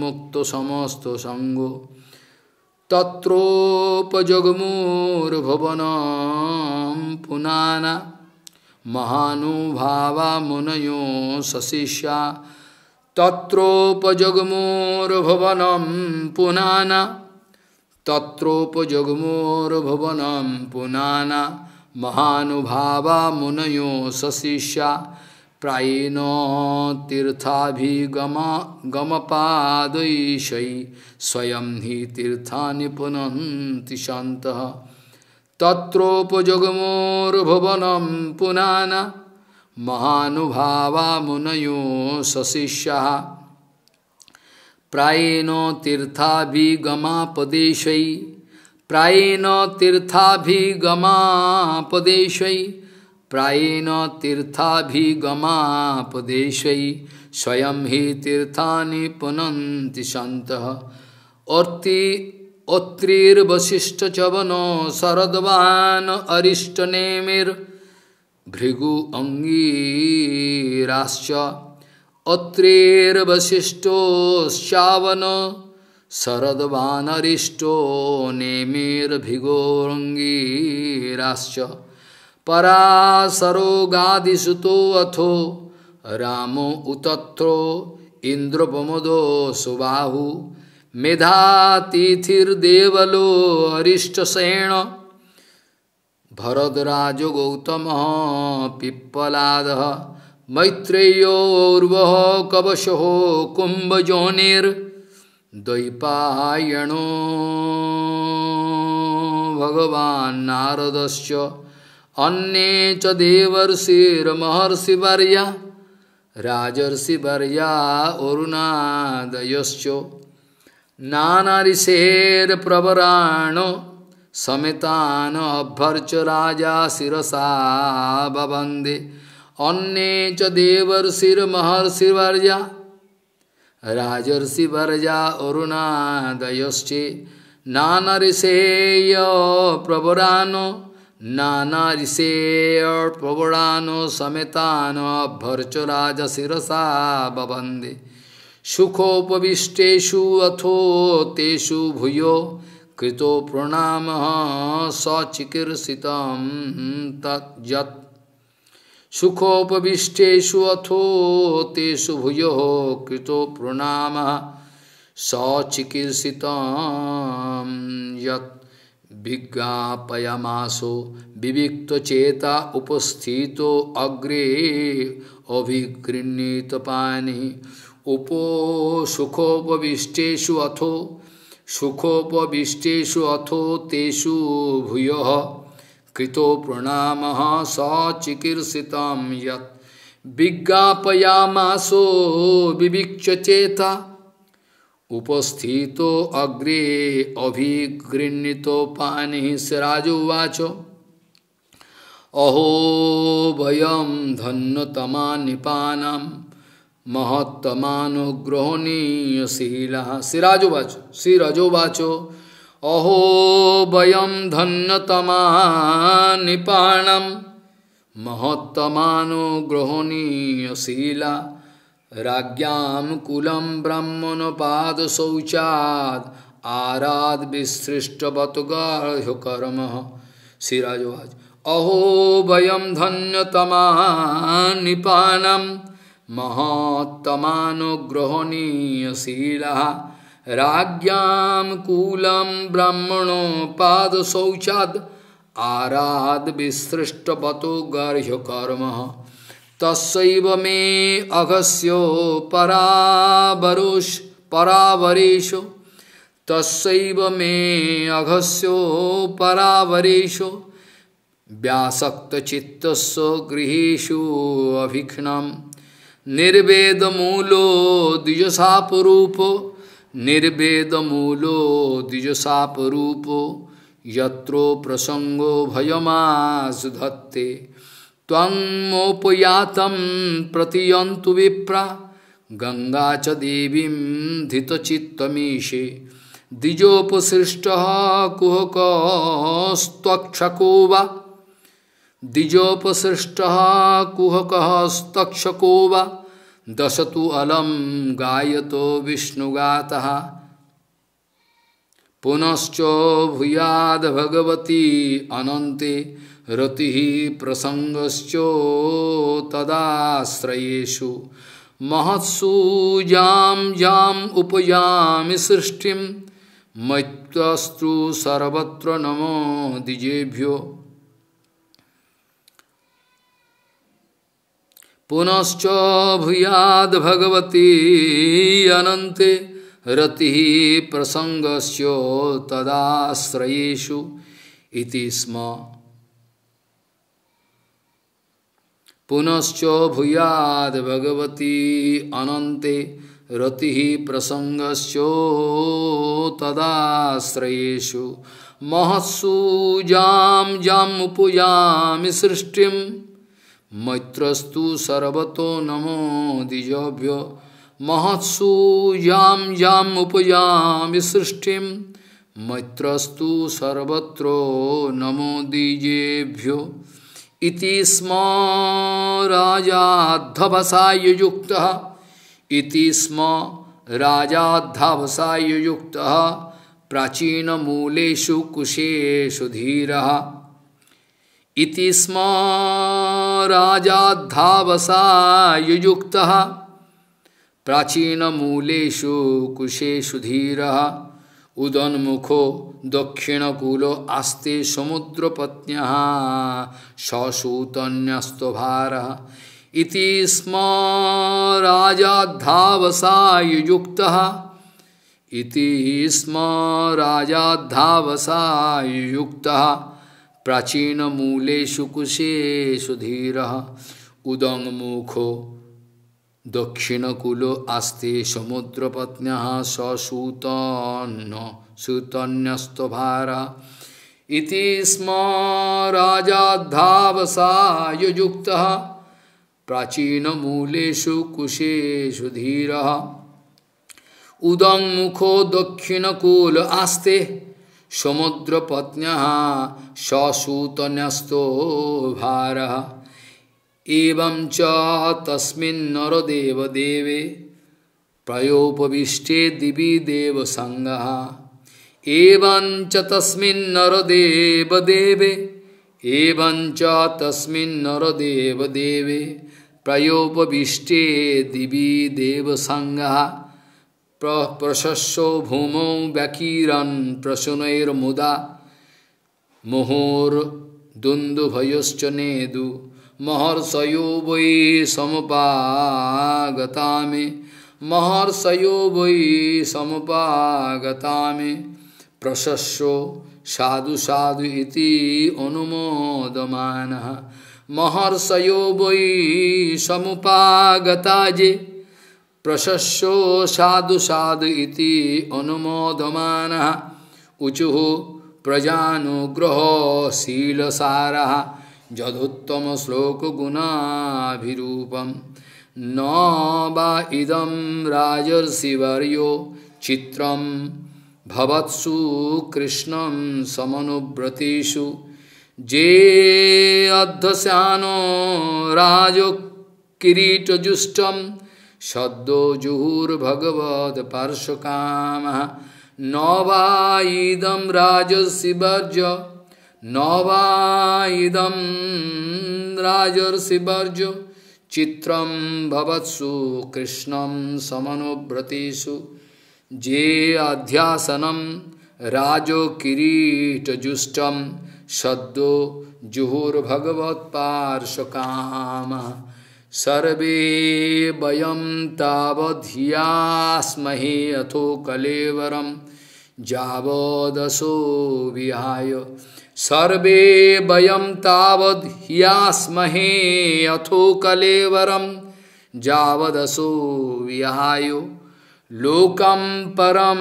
মুক্ত সমস্ত সঙ্গ तत्रोपजगमूर्भुवन पुनाना महानुभावा मुनयो सशिष्या तत्रोपजगमूर्भुवनं पुनाना तत्रोपजगमूर्भुवनं पुनाना महानुभावा मुनयो सशिष्या प्रायेण तीर्थाभिगमगमपादैशै स्वयं हि तीर्थानि पुनन्ति शान्तः तत्रोपजगमोर्भुवनं पुनाना महानुभावा मुनयो सशिष्यः प्रायेण तीर्थाभिगमापदेशै प्रायेण तीर्थाभिगमापदेशै प्रायेण तीर्थाभिगमापदेश स्वयं ही तीर्था पुनंति सत और्ति औत्रिर्वशिष्ठ चवन शरदवान अरिष्टनेमिर भृगु अंगीराश्च अत्रेर्वशिष्टोश्चावन शरदवानरिष्टो नेमिर्भिगोरङ्गीराश्च परासरो गादिसुतो अथो रामो उतत्रो इंद्रपमदो सुबाहु मेधातिथिर्देवलो अरिष्टसेण भरदराजो गौतम पिप्पलाद मैत्रेयोर्व कवशो कुंभजोनिर्दैपायणो भगवान् नारदश्च अन्य च अरुणादयो नाना ऋषेर प्रवराण समेतान अभ्यर्च राजा शिरसा बबंदे अन्ये च देवर्षिर्महर्षिवर्या राजर्षिवर्या अरुणादयश्चे ऋषेय प्रवरानो नाना ऋषे प्रबुणानो समेतान नानारिषेयपवडानो शिसा बबंदे सुखोपविष्टेषु अथो तेषु भूयो कृत प्रणाम सचिकीर्षितं तत् सुखोपविष्टेषु अथो तेषु भूयो कृत प्रणाम सचिकीर्षितं यत् विज्ञापयमासो विविक्तचेता उपस्थितो अग्रे अभिगृणीत पानी उपोसुखोपविष्टेषु अथो सुखोपविष्टेषु अथो तेषु भूयः कृतो प्रणामः स चिकीर्षितं यत् विज्ञापयामासो विविक्षचेता उपस्थित अग्रे अभिगृणित पानी सिराजुवाच अहो वयम धन्यतमा निपान महत्तमानुग्रहणीय शीला सिराजुवाच श्रीरजोवाचो अहो वयम धन्यतमा निपान महत्तमानुग्रहणीय शीला राज्ञां कुलं ब्रह्मणोपादशौचाद् आराद विसृष्टवतुगार्ह्यकर्म सिराजवाज अहो वयम धन्यतमानिपानम महत्तमानुग्रहणीयशीला राज्ञां कूलं ब्रह्मणोपादशौचाद् आराद विसृष्टवतो गर्ह्यकर्मः तस्व मे अघस्यो परावरुष परावरेशो तस्व मे अघस्यो परावरेशो व्यासक्तचित्तस्व गृहेशु अभीक्षणम निर्वेदमूलो द्विजसापरूपो निर्वेदमूलो द्विजसापरूपो यत्रो प्रसंगो भयमासुधत्ते त्वमोपयातम प्रतियंतु विप्रा गंगा च देवी धितचित्तमीशे द्विजोपसृष्ट कुहकस्तक्षको वा द्विजोपसृष्ट कुहकस्तक्षको वा दशतु अलम गायतो विष्णुगाता पुनश्च भूयाद भगवती अनंते रति प्रसंगश्चो तदाश्रयेशु महत्सु जाम जाम उपजाम सृष्टि मैत्रस्तु सर्वत्र नमो दिजेभ्यो पुनश्च भूयाद भगवती अनंते रति प्रसंगस्यो तदाश्रयेशु इति स्म पुनश्च भूयाद भगवती अनंते रति प्रसंगश्चो तदाश्रयेशु महत्सु जाम जामुपयामी सृष्टि मैत्रस्तु सर्वतो नमो दिजभ्यो महत्सु जाम जामुपयामी सृष्टि मैत्रस्तु सर्वत्रो नमो दिजेभ्यो इति स्म राजाधवसा युयुक्त इति स्म राजाधवसा युयुक्त प्राचीन मूलेशु कुशेशु धीर इति स्म राजाधावसा युयुक्त प्राचीन मूलेशु कुशेशु धीर उदन्मुखो दक्षिणकूलो आस्ते समुद्रपत्न्या ससूतन्यस्तभार इति स्म राजाधावसायुक्त इति स्म राजाधावसायुक्त प्राचीनमूलेषु धीर धीरः उदङ्मुखो দক্ষিণকূল আস্তে সমুদ্রপত্ন্যা সসূতন্ন সূতন্যস্তভারা ইতি স্ম রাজাধ্যাবসায়যুক্ত প্রাচীনমূলেষু কুশেষু ধীর উদং মুখো দক্ষিণকূল আস্তে সমুদ্রপত্ন্যা সসূতন্যস্ত ভারা एवं च तस्मिन्नरदेव देवे प्रयोपविष्टे दिवि देवसङ्गः एवं च तस्मिन्नरदेव देवे एवं च तस्मिन्नरदेव देवे प्रयोपविष्टे दिवि देवसङ्गः प्रशस्यो भूमौ व्यकीरन् प्रशुनैर्मुदा मुहुर्दुन्दुभयोश्च नेदु महर्षयो वै समपागता महर्षयो वै समपागता प्रशस्यो साधु साधु इति अनुमोदमानः महर्षयो वै समपागता जे प्रशस्यो साधु साधु इति अनुमोदमानः उचुः प्रजानुग्रहशीलसारः যদোত্তমশ্লোকগুণাভিরূপম ন বা ইদম রাজর্ষিবর্যো চিত্রম ভবৎসু কৃষ্ণ সমনুব্রতীষু যে অধ্যস্যানো রাজ কিরীটজুষ্টম সদ্য জুহুর্ভগবৎ পার্শ্বকাম ন বা ইদম नवाइदम राजर्षिवर्जो चित्रम भवत्सु कृष्णम समनुव्रतेषु जे अध्यासनम राजो किरीटजुष्टम सद्दो जुहुर्भगवत्पार्शकाम सर्वे वयं तावधियास्महे अथो कलेवरं जावदसो विहाय सर्वे वयम तावद हियास्महे अथो कलेवरम जावदसो विहायो लोकम परम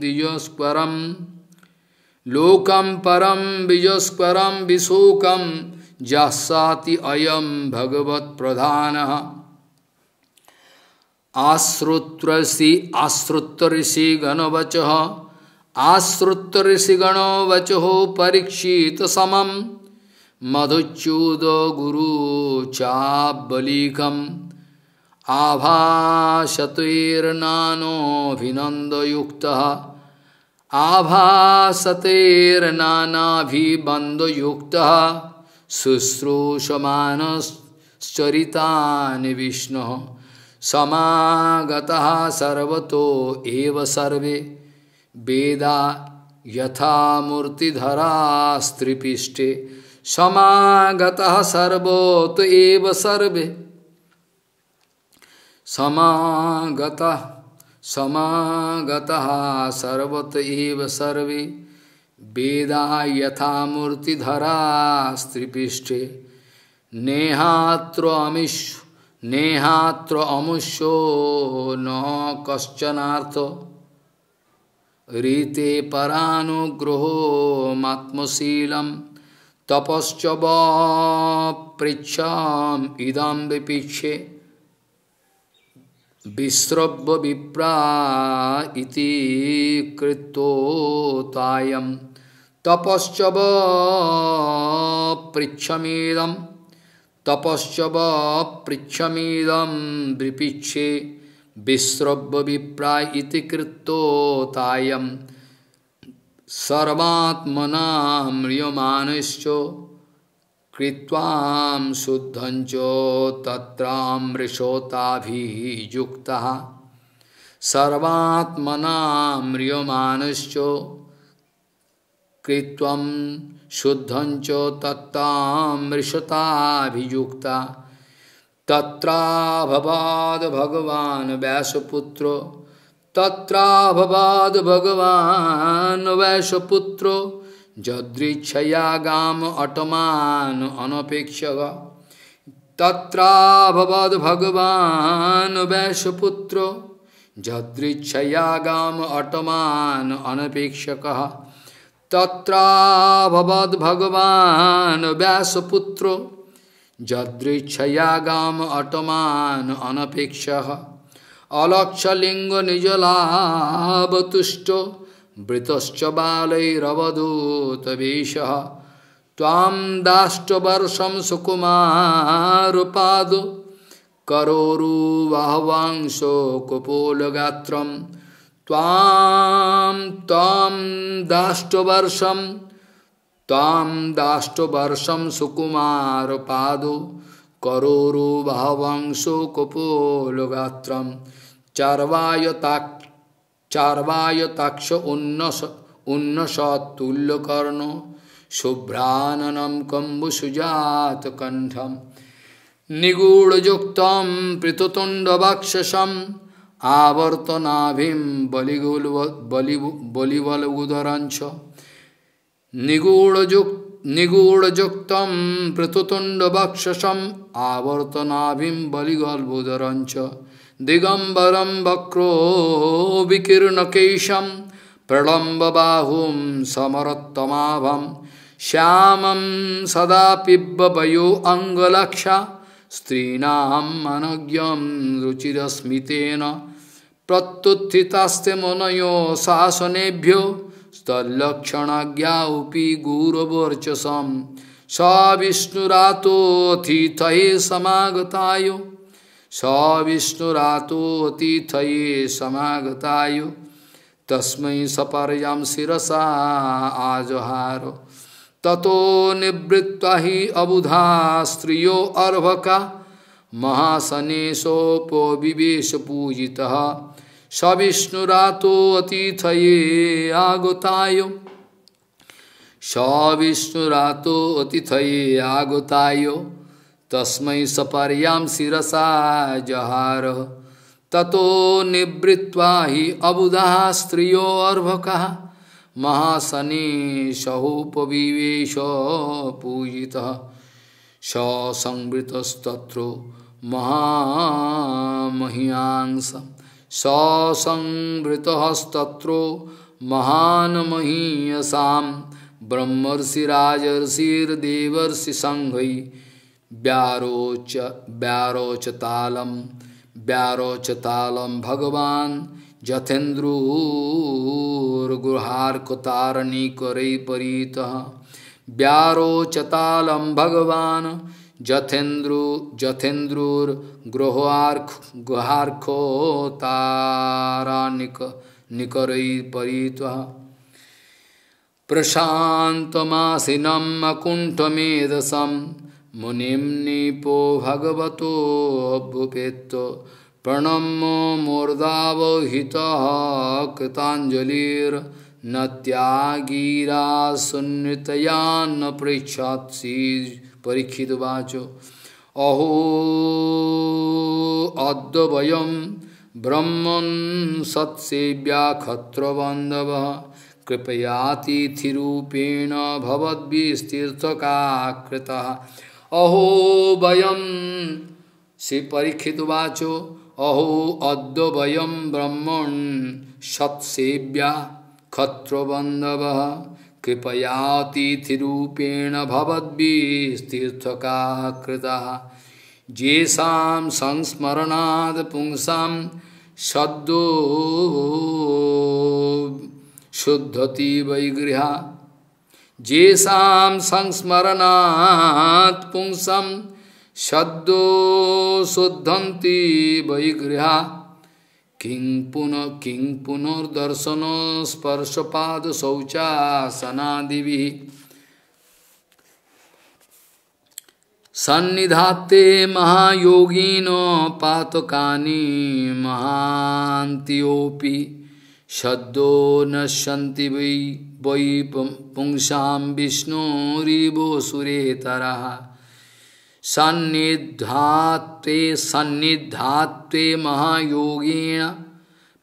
विजस्परम लोकम परम विजस्परम विशोकम जाति अयम भगवत प्रधान आश्रोत्र आश्रोत्र गणवच आश्रुत ऋषिगण वचो परीक्षित समम मधुच्युद गुरु चाबलिकम आभासतेर्नानोभिनन्दयुक्त आभासतेर्नानाभिबन्धयुक्त शुश्रूषमानश्चरितानि विष्णुः समागतः सर्वतो एव सर्वे वेदा यथा स्त्रीपिष्टे समागत सर्वोत एव सर्वे समागत समागत सर्वत एव सर्वे वेदा यथा स्त्रीपिष्टे नेहात्र अमिश नेहात्र अमुष्यो न कश्चनार्थ रीते परानुग्रहो मात्मशीलम तपश्च पृछाम इदम विपीक्षे विस्रव्य विप्रा इति कृतोतायम पृछमीदम तपश्च पृछमीदम विपीक्षे विश्रव्य विप्राय इति कृतोतायम सर्वात्मना म्रियमानश्च कृत्वाम शुद्धंच तत्रामृषोताभियुक्ता सर्वात्मना म्रियमानश्च कृत्वं शुद्धंच तत्तामृषताभियुक्ता तत्राभवाद भगवान वैश्वपुत्र तत्राभवाद भगवान वैश्वपुत्र जदृक्षया गाम अटमान अनपेक्ष तत्राभवद भगवान वैश्वपुत्र जदृक्षया गाम अटमान अनपेक्षक तत्राभवद भगवान वैश्वपुत्र यदृक्षयागाम अटमान अनपेक्ष अलक्षलिंग निजलावतुष्ट वृतश्च बालैरवधूतवेश ताम सुकुमार पाद दाष्टवर्षम सुकुमारुपाद करोरुवाहवांशो गात्रम ताम ताम दाष्टवर्षम ताम दाष्टवर्षम सुकुमार पादो करोरुभावंशो कपोलगात्रम चार्वायताक्ष चार्वायताक्ष उन्नस उन्नसतुल्यकर्ण शुभ्राननम कम्बुसुजातकण्ठं निगूढयुक्तं पृथुतुण्डवाक्षसम् आवर्तनाभिं बलिगुल बलिवलगुदरञ्च निगूढ़ुक्त निगूढ़ुक्तम पृथुतुंड बक्षसम आवर्तनाभिम बलिगल्भुधरंच दिगंबरम वक्रो विकीर्ण केशम प्रलम्ब बाहुम समरोत्तमाभम श्यामं सदा पिब वयो अंगलक्षा स्त्रीणाम अनज्ञम रुचिरस्मितेन प्रत्युत्थितास्ते मुनयो शासनेभ्यो तल्लक्षणाज्ञापी गौरवर्चसम स विष्णुरातोतीथये समागताय स विष्णुरातोतीथये समागताय तस्मै सपर्यां शिरसा आजहार ततो निवृत्ता ही अबुधा स्त्रियो अर्भका महासनेशोपो विवेश पूजिता सविष्णुरातो अतिथये आगताय सविष्णुरातो अतिथये आगताय तस्म सपरियां शिसा जहार ततो निवृत्वा हि अबुधा स्त्रियो अर्भकः महासने सहोपविवेश पूजितः ससंवृतस्तत्र महामहियांसम् ससंवृतस्तत्रो महान महीयसा ब्रह्मर्षिराजर्षिर्देवर्षि संघई व्यारोच व्यारोचतालम व्यारोचतालम भगवान जथेन्द्रुर्गुहारकुतारणी भगवान् जथेन्द्रु जथेन्द्रुर ग्रहार्ख गुहार्खो तारा निक निकरै परित्वा प्रशान्तमासिनम् अकुण्ठमेधसं मुनिं निपो भगवतोऽभ्युपेत्त प्रणम्य मूर्धावहितः कृताञ्जलिर्न त्यागीरा सुन्नितयान्न पृच्छात् परीक्षित वाचो अहो अद्य वयम ब्रह्मन सत्सेव्या खत्रबंधव कृपयातिथिरूपेण भवद्भिस्तीर्थकाकृता अहो वयम श्री वाचो अहो अद्य वयम ब्रह्मण सत्सेव्या खत्रबंधव कृपयातिथिपेण भवद्भिस्तीर्थका का जेषां संस्मरणात् पुंसां सद्दो शुद्धति वैगृहा जेषां संस्मरणात् पुंसं सद्दो वैगृहा किं पुनः किं पुनर्दर्शन शौचासना दिवी सन्निधाते महायोगीन पातकानी महान्त्योऽपि शब्दो नश्यन्ति वै वै पुंसां विष्णुरिवो सुरेतरः सन्निधात्वे सन्निधात्वे महायोगेण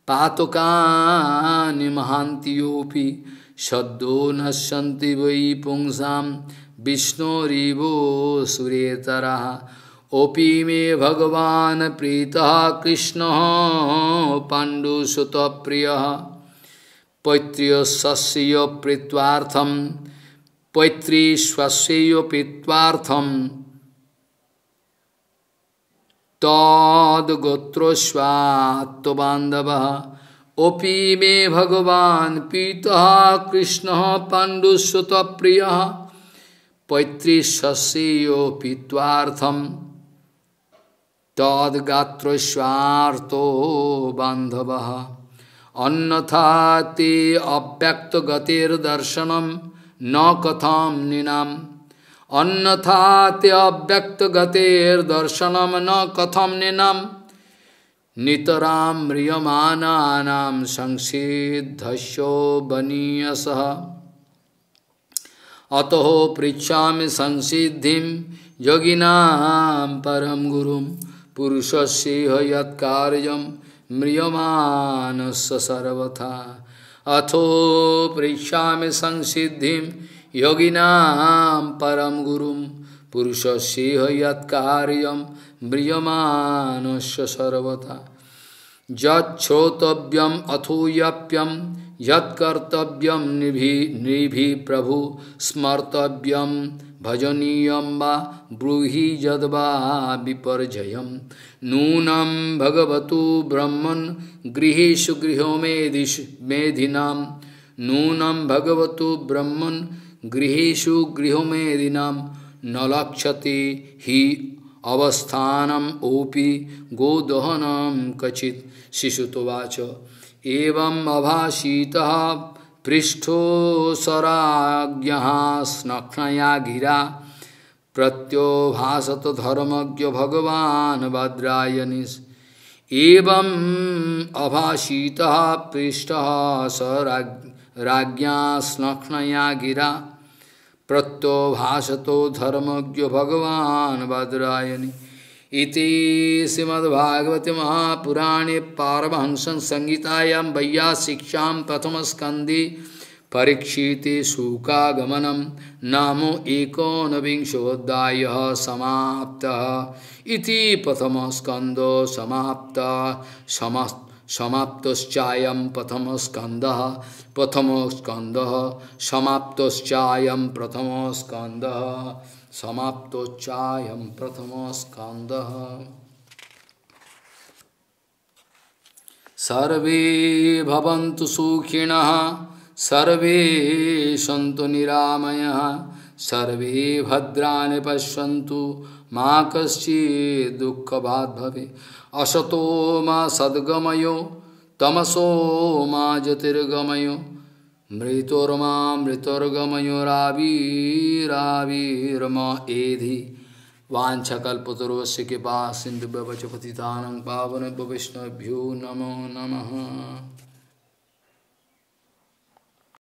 पातुकानि महान्तियोऽपि शब्दो नश्यन्ति वै पुंसां विष्णोरिवो सुरेतरः ओपि मे भगवान् प्रीतः कृष्णः पाण्डुसुतप्रियः पैत्र्यस्वस्य प्रीत्वार्थं पैत्रीश्वस्य पीत्वार्थं तद्गोत्रोस्वात्बान्धव ओपी मे भगवान पीता कृष्ण पांडुस्वत प्रिय पैतृशस्यो पीवाथम तद्गात्रोस्वार्थो बांधव अन्यथा ते गतिर्दर्शनम न कथम निनाम अन्यथात्यव्यक्त गतेर्दर्शनम न कथम निनम नितराम म्रियमानाम संसिद्धस्यो बनीयस अतः पृछा संसिद्धि योगिना परम गुरु पुरुष से यत्ज म्रियमान सर्वथा अथो पृछा संसिद्धि योगिनाम परम गुरुम पुरुष सिंह यत्कार्यम म्रियमान सर्वता योतव्यम अथूयप्यम यत्कर्तव्यम निभि प्रभु स्मर्तव्यम भजनीय वा ब्रूहि यद्वा विपर्जय नूनम भगवत ब्रह्मन् गृहेशु गृह मेधिश मेधिना नूनम भगवत ब्रह्मन् गृहेशु गृह में यदि नाम नलक्षति ही अवस्थानम ओपि गोदहनम कचित शिशुतवाच एवं अभाषीत पृष्ठोसराज्ञ स्नक्षया गिरा प्रत्योभासत धर्मज्ञ भगवान भद्रायनि एवं अभाषीत पृष्ठ सराज्ञा स्नक्षया गिरा प्रत्यो भाषतो धर्मज्ञ भगवान भद्रायणी इति श्रीमद्भागवते महापुराणे पारमहंसन संहितायां वैया शिक्षा प्रथम स्कंदी परीक्षीते शूकागमनम नामो विंशोध्याय समाप्तः इति प्रथम स्कंदो समाप्त समस्त समाप्तश्चायम प्रथम स्कंद प्रथम स्कंद समाप्तश्चायम प्रथम स्कंद समाप्तोच्चायम प्रथम स्कंद सर्वे भवन्तु सुखिणः सर्वे सन्तु निरामयः सर्वे भद्राणि पश्यन्तु मा कश्चित् दुःखभाग् असतो मा सद्गमयो तमसो मा ज्योतिर्गमयो मृतोर्मा मृतोर्गमयो रावीरावीर्म एधि वाछकल्पतरोस्य कृपा सिंधु पतितानं पावन वैष्णवभ्यो नमो नमः